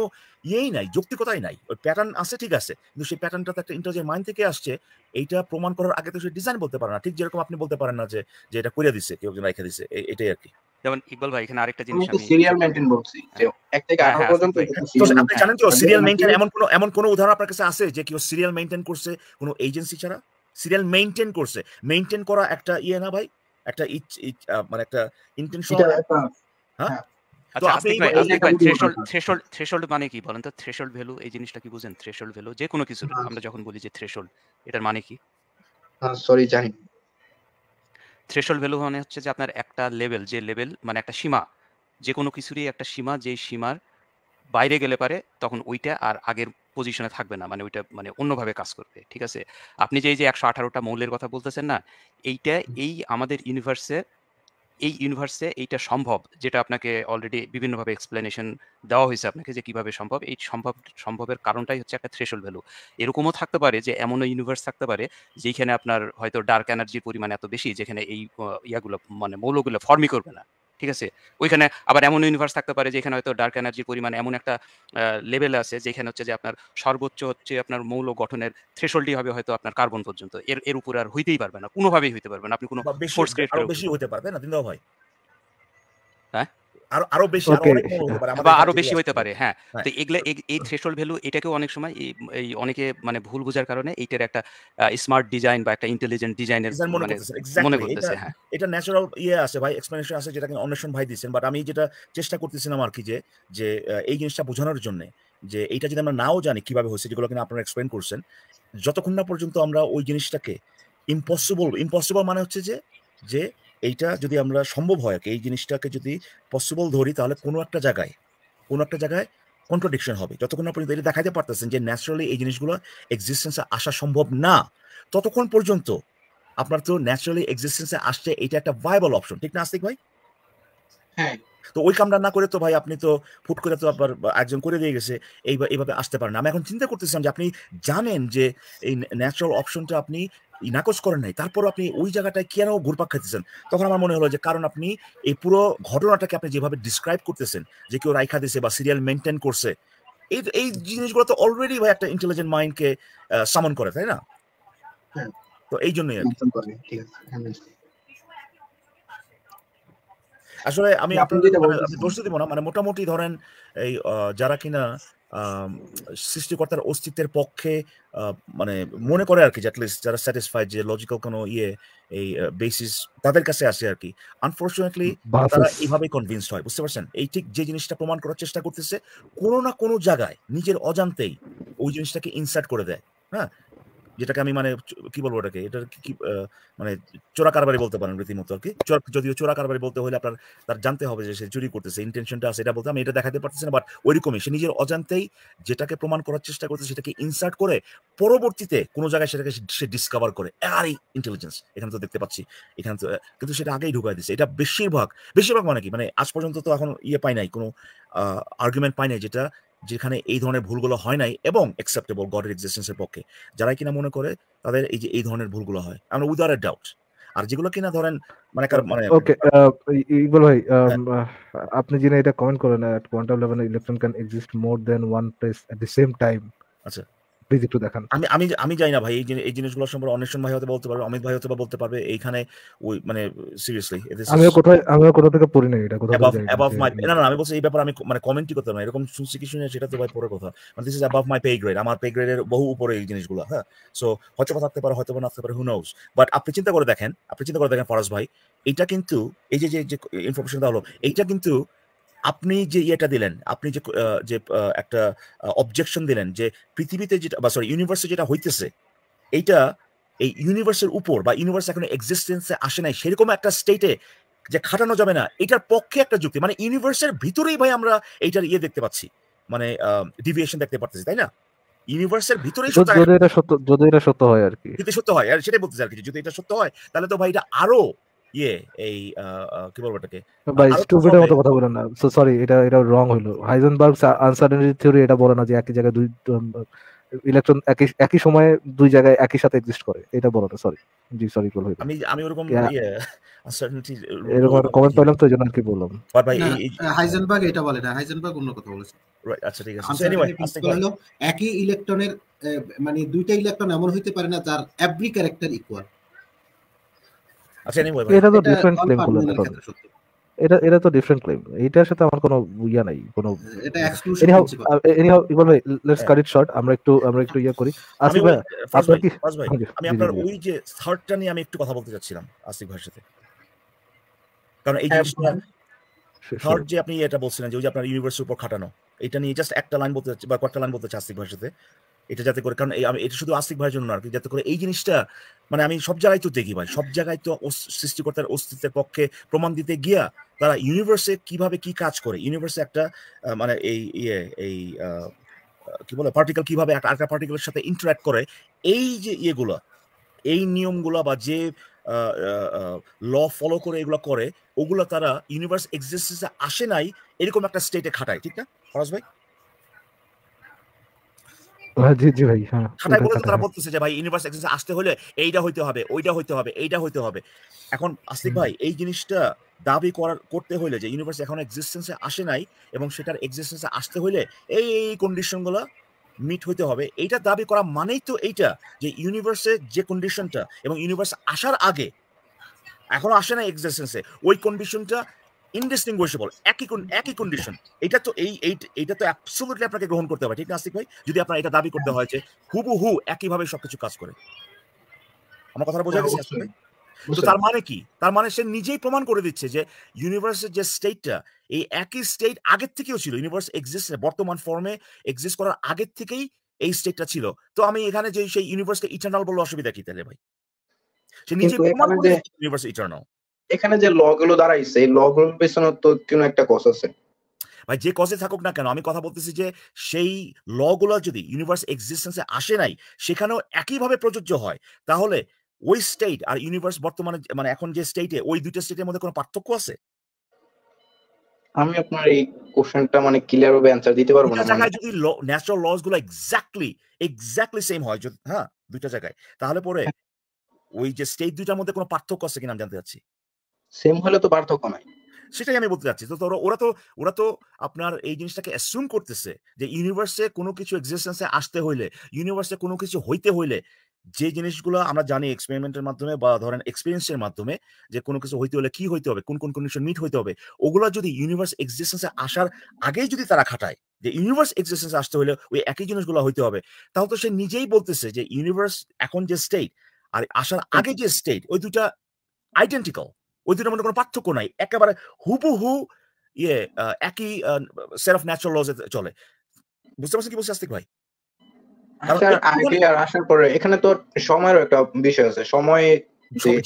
C: ইয়েই নাই যৌক্তিকতাই নাই ওই প্যাটার্ন আছে ঠিক আছে কিন্তু সেই প্যাটার্নটা তো একটা ইন্টেলিজেন্ট মাইন্ড থেকে আসছে এইটা প্রমাণ করার আগে তো সে ডিজাইন বলতে পারে না ঠিক যেরকম আপনি বলতে পারেন না যে এটা করে দিছে কেউ একজন রেখে দিছে
D: এটাই আর কি যেমন ইকবাল ভাই এখানে আরেকটা জিনিস আমি সিরিয়াল মেইনটেইন বলছি যে হ্যাঁ, হ্যাঁ, এক থেকে আট হ্যাঁ, পর্যন্ত তো আপনি জানেন তো সিরিয়াল মেইনটেইন এমন
C: কোনো এমন কোনো উদাহরণ আপনার কাছে আছে যে কেউ সিরিয়াল মেইনটেইন করছে কোনো এজেন্সি ছাড়া সিরিয়াল মেইনটেইন করছে মেইনটেইন করা একটা ইয়ে না ভাই একটা মানে একটা ইন্টেনশন হ্যাঁ আচ্ছা আস্তিক ভাই থ্রেশহোল্ড
D: থ্রেশহোল্ড থ্রেশহোল্ড মানে কি বলেন তো থ্রেশহোল্ড ভ্যালু এই জিনিসটা কি বুঝেন থ্রেশহোল্ড ভ্যালু যে কোনো কিছু আমরা যখন বলি যে থ্রেশহোল্ড এটার মানে কি সরি জানি থ্রেশল ভ্যালু মানে হচ্ছে যে আপনার একটা লেভেল যে লেভেল মানে একটা সীমা যে কোনো কিছুরই একটা সীমা যেই সীমার বাইরে গেলে পারে তখন ওইটা আর আগের পজিশনে থাকবে না মানে ওইটা মানে অন্যভাবে কাজ করবে ঠিক আছে আপনি যে এই যে একশো আঠারোটা মৌলের কথা বলতেছেন না এইটা এই আমাদের ইউনিভার্সের এই ইউনিভার্সে এইটা সম্ভব যেটা আপনাকে অলরেডি বিভিন্নভাবে এক্সপ্লেনেশন দেওয়া হয়েছে আপনাকে যে কিভাবে সম্ভব এই সম্ভব সম্ভবের কারণটাই হচ্ছে একটা থ্রেশল ভ্যালু এরকমও থাকতে পারে যে এমনও ইউনিভার্স থাকতে পারে যেখানে আপনার হয়তো ডার্ক এনার্জির পরিমাণ এত বেশি যেখানে এই ইয়াগুলো মানে মৌলগুলো ফর্মই করবে না ঠিক আছে ওইখানে আবার এমন ইউনিভার্স থাকতে পারে যেখানে হয়তো ডার্ক এনার্জির পরিমাণ এমন একটা লেভেল আছে যেখানে হচ্ছে যে আপনার সর্বোচ্চ হচ্ছে আপনার মৌল গঠনের থ্রেশোল্ডই হবে হয়তো আপনার কার্বন পর্যন্ত এর এর উপর আর হইতেই পারবে না কোনোভাবেই হইতে পারবে না আপনি কোনো ফোর্স ক্রিয়েট
C: করতে পারবে না দিনদাও ভাই হ্যাঁ আরো আরো বেশি আরো অনেক হতে পারে বা আরো বেশি হতে পারে হ্যাঁ।, হ্যাঁ তো
D: এগুলা এই থ্রেশহোল্ড ভ্যালু এটাকেও অনেক সময় এই অনেকে মানে ভুল বোঝার কারণে এইটার একটা স্মার্ট ডিজাইন বা একটা ইন্টেলিজেন্ট ডিজাইনের মানে মনে করতেছে হ্যাঁ
C: এটা ন্যাচারাল ইয়ে আছে ভাই এক্সপ্লেনেশন আছে যেটা অন্বেষণ ভাই দিয়েছেন বাট আমি যেটা চেষ্টা করতেছিলাম আর কি যে যে এই জিনিসটা বোঝানোর জন্য যে এইটা যদি আমরা নাও জানি কিভাবে হয়েছে যেগুলো কিন্তু আপনারা এক্সপ্লেন করছেন যতক্ষণ না পর্যন্ত আমরা ওই জিনিসটাকে ইম্পসিবল ইম্পসিবল মানে হচ্ছে যে যে এইটা যদি আমরা সম্ভব হয় এই জিনিসটাকে যদি পসিবল ধরি তাহলে কোনো একটা জায়গায় কোনো একটা জায়গায় কন্ট্রাডিকশন হবে যতক্ষণ আপনি এটা দেখাতে পারতেছেন যে ন্যাচারালি এই জিনিসগুলো এক্সিস্টেন্সে আসা সম্ভব না ততক্ষণ পর্যন্ত আপনার তো ন্যাচারালি এক্সিস্টেন্সে আসছে এটা একটা ভাইবল অপশন ঠিক না আস্তিক ভাই হ্যাঁ তো ওই কামটা না করে তো ভাই আপনি তো ফুট করে তো আবার একজন করে দিয়ে গেছে এইভাবে আসতে পারেন আমি এখন চিন্তা করতেছিলাম যে আপনি জানেন যে এই ন্যাচারাল অপশনটা আপনি নাকচ করেন নাই তারপর আপনি ওই জায়গাটায় কেন ঘুরপাক খাইতেছেন তখন আমার মনে হলো যে কারণ আপনি এই পুরো ঘটনাটাকে আপনি যেভাবে ডিসক্রাইব করতেছেন যে কেউ রাইখা দিছে বা সিরিয়াল মেনটেন করছে এই এই জিনিসগুলো তো অলরেডি ভাই একটা ইন্টেলিজেন্ট মাইন্ডকে সামন করে তাই না হ্যাঁ। তো এই জন্যই আসলে আমি আপনাদের দোষ মানে দিব না মানে মোটামুটি ধরেন এই যারা কিনা সৃষ্টিকর্তার অস্তিত্বের পক্ষে মানে মনে করে আর কি অ্যাটলিস্ট যারা স্যাটিসফাইড যে লজিক্যাল কোনো ইয়ে এই বেসিস তাদের কাছে আসে আর কি আনফর্চুনেটলি তারা এইভাবেই কনভিন্সড হয় বুঝতে পারছেন এই ঠিক যে জিনিসটা প্রমাণ করার চেষ্টা করতেছে কোনো না কোনো জায়গায় নিজের অজান্তেই ওই জিনিসটাকে ইনসার্ট করে দেয় হ্যাঁ যেটাকে আমি মানে কি বলবো ওটাকে এটা কি মানে চোরা কারবারি বলতে পারেন রীতিমতো আর কি যদিও চোরা কারবারি বলতে হলে আপনার তার জানতে হবে যে সে চুরি করতেছে ইন্টেনশনটা আছে এটা বলতে আমি এটা দেখাতে পারতেছি না বাট ওইরকমই সে নিজের অজান্তেই যেটাকে প্রমাণ করার চেষ্টা করতে সেটাকে ইনসার্ট করে পরবর্তীতে কোনো জায়গায় সেটাকে সে ডিসকভার করে আরই ইন্টেলিজেন্স এখানে তো দেখতে পাচ্ছি এখানে তো কিন্তু সেটা আগেই ঢুকায় দিচ্ছে এটা বেশিরভাগ বেশিরভাগ মানে কি মানে আজ পর্যন্ত তো এখন ইয়ে পাই নাই কোনো আর্গুমেন্ট পাই নাই যেটা যেখানে এই ধরনের ভুলগুলো হয় নাই এবং অ্যাকসেপ্টেবল গডের এক্সিস্টেন্সের পক্ষে যারা কিনা মনে করে তাদের এই যে এই ধরনের ভুলগুলো হয় আমরা উইদার এ ডাউট আর যেগুলো কিনা ধরেন মানে কার মানে ওকে
A: uh, ইকবাল ভাই um, হ্যাঁ। আপনি যিনি এটা কমেন্ট করেন at quantum level electron can exist more than one place at the same time আচ্ছা দেখান
C: আমি আমি আমি জানি না ভাই এই জিনিসগুলো সম্পর্কে ভাই বলতে পারবে অমিত ভাই বলতে পারবে এইখানে ওই মানে সিরিয়াসলি কোথায়
A: কোথা থেকে পড়ি এটা মাই না
C: না আমি বলছি এই ব্যাপারে আমি মানে কমেন্টই করতে না এরকম শুনছি সেটা তো ভাই পরের কথা মানে this is my pay grade আমার পে গ্রেডের বহু উপরে এই জিনিসগুলো হ্যাঁ সো হয়তো কথা থাকতে পারে হয়তো বা না থাকতে পারে হু নোস বাট আপনি চিন্তা করে দেখেন আপনি চিন্তা করে দেখেন ফরাজ ভাই এটা কিন্তু এই যে যে ইনফরমেশন দেওয়া হলো এইটা কিন্তু আপনি যে ইয়েটা দিলেন আপনি যে যে একটা অবজেকশন দিলেন যে পৃথিবীতে যেটা বা সরি ইউনিভার্সে যেটা হইতেছে এইটা এই ইউনিভার্সের উপর বা ইউনিভার্স এখন এক্সিস্টেন্সে আসে নাই সেরকম একটা স্টেটে যে খাটানো যাবে না এটার পক্ষে একটা যুক্তি মানে ইউনিভার্সের ভিতরেই ভাই আমরা এইটার ইয়ে দেখতে পাচ্ছি মানে ডিভিয়েশন দেখতে পারতেছি তাই না ইউনিভার্সের ভিতরেই যদি এটা
A: সত্য যদি এটা সত্য হয় আর কি যদি
C: সত্য হয় আর সেটাই বলতে আর কি যদি এটা সত্য হয় তাহলে তো ভাই এটা আরো ইয়ে এই কি
A: বলবো এটাকে ভাই স্টুপিডের মতো কথা বলেন না সো সরি এটা এটা রং হলো হাইজেনবার্গস আনসার্টেনিটি থিওরি এটা বলে না যে একই জায়গায় দুই ইলেকট্রন একই একই সময়ে দুই জায়গায় একই সাথে এক্সিস্ট করে এটা বলো না সরি জি সরি বল আমি আমি ওরকম
E: আনসার্টেনিটি ইয়ে, এরকম কমেন্ট
A: পেলাম তো এজন্য আর কি বললাম ভাই
E: হাইজেনবার্গ এটা বলে না হাইজেনবার্গ অন্য কথা বলেছে আচ্ছা ঠিক আছে এনিওয়ে একই ইলেকট্রনের মানে দুইটা ইলেকট্রন এমন হইতে পারে না যার এভরি ক্যারেক্টার ইকুয়াল আচ্ছা, মানে এটা তো ডিফারেন্ট ক্লেম
A: এটা এটা তো ডিফারেন্ট ক্লেম এটার সাথে আমার কোনো ইয়া নাই কোনো এটা exclusive anyhow let's cut it short আমরা একটু আমরা একটু ইয়া করি আসিফ ভাই আপনার কি আমি
C: আপনার ওই যে থার্ডটা নিয়ে আমি একটু কথা বলতে চাচ্ছিলাম আসিফ ভাইয়ের সাথে কারণ এই হ্যাঁ, জিনিসটা থার্ড যে আপনি এটা বলছিলেন যে ওই যে আপনার ইউনিভার্সের উপর খাটানো এটা নিয়ে জাস্ট একটা লাইন বলতে বা কয়েকটা লাইন বলতে চাচ্ছি ভাষাতে এটা যাতে করে কারণ আমি এটা শুধু আস্তিক ভাইয়ের জন্য না যাতে করে এই জিনিসটা মানে আমি সব জায়গায় তো দেখি ভাই সব জায়গায় তো সৃষ্টিকর্তার অস্তিত্বের পক্ষে প্রমাণ দিতে গিয়া তারা ইউনিভার্সে কিভাবে কি কাজ করে ইউনিভার্সে একটা মানে এই ইয়ে এই কি বলে পার্টিকেল কিভাবে একটা পার্টিকেলের সাথে ইন্টারাক্ট করে এই যে ইয়েগুলো এই নিয়মগুলো বা যে ল ফলো করে এগুলো করে ওগুলো তারা ইউনিভার্স এক্সিস্টেন্সে আসে নাই এরকম একটা স্টেটে খাটায় ঠিক না ফরাজ ভাই
A: খাতায় হ্যাঁ, হ্যাঁ, হ্যাঁ, বলে তারা
C: বলতেছে যে ভাই ইউনিভার্স আসতে হলে এইটা হইতে হবে ওইটা হইতে হবে এইটা হইতে হবে এখন আসিফ ভাই এই জিনিসটা দাবি করার করতে হইলে যে ইউনিভার্স এখন এক্সিস্টেন্সে আসে নাই এবং সেটার এক্সিস্টেন্সে আসতে হইলে এই এই কন্ডিশনগুলো মিট হইতে হবে এইটা দাবি করা মানেই তো এইটা যে ইউনিভার্সে যে কন্ডিশনটা এবং ইউনিভার্স আসার আগে এখনো আসে না এক্সিস্টেন্সে ওই কন্ডিশনটা ইনডিস্টিংগুইশেবল একই একই কন্ডিশন এটা তো এই এইটা তো অ্যাবসোলুটলি আপনাকে গ্রহণ করতে হবে ঠিক না আস্তিক ভাই যদি আপনার এটা দাবি করতে হয় যে হু একইভাবে সবকিছু কাজ করে আমার কথাটা বোঝা গেছে আসলে তো তার মানে কি তার মানে সে নিজেই প্রমাণ করে দিচ্ছে যে ইউনিভার্সের যে স্টেটটা এই একই স্টেট আগের থেকেও ছিল ইউনিভার্স এক্সিস্ট বর্তমান ফর্মে এক্সিস্ট করার আগের থেকেই এই স্টেটটা ছিল তো আমি এখানে যে সেই ইউনিভার্সকে ইটার্নাল বলে অসুবিধা কি তাহলে ভাই সে নিজেই প্রমাণ করে
B: ইউনিভার্স ইটার্নাল এখানে যে ল গুলো দাঁড়াইছে এই লগুলোর পেছনে তো কোনো একটা কস আছে
C: ভাই যে কজে থাকুক না কেন আমি কথা বলতেছি যে সেই লগুলো যদি ইউনিভার্স এক্সিস্টেন্সে আসে নাই সেখানেও একইভাবে প্রযোজ্য হয় তাহলে ওই স্টেট আর ইউনিভার্স বর্তমানে মানে এখন যে স্টেটে ওই দুইটা স্টেটের মধ্যে কোনো পার্থক্য আছে
B: আমি আপনার এই কোশ্চেনটা মানে ক্লিয়ার ভাবে অ্যানসার দিতে পারবো না মানে জায়গায়
C: যদি ন্যাচারাল লস গুলো এক্স্যাক্টলি এক্স্যাক্টলি সেম হয় যদি হ্যাঁ দুইটা জায়গায় তাহলে পরে হ্যাঁ। ওই যে স্টেট দুইটার মধ্যে কোনো পার্থক্য আছে কিনা আমি জানতে চাচ্ছি সেম হলে তো পার্থক্য নাই সেটাই আমি বলতে চাচ্ছি তো ধরো ওরা তো ওরা তো আপনার এই জিনিসটাকে অ্যাসিউম করতেছে যে ইউনিভার্সে কোনো কিছু এক্সিস্টেন্সে আসতে হইলে ইউনিভার্সে কোনো কিছু হইতে হইলে যে জিনিসগুলো আমরা জানি এক্সপেরিমেন্টের মাধ্যমে বা ধরেন এক্সপিরিয়েন্সের মাধ্যমে যে কোনো কিছু হইতে হলে কি হইতে হবে কোন কোন কন্ডিশন মিট হইতে হবে ওগুলো যদি ইউনিভার্স এক্সিস্টেন্সে আসার আগেই যদি তারা খাটায় যে ইউনিভার্স এক্সিস্টেন্সে আসতে হলে ওই একই জিনিসগুলো হইতে হবে তাহলে তো সে নিজেই বলতেছে যে ইউনিভার্স এখন যে স্টেট আর আসার আগে যে স্টেট ওই দুটা আইডেন্টিক্যাল ওই দুটোর মধ্যে কোনো পার্থক্য নাই একেবারে হুবহু ইয়ে একই সেট অফ ন্যাচারাল লজে চলে বুঝতে পারছেন কি বলছি আস্তিক ভাই
B: আচ্ছা, মানে আসার পরে এখানে তো সময়ের একটা
C: বিষয় আছে সময়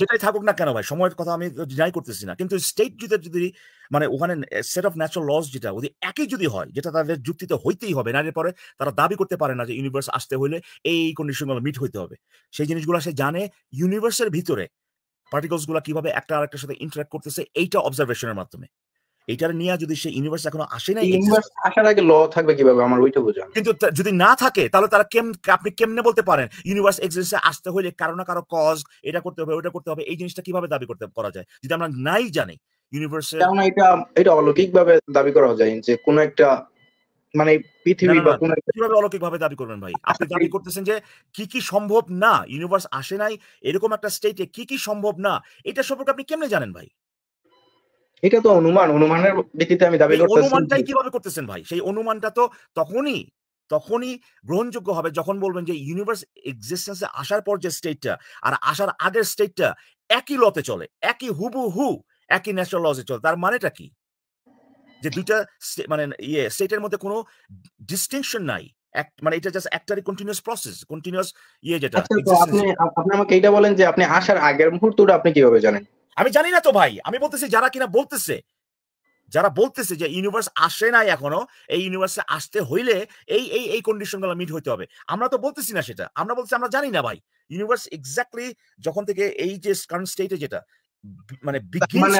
C: যেটাই থাকুক না কেন ভাই সময়ের কথা আমি জানাই করতেছি না কিন্তু স্টেট যদি যদি মানে ওখানে সেট অফ ন্যাচারাল লস যেটা যদি একই যদি হয় যেটা তাদের যুক্তিতে হইতেই হবে না পরে তারা দাবি করতে পারে না যে ইউনিভার্স আসতে হইলে এই কন্ডিশনগুলো মিট হইতে হবে সেই জিনিসগুলো সে জানে ইউনিভার্সের ভিতরে পার্টিকলস গুলা কিভাবে একটা আরেকটার সাথে ইন্টারাক্ট করতেছে এইটা অবজারভেশনের মাধ্যমে এটা নিয়ে যদি সে ইউনিভার্স এখনো আসে না ইউনিভার্স
B: আসার আগে ল থাকবে কিভাবে আমার ওইটা
C: বোঝা কিন্তু যদি না থাকে তাহলে তারা কেম আপনি কেমনে বলতে পারেন ইউনিভার্স এক্সিস্টে আসতে হলে কারো না কারো কজ এটা করতে হবে ওটা করতে হবে এই জিনিসটা কিভাবে দাবি করতে করা যায় যদি আমরা নাই জানি ইউনিভার্সে
B: এটা এটা অলৌকিক ভাবে দাবি করা যায় যে কোন একটা মানে পৃথিবী বা কোন
C: কিভাবে অলৌকিক ভাবে দাবি করবেন ভাই আপনি দাবি *laughs* করতেছেন যে কি কি সম্ভব না ইউনিভার্স আসে নাই এরকম একটা স্টেটে কি কি সম্ভব না এটা সম্পর্কে আপনি কেমনে জানেন ভাই
B: এটা তো অনুমান অনুমানের ভিত্তিতে আমি দাবি করতেছি অনুমানটাই
C: কিভাবে করতেছেন ভাই সেই অনুমানটা তো তখনই তখনই গ্রহণযোগ্য হবে যখন বলবেন যে ইউনিভার্স এক্সিস্টেন্সে আসার পর যে স্টেটটা আর আসার আগের স্টেটটা একই লতে চলে একই হুবু হু একই ন্যাচারাল লজে চলে তার মানেটা কি যে দুইটা মানে ইয়ে সেটের মধ্যে কোনো ডিস্টিংশন নাই মানে এটা জাস্ট একটারই কন্টিনিউয়াস প্রসেস কন্টিনিউয়াস ইয়ে যেটা আচ্ছা, আপনি আপনি আমাকে
B: বলেন যে আপনি আসার আগের মুহূর্তটা আপনি কিভাবে জানেন
C: আমি জানি না তো ভাই আমি বলতেছি যারা কিনা বলতেছে যারা বলতেছে যে ইউনিভার্স আসে নাই এখনো এই ইউনিভার্সে আসতে হইলে এই এই এই গুলো মিট হইতে হবে আমরা তো বলতেছি না সেটা আমরা বলছি আমরা জানি না ভাই ইউনিভার্স এক্স্যাক্টলি যখন থেকে এই যে কারণ স্টেটে যেটা মানে, মানে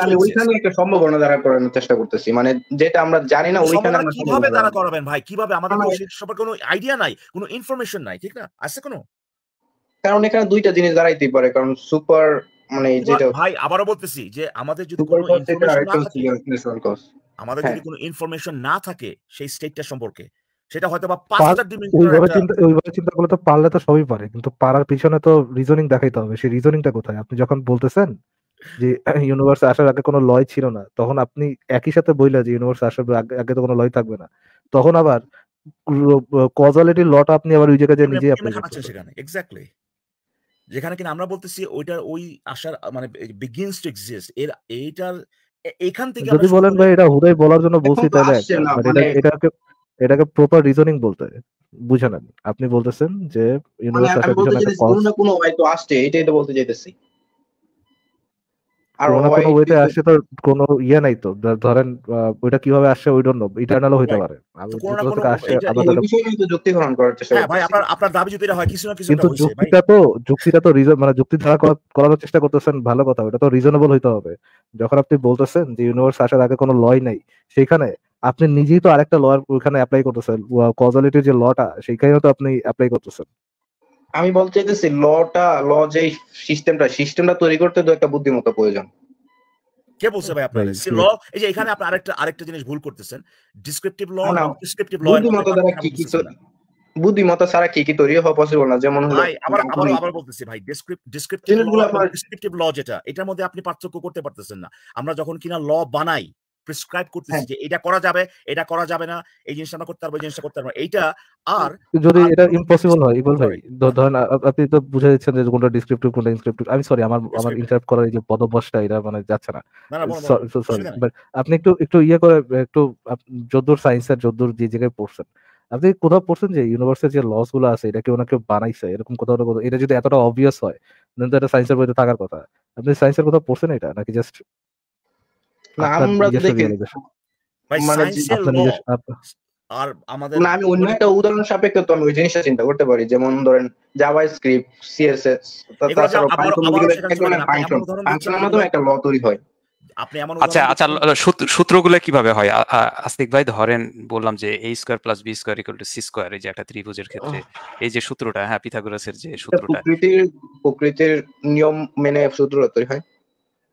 B: সম্ভাবনা করানোর চেষ্টা করতেছি মানে যেটা আমরা জানি না ওইখানে কিভাবে করাবেন
C: ভাই কিভাবে আমাদের সম্পর্কে মানে কোনো আইডিয়া নাই কোনো ইনফরমেশন নাই ঠিক না আছে কোনো
B: কারণ এখানে দুইটা জিনিস দাঁড়াইতে পারে কারণ সুপার মানে যেটা ভাই
C: আবারও বলতেছি যে আমাদের যদি কোনো আমাদের যদি হ্যাঁ। কোনো ইনফরমেশন না থাকে সেই স্টেটটা সম্পর্কে সেটা হয়তো বা ওইভাবে চিন্তা
A: ওইভাবে চিন্তা করলে তো পারলে তো সবই পারে কিন্তু পারার পিছনে তো রিজনিং দেখাইতে হবে সেই রিজনিংটা কোথায় আপনি যখন বলতেছেন যে ইউনিভার্স আসার আগে কোনো লয় ছিল না তখন আপনি একই সাথে বইলা যে ইউনিভার্স আসার আগে তো কোনো লয় থাকবে না তখন আবার কজালিটি লটা আপনি আবার ওই জায়গায় যে নিজে আপনি সেখানে
C: এক্স্যাক্টলি যেখানে কিনা আমরা বলতেছি ওইটার ওই আসার মানে বিগিনস টু এক্সিস্ট এর এইটার এখান
B: থেকে যদি
A: বলেন ভাই এটা হুদাই বলার জন্য বলছি তাহলে এটা মানে- এটাকে এটাকে প্রপার রিজনিং বলতে বুঝেন আপনি বলতেছেন যে ইউনিভার্স মানে আসার জন্য
B: কোনো হয়তো আসছে এটাই তো বলতে চাইতেছি
A: কোনো কোনো ওয়েতে আসে তো কোনো ইয়ে নাই তো ধরেন ওইটা কিভাবে আসে ওই ইটারনালও হইতে পারে হ্যাঁ, কিন্তু যুক্তিটা তো যুক্তিটা তো রিজন মানে যুক্তি ধারা করার চেষ্টা করতেছেন ভালো কথা ওটা তো রিজনেবল হইতে হবে যখন আপনি বলতেছেন যে ইউনিভার্স আসার আগে কোনো লয় নাই সেখানে আপনি নিজেই তো আরেকটা লয়ার ওখানে অ্যাপ্লাই করতেছেন কজালিটির যে লটা সেইখানেও তো আপনি অ্যাপ্লাই করতেছেন
B: আমি বলতে চাইতেছি লটা ল যে সিস্টেমটা সিস্টেমটা তৈরি করতে তো একটা বুদ্ধিমত্তা প্রয়োজন কে বলছে ভাই ল
C: এই যে এখানে আপনি আরেকটা আরেকটা জিনিস ভুল করতেছেন ডেসক্রিপটিভ ল ডেসক্রিপটিভ ল বুদ্ধিমত্তা দ্বারা কি কি
B: বুদ্ধিমত্তা ছাড়া কি কি তৈরি হওয়া পসিবল না যেমন ভাই আবার আবার আবার
C: বলতেছি ভাই ডেসক্রিপটিভ ডেসক্রিপটিভ ল যেটা এটার মধ্যে আপনি পার্থক্য করতে পারতেছেন না আমরা যখন কিনা ল বানাই প্রেসক্রাইব করতেছি হ্যাঁ। যে এটা করা যাবে এটা করা যাবে না এই জিনিসটা আমরা করতে পারবো এই জিনিসটা করতে পারবো এটা
A: আর যদি এটা ইম্পসিবল হয় ইগল ভাই ধরেন আপনি তো বুঝে যাচ্ছেন যে কোনটা ডেসক্রিপটিভ কোনটা ইনস্ক্রিপটিভ আমি সরি আমার আমার ইন্টারাপ্ট করার এই যে পদবশটা এটা মানে যাচ্ছে না সরি বাট আপনি একটু একটু ইয়ে করে একটু যদ্দূর সায়েন্স আর যদ্দূর যে জায়গায় পড়ছেন আপনি কোথাও পড়ছেন যে ইউনিভার্সের যে লস গুলো আছে এটা কেউ না কেউ বানাইছে এরকম কোথাও না কোথাও এটা যদি এতটা অবভিয়াস হয় তাহলে তো এটা সায়েন্সের বইতে থাকার কথা আপনি সায়েন্সের কোথাও পড়ছেন এটা নাকি জাস্ট
B: মানে উদাহরণ চিন্তা করতে পারি যেমন ধরেন
D: আচ্ছা, আচ্ছা, সূত্রগুলো কিভাবে হয় আস্তিক ভাই ধরেন বললাম যে এই square plus B square equal to এই যে একটা ত্রিভুজের ক্ষেত্রে এই যে সূত্রটা হ্যাঁ পিথাগোরাসের যে সূত্রটা
B: প্রকৃতির প্রকৃতির নিয়ম মেনে সূত্র তৈরি হয়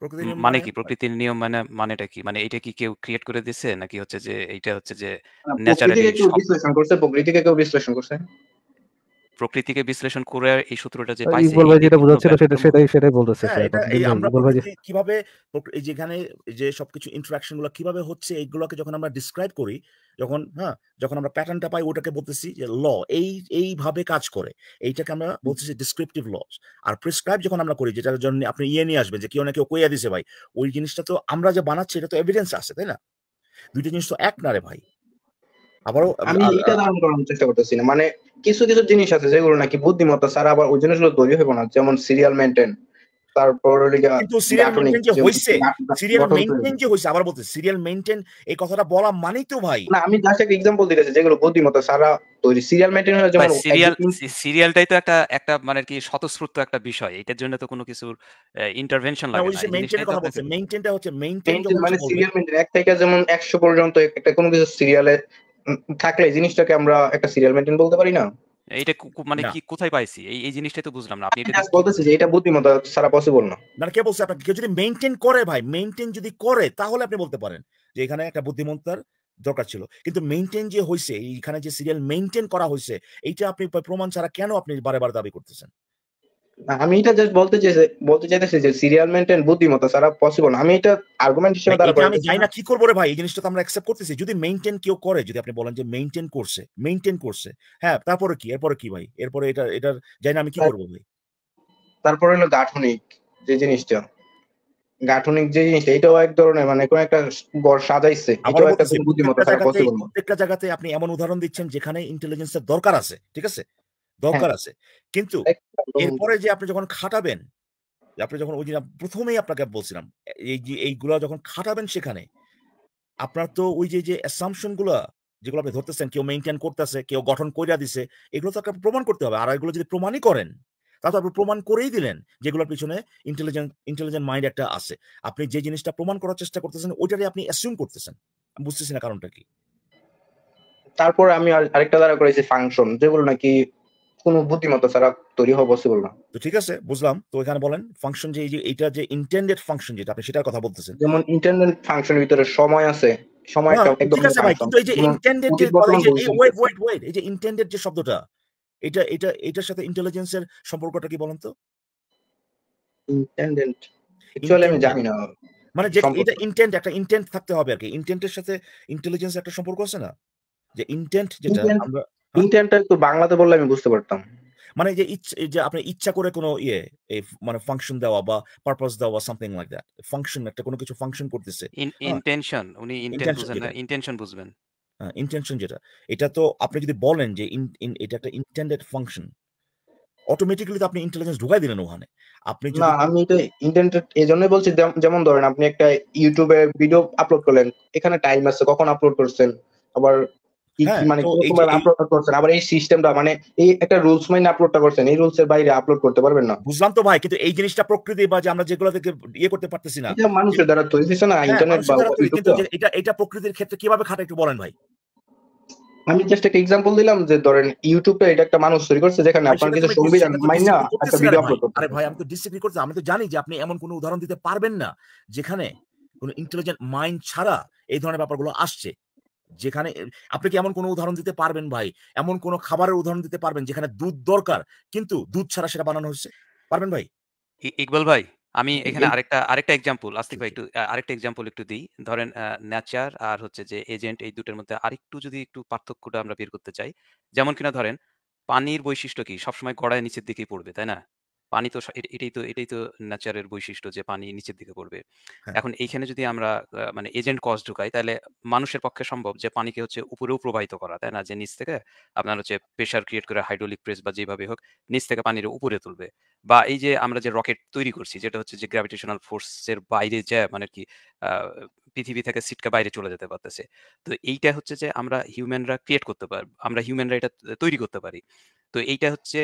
D: মানে, মানে কি প্রকৃতির নিয়ম মানে মানেটা কি মানে এটা কি কেউ ক্রিয়েট করে দিছে নাকি হচ্ছে যে এটা হচ্ছে যে ন্যাচারালি বিশ্লেষণ করছে প্রকৃতিকে
B: কেউ বিশ্লেষণ করছে
D: প্রকৃতিকে বিশ্লেষণ করে এই সূত্রটা যে পাইছি বলবো যেটা বোঝাচ্ছিল
A: সেটা সেটাই সেটাই বলতেছে হ্যাঁ, আমরা যে
C: কিভাবে এই যেখানে যে সবকিছু ইন্টারঅ্যাকশন গুলো কিভাবে হচ্ছে এইগুলোকে যখন আমরা ডিসক্রাইব করি যখন হ্যাঁ যখন আমরা প্যাটার্নটা পাই ওটাকে বলতেছি যে ল এই এইভাবে কাজ করে এইটাকে আমরা বলতেছি ডিসক্রিপটিভ লস আর প্রেসক্রাইব যখন আমরা করি যেটার জন্য আপনি ইয়ে নিয়ে আসবেন যে কেউ না কেউ কইয়া দিছে ভাই ওই জিনিসটা তো আমরা যে বানাচ্ছি এটা তো এভিডেন্স
B: আছে তাই না দুইটা জিনিস তো এক না রে ভাই আবারও আমি এটা ধারণ করার চেষ্টা করতেছি না মানে কিছু কিছু জিনিস আছে যেগুলো নাকি বুদ্ধিমত্তা ছাড়া আবার ওই জিনিসগুলো তৈরি না যেমন সিরিয়াল মেনটেন তারপর কথাটা বলা যেগুলো বুদ্ধিমত্তা তৈরি সিরিয়াল মেনটেন সিরিয়াল
D: সিরিয়ালটাই তো একটা একটা মানে কি স্বতঃস্ফূর্ত একটা বিষয় এটার জন্য তো কথা বলছে হচ্ছে মানে সিরিয়াল
B: মেনটেন যেমন পর্যন্ত একটা কোনো কিছু সিরিয়ালে থাকলে জিনিসটাকে আমরা একটা সিরিয়াল মেনটেন বলতে পারি না
D: এইটা মানে কি কোথায় পাইছি এই এই জিনিসটাই তো বুঝলাম না আপনি এটা
B: বলতেছেন যে এটা বুদ্ধিমত্তা সারা পসিবল না
C: মানে কে বলছে আপনাকে কেউ যদি মেইনটেইন করে ভাই মেইনটেইন যদি করে তাহলে আপনি বলতে পারেন যে এখানে একটা বুদ্ধিমত্তার দরকার ছিল কিন্তু মেইনটেইন যে হইছে এইখানে যে সিরিয়াল মেইনটেইন করা হয়েছে এইটা আপনি প্রমাণ ছাড়া কেন আপনি বারে বারে দাবি করতেছেন
B: আমি এটা জাস্ট বলতে চাইছি বলতে চাইতেছি যে সিরিয়াল মেইনটেইন বুদ্ধিমত্তা সারা পসিবল আমি এটা আর্গুমেন্ট হিসেবে দাঁড় আমি জানি না
C: কি করব রে ভাই এই জিনিসটা তো আমরা অ্যাকসেপ্ট করতেছি যদি মেইনটেইন কেউ করে যদি আপনি বলেন যে মেইনটেইন করছে মেইনটেইন করছে হ্যাঁ তারপরে কি এরপরে কি ভাই এরপরে এটা এটার জানি না আমি কি করব ভাই
B: তারপরে হলো গাঠনিক যে জিনিসটা গাঠনিক যে জিনিসটা এটাও এক ধরনের মানে কোন একটা গড় সাজাইছে এটাও একটা বুদ্ধিমত্তা সারা পসিবল
C: প্রত্যেকটা জায়গাতে আপনি এমন উদাহরণ দিচ্ছেন যেখানে ইন্টেলিজেন্সের দরকার আছে ঠিক আছে হ্যাঁ। দরকার আছে কিন্তু এরপরে যে আপনি যখন খাটাবেন আপনি যখন ওই দিন প্রথমেই আপনাকে বলছিলাম এই যে এইগুলা যখন খাটাবেন সেখানে আপনার তো ওই যে যে অ্যাসামশন গুলা যেগুলো আপনি ধরতেছেন কেউ মেনটেন করতেছে কেউ গঠন করিয়া দিছে এগুলো তো আপনাকে প্রমাণ করতে হবে আর এগুলো যদি প্রমাণই করেন তা তো আপনি প্রমাণ করেই দিলেন যেগুলোর পিছনে ইন্টেলিজেন্ট ইন্টেলিজেন্ট মাইন্ড একটা আছে আপনি যে জিনিসটা প্রমাণ করার চেষ্টা করতেছেন ওইটারই আপনি অ্যাসিউম করতেছেন বুঝতেছি না কারণটা কি
B: তারপর আমি আরেকটা দ্বারা করেছি ফাংশন যেগুলো নাকি কোনো বুদ্ধিমত্তা ছাড়া তৈরি হওয়া পসিবল না তো ঠিক আছে বুঝলাম
C: তো এখানে বলেন ফাংশন যে এই যে এটা যে ইন্টেন্ডেড ফাংশন যেটা আপনি সেটার কথা বলতেছেন
B: যেমন ইন্টেন্ডেড ফাংশনের ভিতরে সময় আছে
C: যে শব্দটা এটা এটা এটার সাথে ইন্টেলিজেন্সের সম্পর্কটা কি তো আমি মানে ইন্টেন্ট একটা ইন্টেন্ট থাকতে হবে আর কি সাথে একটা সম্পর্ক আছে না যে ইন্টেন্ট যেটা
B: ইন্টেন্টটা একটু বাংলাতে বললে আমি বুঝতে পারতাম
C: মানে যে যে আপনি ইচ্ছা করে কোনো ইয়ে মানে ফাংশন দেওয়া বা পারপাস দেওয়া সামথিং লাইক দ্যাট ফাংশন একটা কোনো কিছু ফাংশন করতেছে
D: ইন্টেনশন উনি ইন্টেনশন বুঝবেন
C: ইন্টেনশন হ্যাঁ, যেটা এটা তো আপনি যদি বলেন যে এটা একটা ইন্টেন্ডেড ফাংশন অটোমেটিক্যালি তো আপনি ইন্টেলিজেন্স ঢুকাই দিলেন ওখানে
B: আপনি না আমি এটা ইন্টেন্টেড এই জন্যই বলছি যেমন ধরেন আপনি একটা ইউটিউবে ভিডিও আপলোড করলেন এখানে টাইম আছে কখন আপলোড করছেন আবার হ্যাঁ, মানে আপলোড করছেন আবার এই সিস্টেমটা মানে এই একটা রুলস মাইনে আপলোডটা করছেন এই রুলসের বাইরে আপলোড করতে পারবেন না বুঝলাম তো ভাই কিন্তু
C: এই জিনিসটা প্রকৃতি
B: বা যে আমরা যেগুলো থেকে ইয়ে করতে পারতেছি না এটা মানুষের দ্বারা তৈরি হচ্ছে না ইন্টারনেট হ্যাঁ,
C: বা এটা এটা প্রকৃতির ক্ষেত্রে কিভাবে খাটা একটু বলেন ভাই
B: আমি জাস্ট একটা এক্সাম্পল দিলাম যে ধরেন ইউটিউবে এটা একটা মানুষ তৈরি করছে যেখানে আপনার কিছু সংবিধান মাইনা একটা ভিডিও আপলোড করতে
C: আরে ভাই আমি তো ডিসএগ্রি করছি আমি তো জানি যে আপনি এমন কোনো উদাহরণ দিতে পারবেন না যেখানে কোন ইন্টেলিজেন্ট মাইন্ড ছাড়া এই ধরনের ব্যাপারগুলো আসছে যেখানে আপনি কি এমন কোনো উদাহরণ দিতে পারবেন ভাই এমন কোন খাবারের উদাহরণ দিতে পারবেন যেখানে দুধ দরকার কিন্তু দুধ ছাড়া সেটা বানানো হচ্ছে পারবেন ভাই
D: ইকবাল ভাই আমি এখানে আরেকটা আরেকটা এক্সাম্পল আস্তিক ভাই একটু আরেকটা এক্সাম্পল একটু দিই ধরেন ন্যাচার আর হচ্ছে যে এজেন্ট এই দুটোর মধ্যে আরেকটু যদি একটু পার্থক্যটা আমরা বের করতে চাই যেমন কিনা ধরেন পানির বৈশিষ্ট্য কি সবসময় গড়ায় নিচের দিকেই পড়বে তাই না পানি তো এটাই তো এটাই তো ন্যাচারের বৈশিষ্ট্য যে পানি নিচের দিকে পড়বে হ্যাঁ। এখন এইখানে যদি আমরা মানে এজেন্ট কস্ট ঢুকাই তাহলে মানুষের পক্ষে সম্ভব যে পানিকে হচ্ছে উপরেও প্রবাহিত করা তাই না যে নিচ থেকে আপনার হচ্ছে প্রেশার ক্রিয়েট করে হাইড্রোলিক প্রেস বা যেভাবে হোক নিচ থেকে পানির উপরে তুলবে বা এই যে আমরা যে রকেট তৈরি করছি যেটা হচ্ছে যে গ্র্যাভিটেশনাল ফোর্সের বাইরে যায় মানে কি পৃথিবী থেকে সিটকা বাইরে চলে যেতে পারতেছে তো এইটা হচ্ছে যে আমরা হিউম্যানরা ক্রিয়েট করতে পারি আমরা হিউম্যানরা এটা তৈরি করতে পারি তো এইটা হচ্ছে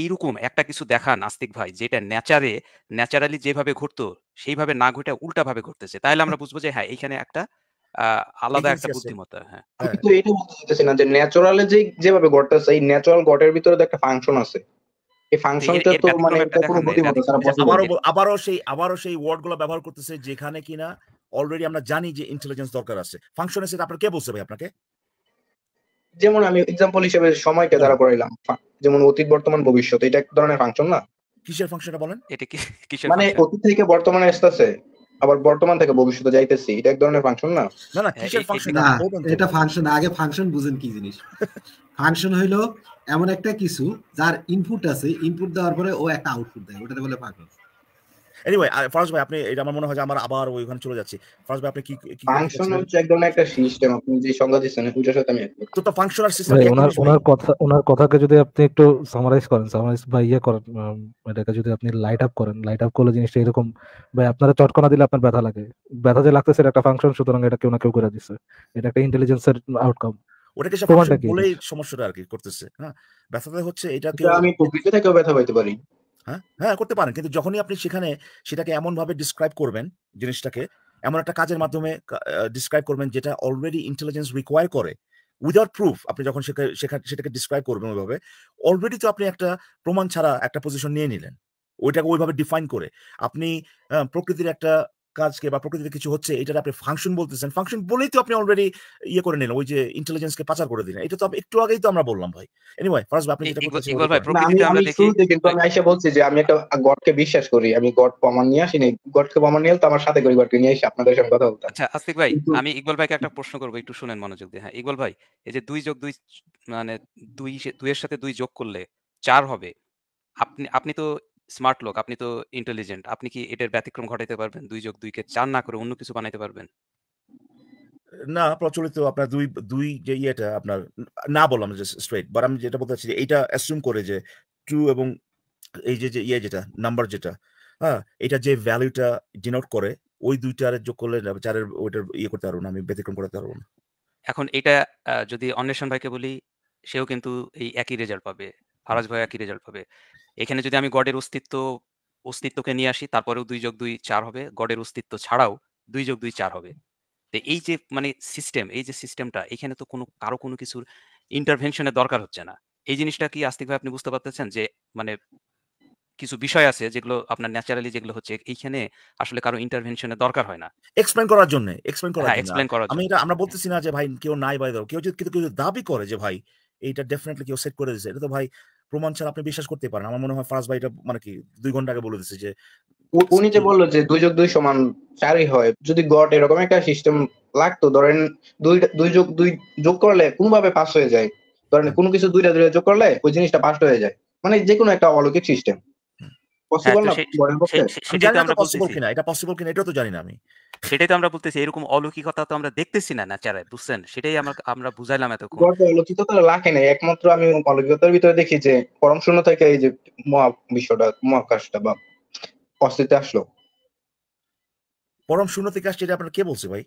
D: এইরকম একটা কিছু দেখা নাস্তিক ভাই যেটা ন্যাচারে ন্যাচারালি যেভাবে ঘটতো সেইভাবে না ঘটে উল্টাভাবে ঘটতেছে তাহলে আমরা বুঝবো যে হ্যাঁ এখানে একটা আলাদা একটা বুদ্ধিমত্তা হ্যাঁ, হ্যাঁ। তো এটা বলতে
B: চাইছি না যে ন্যাচারালে যে যেভাবে ঘটতেছে এই ন্যাচারাল গটের ভিতরে তো একটা ফাংশন আছে এই ফাংশনটা তো মানে পুরো আবারও
C: আবারও সেই আবারও সেই ওয়ার্ডগুলো ব্যবহার করতেছে যেখানে কিনা অলরেডি আমরা জানি যে ইন্টেলিজেন্স দরকার আছে ফাংশন আছে আপনার কে বলছে ভাই আপনাকে
B: যেমন আমি এক্সাম্পল হিসেবে সময়কে দ্বারা হ্যাঁ। করাইলাম যেমন অতীত বর্তমান ভবিষ্যৎ এটা এক ধরনের ফাংশন না কিসের ফাংশনটা বলেন এটা কি কিসের মানে অতীত থেকে বর্তমানে আসতেছে আবার বর্তমান থেকে ভবিষ্যতে যাইতেছি এটা এক ধরনের ফাংশন না
E: না না হ্যাঁ, কিসের ফাংশন না এটা ফাংশন আগে ফাংশন বুঝেন কি জিনিস ফাংশন হইলো এমন একটা কিছু যার ইনপুট আছে ইনপুট দেওয়ার পরে ও একটা আউটপুট দেয় ওটাকে বলে ফাংশন
C: এনিওয়ে ভাই আপনি এটা আমার মনে হয় যে আমার আবার ওইখানে চলে ভাই আপনি কি কি ফাংশন হচ্ছে
B: একটা সিস্টেম আপনি যে সংজ্ঞা দিয়েছেন সাথে আমি তো তো ফাংশনাল সিস্টেম ওনার ওনার
A: কথা ওনার কথাকে যদি আপনি একটু সামারাইজ করেন সামারাইজ বা ইয়া করেন এটাকে যদি আপনি লাইট আপ করেন লাইট আপ করলে জিনিসটা এরকম ভাই আপনারা চটকনা দিলে আপনার ব্যথা লাগে ব্যথা যে লাগতেছে এটা একটা ফাংশন সুতরাং এটা কেউ না কেউ করে দিচ্ছে এটা একটা ইন্টেলিজেন্সের আউটকাম ওটাকে সে বলেই
C: সমস্যাটা আর কি করতেছে হ্যাঁ ব্যথাটা হচ্ছে এটা আমি প্রকৃতি থেকে ব্যথা পাইতে পারি হ্যাঁ হ্যাঁ করতে পারেন কিন্তু যখনই আপনি সেখানে সেটাকে এমনভাবে ডিসক্রাইব করবেন জিনিসটাকে এমন একটা কাজের মাধ্যমে ডিসক্রাইব করবেন যেটা অলরেডি ইন্টেলিজেন্স রিকোয়ার করে উইদাউট প্রুফ আপনি যখন সেটাকে ডিসক্রাইব করবেন ওইভাবে অলরেডি তো আপনি একটা প্রমাণ ছাড়া একটা পজিশন নিয়ে নিলেন ওইটাকে ওইভাবে ডিফাইন করে আপনি প্রকৃতির একটা কাজকে বা প্রকৃতিতে কিছু হচ্ছে এটা আপনি ফাংশন বলতেছেন ফাংশন বলেই তো আপনি অলরেডি ইয়ে করে নিলেন ওই যে ইন্টেলিজেন্সকে পাচার করে দিলেন এটা তো একটু আগেই তো আমরা বললাম ভাই এনিওয়ে
B: ফার্স্ট আপনি যেটা বলছেন ভাই প্রকৃতিতে আমরা দেখি কিন্তু আমি এসে বলছি যে আমি একটা গডকে বিশ্বাস করি আমি গড প্রমাণ নিয়ে আসিনি গডকে প্রমাণ নিয়ে তো আমার সাথে করি গডকে নিয়ে এসে আপনাদের সাথে কথা বলতে
D: আচ্ছা আস্তিক ভাই আমি ইকবাল ভাইকে একটা প্রশ্ন করব একটু শুনেন মনোযোগ দিয়ে হ্যাঁ ইকবাল ভাই এই যে দুই যোগ দুই মানে দুই এর সাথে দুই যোগ করলে চার হবে আপনি আপনি তো স্মার্ট লোক আপনি তো ইন্টেলিজেন্ট আপনি কি এটার ব্যতিক্রম ঘটাইতে পারবেন দুই যোগ দুইকে চার না করে অন্য কিছু বানাইতে পারবেন
C: না প্রচলিত আপনার দুই দুই যে ইয়েটা আপনার না বললাম যে স্ট্রেট বাট আমি যেটা বলতে চাচ্ছি এইটা অ্যাসিউম করে যে টু এবং এই যে যে ইয়ে যেটা নাম্বার যেটা হ্যাঁ এটা যে ভ্যালুটা ডিনোট করে ওই দুইটার যোগ করলে চারের ওইটার ইয়ে করতে পারবো না আমি ব্যতিক্রম করতে পারবো না
D: এখন এটা যদি অন্বেষণ ভাইকে বলি সেও কিন্তু এই একই রেজাল্ট পাবে ফারাজ ভাইয়া কি রেজাল্ট হবে এখানে যদি আমি গডের অস্তিত্ব অস্তিত্বকে নিয়ে আসি তারপরেও দুই যোগ দুই চার হবে গডের অস্তিত্ব ছাড়াও দুই যোগ দুই চার হবে তো এই যে মানে সিস্টেম এই যে সিস্টেমটা এখানে তো কোনো কারো কোনো কিছুর ইন্টারভেনশনের দরকার হচ্ছে না এই জিনিসটা কি আস্তিক ভাই আপনি বুঝতে পারতেছেন যে মানে কিছু বিষয় আছে যেগুলো আপনার ন্যাচারালি যেগুলো হচ্ছে এইখানে আসলে কারো ইন্টারভেনশনের দরকার হয় না
C: এক্সপ্লেন করার জন্য এক্সপ্লেন করার এক্সপ্লেন হ্যাঁ, করার আমি এটা আমরা বলতেছি না যে ভাই কেউ নাই ভাই কেউ যদি কিন্তু কেউ দাবি করে যে ভাই এইটা ডেফিনেটলি কেউ সেট করে দিয়েছে এটা তো ভাই প্রমাণ ছাড়া আপনি বিশ্বাস করতে পারেন আমার মনে হয় ফারাজ ভাই এটা মানে কি দুই ঘন্টা আগে বলে
B: দিচ্ছে যে উনি যে বললো যে দুই যোগ দুই সমান চারই হয় যদি গট এরকম একটা সিস্টেম লাগতো ধরেন দুই দুই যোগ দুই যোগ করলে কোনোভাবে পাস হয়ে যায় ধরেন কোনো কিছু দুইটা দুইটা যোগ করলে ওই জিনিসটা পাস হয়ে যায় মানে যে কোনো একটা অলৌকিক সিস্টেম
C: পসিবল
D: আচ্ছা, না
C: এটা পসিবল কিনা এটা তো জানি না আমি
D: সেটাই তো আমরা বলতেছি এরকম অলৌকিকতা তো আমরা দেখতেছি না ন্যাচারাল বুঝছেন সেটাই আমরা আমরা বুঝাইলাম এত
B: অলৌকিকতা লাগে না একমাত্র আমি অলৌকিকতার ভিতরে দেখি যে পরম শূন্য থেকে এই যে মহা বিশ্বটা মহাকাশটা বা অস্তিত্ব আসলো পরম শূন্য থেকে আসছে এটা আপনার কে বলছে ভাই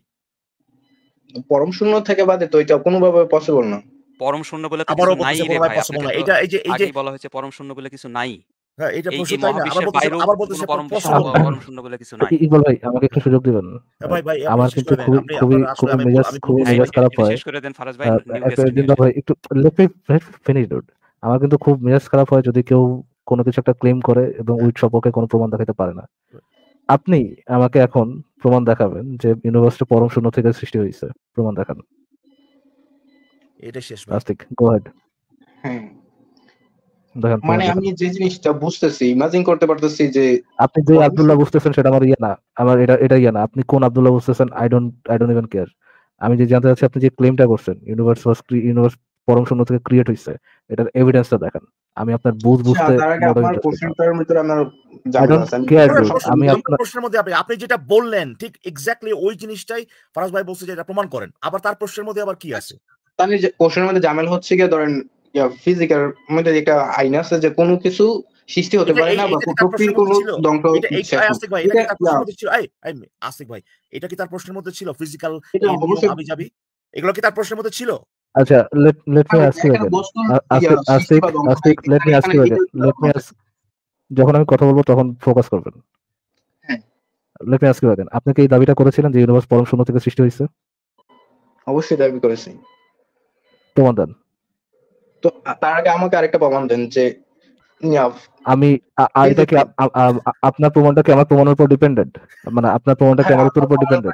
B: পরম শূন্য থেকে বাদে তো এটা কোনোভাবে পসিবল না
D: পরম শূন্য বলে কিছু নাই রে ভাই এটা এই যে এই যে বলা হয়েছে পরম শূন্য বলে কিছু নাই আমার
A: কিন্তু খুব মেজাজ খারাপ হয় যদি কেউ কোনো কিছু একটা ক্লেম করে এবং উইট হ্যাঁ। সম্পর্কে কোনো প্রমাণ দেখাতে পারে না আপনি আমাকে এখন প্রমাণ দেখাবেন যে ইউনিভার্সটা পরম শূন্য থেকে সৃষ্টি হয়েছে প্রমাণ দেখান এটা শেষ গো হ্যাঁ মানে আমি
B: যে জিনিসটা বুঝতেছি ইমাজিন করতে পারতেছি যে
A: আপনি যে আব্দুল্লাহ বুঝতেছেন সেটা আমার ইয়া না আমার এটা এটা ইয়া না আপনি কোন আব্দুল্লাহ বুঝতেছেন I don't I don't even care আমি যে জানতে চাচ্ছি আপনি যে ক্লেমটা করছেন ইউনিভার্স ওয়াজ ইউনিভার্স পরম শূন্য থেকে ক্রিয়েট হইছে এটার এভিডেন্সটা দেখান আমি আপনার বুঝ আচ্ছা,
B: বুঝতে আমার
A: আমি আপনার
C: প্রশ্নের মধ্যে আপনি আপনি যেটা বললেন ঠিক এক্স্যাক্টলি ওই জিনিসটাই ফারাজ ভাই বলছে যে এটা প্রমাণ করেন আবার তার প্রশ্নের মধ্যে আবার কি আছে
B: তাহলে কোশ্চেনের মধ্যে জামেল হচ্ছে কি ধরেন ফিজিক্যাল মানে একটা আইন আছে যে কোনো কিছু সৃষ্টি হতে পারে না বা প্রকৃতির কোনো দন্ত আসিক
C: ভাই এটা কি তার প্রশ্নের মধ্যে ছিল ফিজিক্যাল আমি যাবি এগুলো কি তার প্রশ্নের মধ্যে ছিল
A: আচ্ছা let let me ask you আসিক আসিক let me ask you let me ask যখন আমি কথা বলবো তখন ফোকাস করবেন লেট মি আস্ক ইউ আপনি কি এই দাবিটা করেছিলেন যে ইউনিভার্স পরম শূন্য থেকে সৃষ্টি হয়েছে
B: অবশ্যই দাবি করেছি তোমার দান তো তার আগে আমাকে আরেকটা প্রমাণ দেন যে
A: আমি এটা কি আপনার প্রমাণটা কি আমার প্রমাণের উপর ডিপেন্ডেন্ট মানে আপনার প্রমাণটা কি হ্যাঁ, আমার উপর উপর ডিপেন্ডেন্ট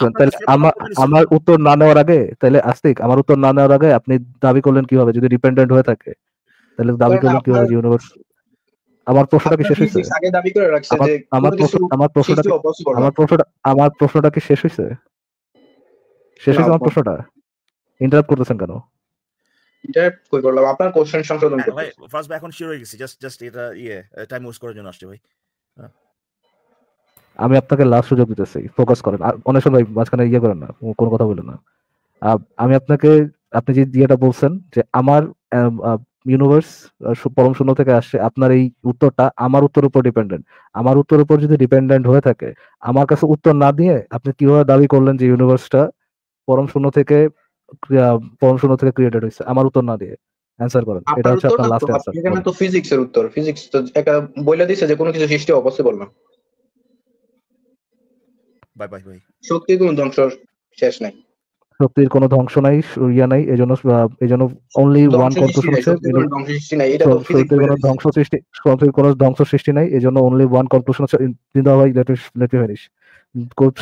E: তাহলে আমার
A: আমার উত্তর না নেওয়ার আগে তাহলে আস্তিক আমার উত্তর না নেওয়ার আগে আপনি দাবি করলেন কিভাবে যদি ডিপেন্ডেন্ট হয়ে থাকে তাহলে দাবি করলেন কিভাবে ইউনিভার্স আমার প্রশ্নটা কি শেষ হয়েছে
B: আমার প্রশ্ন আমার প্রশ্নটা আমার
A: প্রশ্নটা আমার প্রশ্নটা কি শেষ হয়েছে শেষ হয়েছে আমার প্রশ্নটা ইন্টারাপ্ট করতেছেন কেন
B: ইন্টারাপ্ট কই করলাম আপনার কোশ্চেন সংশোধন হ্যাঁ, করতে ভাই ফার্স্ট
C: শিওর হয়ে জাস্ট জাস্ট এটা ইয়ে টাইম ওয়েস্ট করার জন্য আসছে ভাই হ্যাঁ।
A: আমি আপনাকে লাস্ট সুযোগ দিতেছি ফোকাস করেন অনেক সময় মাঝখানে ইয়ে করেন না কোনো কথা বলেন না আমি আপনাকে আপনি যে ইয়েটা বলছেন যে আমার ইউনিভার্স পরম শূন্য থেকে আসছে আপনার এই উত্তরটা আমার উত্তর উপর ডিপেন্ডেন্ট আমার উত্তর উপর যদি ডিপেন্ডেন্ট হয়ে থাকে আমার কাছে উত্তর না দিয়ে আপনি কিভাবে দাবি করলেন যে ইউনিভার্সটা পরম শূন্য থেকে পড়াশোনা থেকে ক্রিয়েটেড হইছে আমার উত্তর না দিয়ে অ্যানসার করেন এটা হচ্ছে আপনার লাস্ট অ্যানসার
B: এখানে তো ফিজিক্স এর উত্তর ফিজিক্স তো একটা বইলা দিছে যে কোনো কিছু সৃষ্টি অপসিবল না বাই বাই বাই শক্তি কোনো ধ্বংস শেষ নাই
A: শক্তির কোনো ধ্বংস নাই সূর্যা নাই এজন্য এজন্য অনলি ওয়ান কনক্লুশন হচ্ছে শক্তির কোনো ধ্বংস সৃষ্টি শক্তির কোনো ধ্বংস সৃষ্টি নাই এজন্য অনলি ওয়ান কনক্লুশন আছে in the why let me finish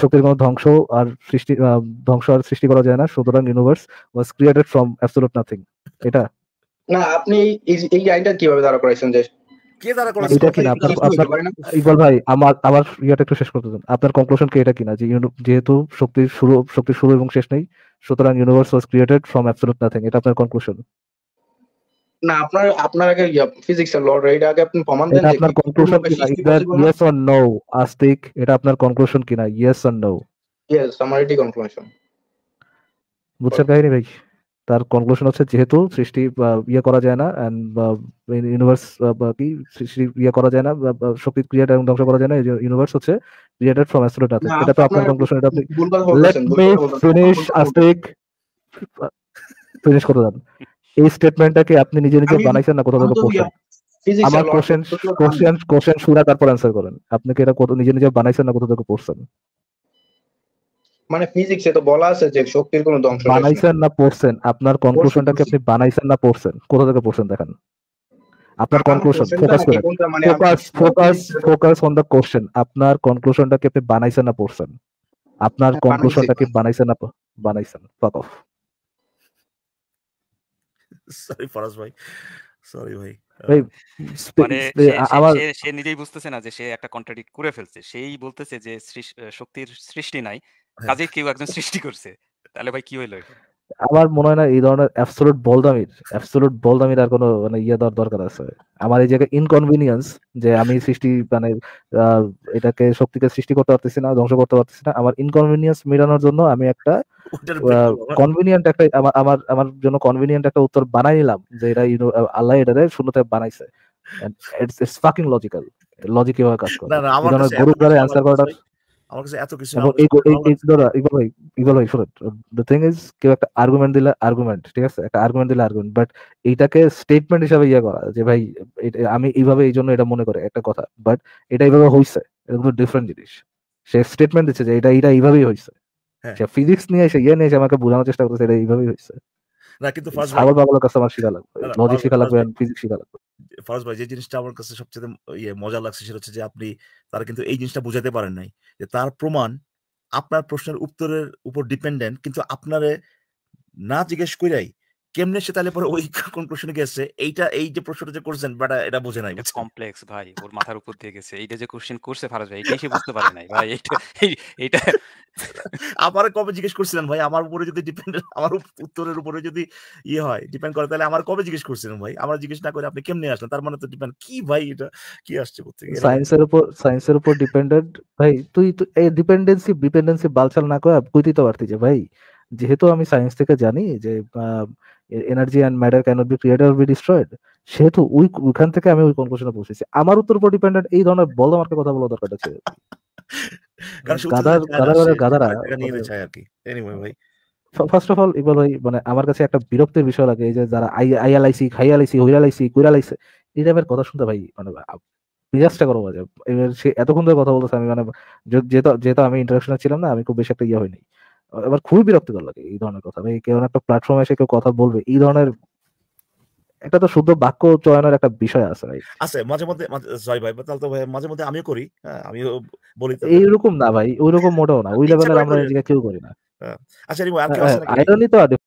A: শক্তির কোনো ধ্বংস আর সৃষ্টি ধ্বংস আর সৃষ্টি করা যায় না সুতরাং universe was created from absolute nothing এটা
B: না আপনি এই আইনটা কিভাবে দাঁড়া করাইছেন যে কে এটা আপনার আপনার ইকবাল
A: ভাই আমার আমার ইয়াটা একটু শেষ করতে দেন আপনার কনক্লুশন কি এটা না যে যেহেতু শক্তির শুরু শক্তির শুরু এবং শেষ নেই সুতরাং universe was created from absolute nothing এটা আপনার কনক্লুশন
B: না আপনার আপনার আগে ফিজিক্স এর ল এর আগে আপনি প্রমাণ দেন আপনার কনক্লুশন কি না ইয়েস
A: অর নো আস্তিক এটা আপনার কনক্লুশন কি না ইয়েস অর নো
B: ইয়েস সামারিটি কনক্লুশন
A: বুঝছেন কাহিনী ভাই তার কনক্লুশন হচ্ছে যেহেতু সৃষ্টি ইয়ে করা যায় না এন্ড ইউনিভার্স কি সৃষ্টি ইয়ে করা যায় না শক্তি ক্রিয়েট এবং ধ্বংস করা যায় না ইউনিভার্স হচ্ছে ক্রিয়েটেড ফ্রম অ্যাস্ট্রোড এটা তো আপনার কনক্লুশন এটা আপনি লেট মি ফিনিশ আস্তিক ফিনিশ করে দেন এই স্টেটমেন্টটাকে আপনি নিজে নিজে বানাইছেন না কোথাও থেকে পড়ছেন আমার কোশ্চেন কোশ্চেন কোশ্চেন শুনে তারপর অ্যানসার করেন আপনি কি এটা নিজে নিজে বানাইছেন না কোথাও থেকে পড়ছেন
B: মানে ফিজিক্সে তো বলা আছে যে শক্তির কোনো ধ্বংস বানাইছেন
A: না পড়ছেন আপনার কনক্লুশনটাকে আপনি বানাইছেন না পড়ছেন কোথা থেকে পড়ছেন দেখেন আপনার কনক্লুশন ফোকাস করে focus focus focus on the question আপনার কনক্লুশনটাকে আপনি বানাইছেন না পড়ছেন আপনার কনক্লুশনটাকে হ্যাঁ, বানাইছেন না বানাইছেন ফক অফ
D: সরি *laughs* ফরাজ ভাই সরি ভাই মানে সে নিজেই বুঝতেছে না যে সে একটা কন্ট্রাডিক্ট করে ফেলছে সেই বলতেছে যে শক্তির সৃষ্টি নাই হ্যাঁ। কাজে কেউ একজন সৃষ্টি করছে তাহলে ভাই কি হইলো এটা
A: আমার মনে হয় না এই ধরনের অ্যাবসলুট বলদামির অ্যাবসলুট বলদামির আর কোনো মানে ইয়ে দেওয়ার দরকার আছে আমার এই জায়গায় ইনকনভিনিয়েন্স যে আমি সৃষ্টি মানে এটাকে শক্তিকে সৃষ্টি করতে পারতেছি না ধ্বংস করতে পারতেছি না আমার ইনকনভিনিয়েন্স মেটানোর জন্য আমি একটা কনভিনিয়েন্ট একটা আমার আমার আমার জন্য কনভিনিয়েন্ট একটা উত্তর বানাই নিলাম যে এটা আল্লাহ এটারে শূন্যতে বানাইছে it's it's fucking logical logic কিভাবে কাজ করে না না আমার কাছে গরু আনসার করাটা
C: এইভাবে
A: এই জন্য এটা মনে একটা কথা বাট এটা এইভাবে ডিফারেন্ট জিনিস সে স্টেটমেন্ট দিচ্ছে যে এটা এটা এইভাবেই ফিজিক্স হ্যাঁ। নিয়ে ইয়ে নিয়ে আমাকে বোঝানোর চেষ্টা করতেছে এটা এইভাবেই কাছে আমার শিখা লাগবে লাগবে ফিজিক্স লাগবে
C: ফারাজ ভাই যে জিনিসটা আমার কাছে সবচেয়ে ইয়ে মজা লাগছে সেটা হচ্ছে যে আপনি তারা কিন্তু এই জিনিসটা বোঝাতে পারেন নাই যে তার প্রমাণ আপনার প্রশ্নের উত্তরের উপর ডিপেন্ডেন্ট কিন্তু আপনারে না জিজ্ঞেস করাই কেমনে সে তাহলে পরে ওই কনক্লুশনে গেছে
D: এইটা এই যে প্রশ্নটা যে করছেন বাট এটা বোঝে নাই কমপ্লেক্স ভাই ওর মাথার উপর দিয়ে গেছে এইটা যে কোশ্চেন করছে ফারাজ ভাই সে বুঝতে পারে নাই ভাই এটা এটা কবে জিজ্ঞেস করছিলেন ভাই আমার উপরে যদি ডিপেন্ড
C: আমার উত্তরের উপরে যদি ইয়ে হয় ডিপেন্ড করে তাহলে আমার কবে জিজ্ঞেস করছিলেন ভাই জিজ্ঞেস না করে আপনি কেমনে আসলেন তার মানে তো ডিপেন্ড কি ভাই এটা কি আসছে করতে সায়েন্সের
A: উপর সায়েন্সের উপর ডিপেন্ডেন্ট ভাই তুই এই ডিপেন্ডেন্সি ডিপেন্ডেন্সি বালচাল না করে কইতে তো পারতি যে ভাই যেহেতু আমি সায়েন্স থেকে জানি যে energy and matter can be created be destroyed সেহেতু ওই ওইখান থেকে আমি ওই কনক্লুশনে পৌঁছেছি আমার উত্তর উপর ডিপেন্ডেন্ট এই ধরনের বল আমার কথা বলা দরকার আছে গাদার গাদার ফার্স্ট অফ অল ইকবাল ভাই মানে আমার কাছে একটা বিরক্তির বিষয় লাগে এই যে যারা আইয়ালাইসি খাইয়ালাইসি হইরালাইসি কুইরালাইসি এই টাইপের কথা শুনতে ভাই মানে সে এতক্ষণ ধরে কথা বলতেছে আমি মানে যেহেতু যেহেতু আমি ইন্টারাকশনে ছিলাম না আমি খুব বেশি একটা ইয়ে হয়নি আমার খুবই বিরক্তিকর লাগে এই ধরনের কথা এই কেউ একটা প্ল্যাটফর্মে এসে কেউ কথা বলবে এই ধরনের একটা তো শুদ্ধ বাক্য চয়নের একটা বিষয় আছে ভাই
C: আছে মাঝে মধ্যে জয় ভাই তাহলে তো ভাই মাঝে মধ্যে আমিও করি হ্যাঁ, আমিও বলি এইরকম
A: না ভাই ওইরকম মোটেও না ওই লেভেলের আমরা নিজেকে কেউ করি না
C: হ্যাঁ। আচ্ছা রিমো আইরনি
A: হ্যাঁ, তো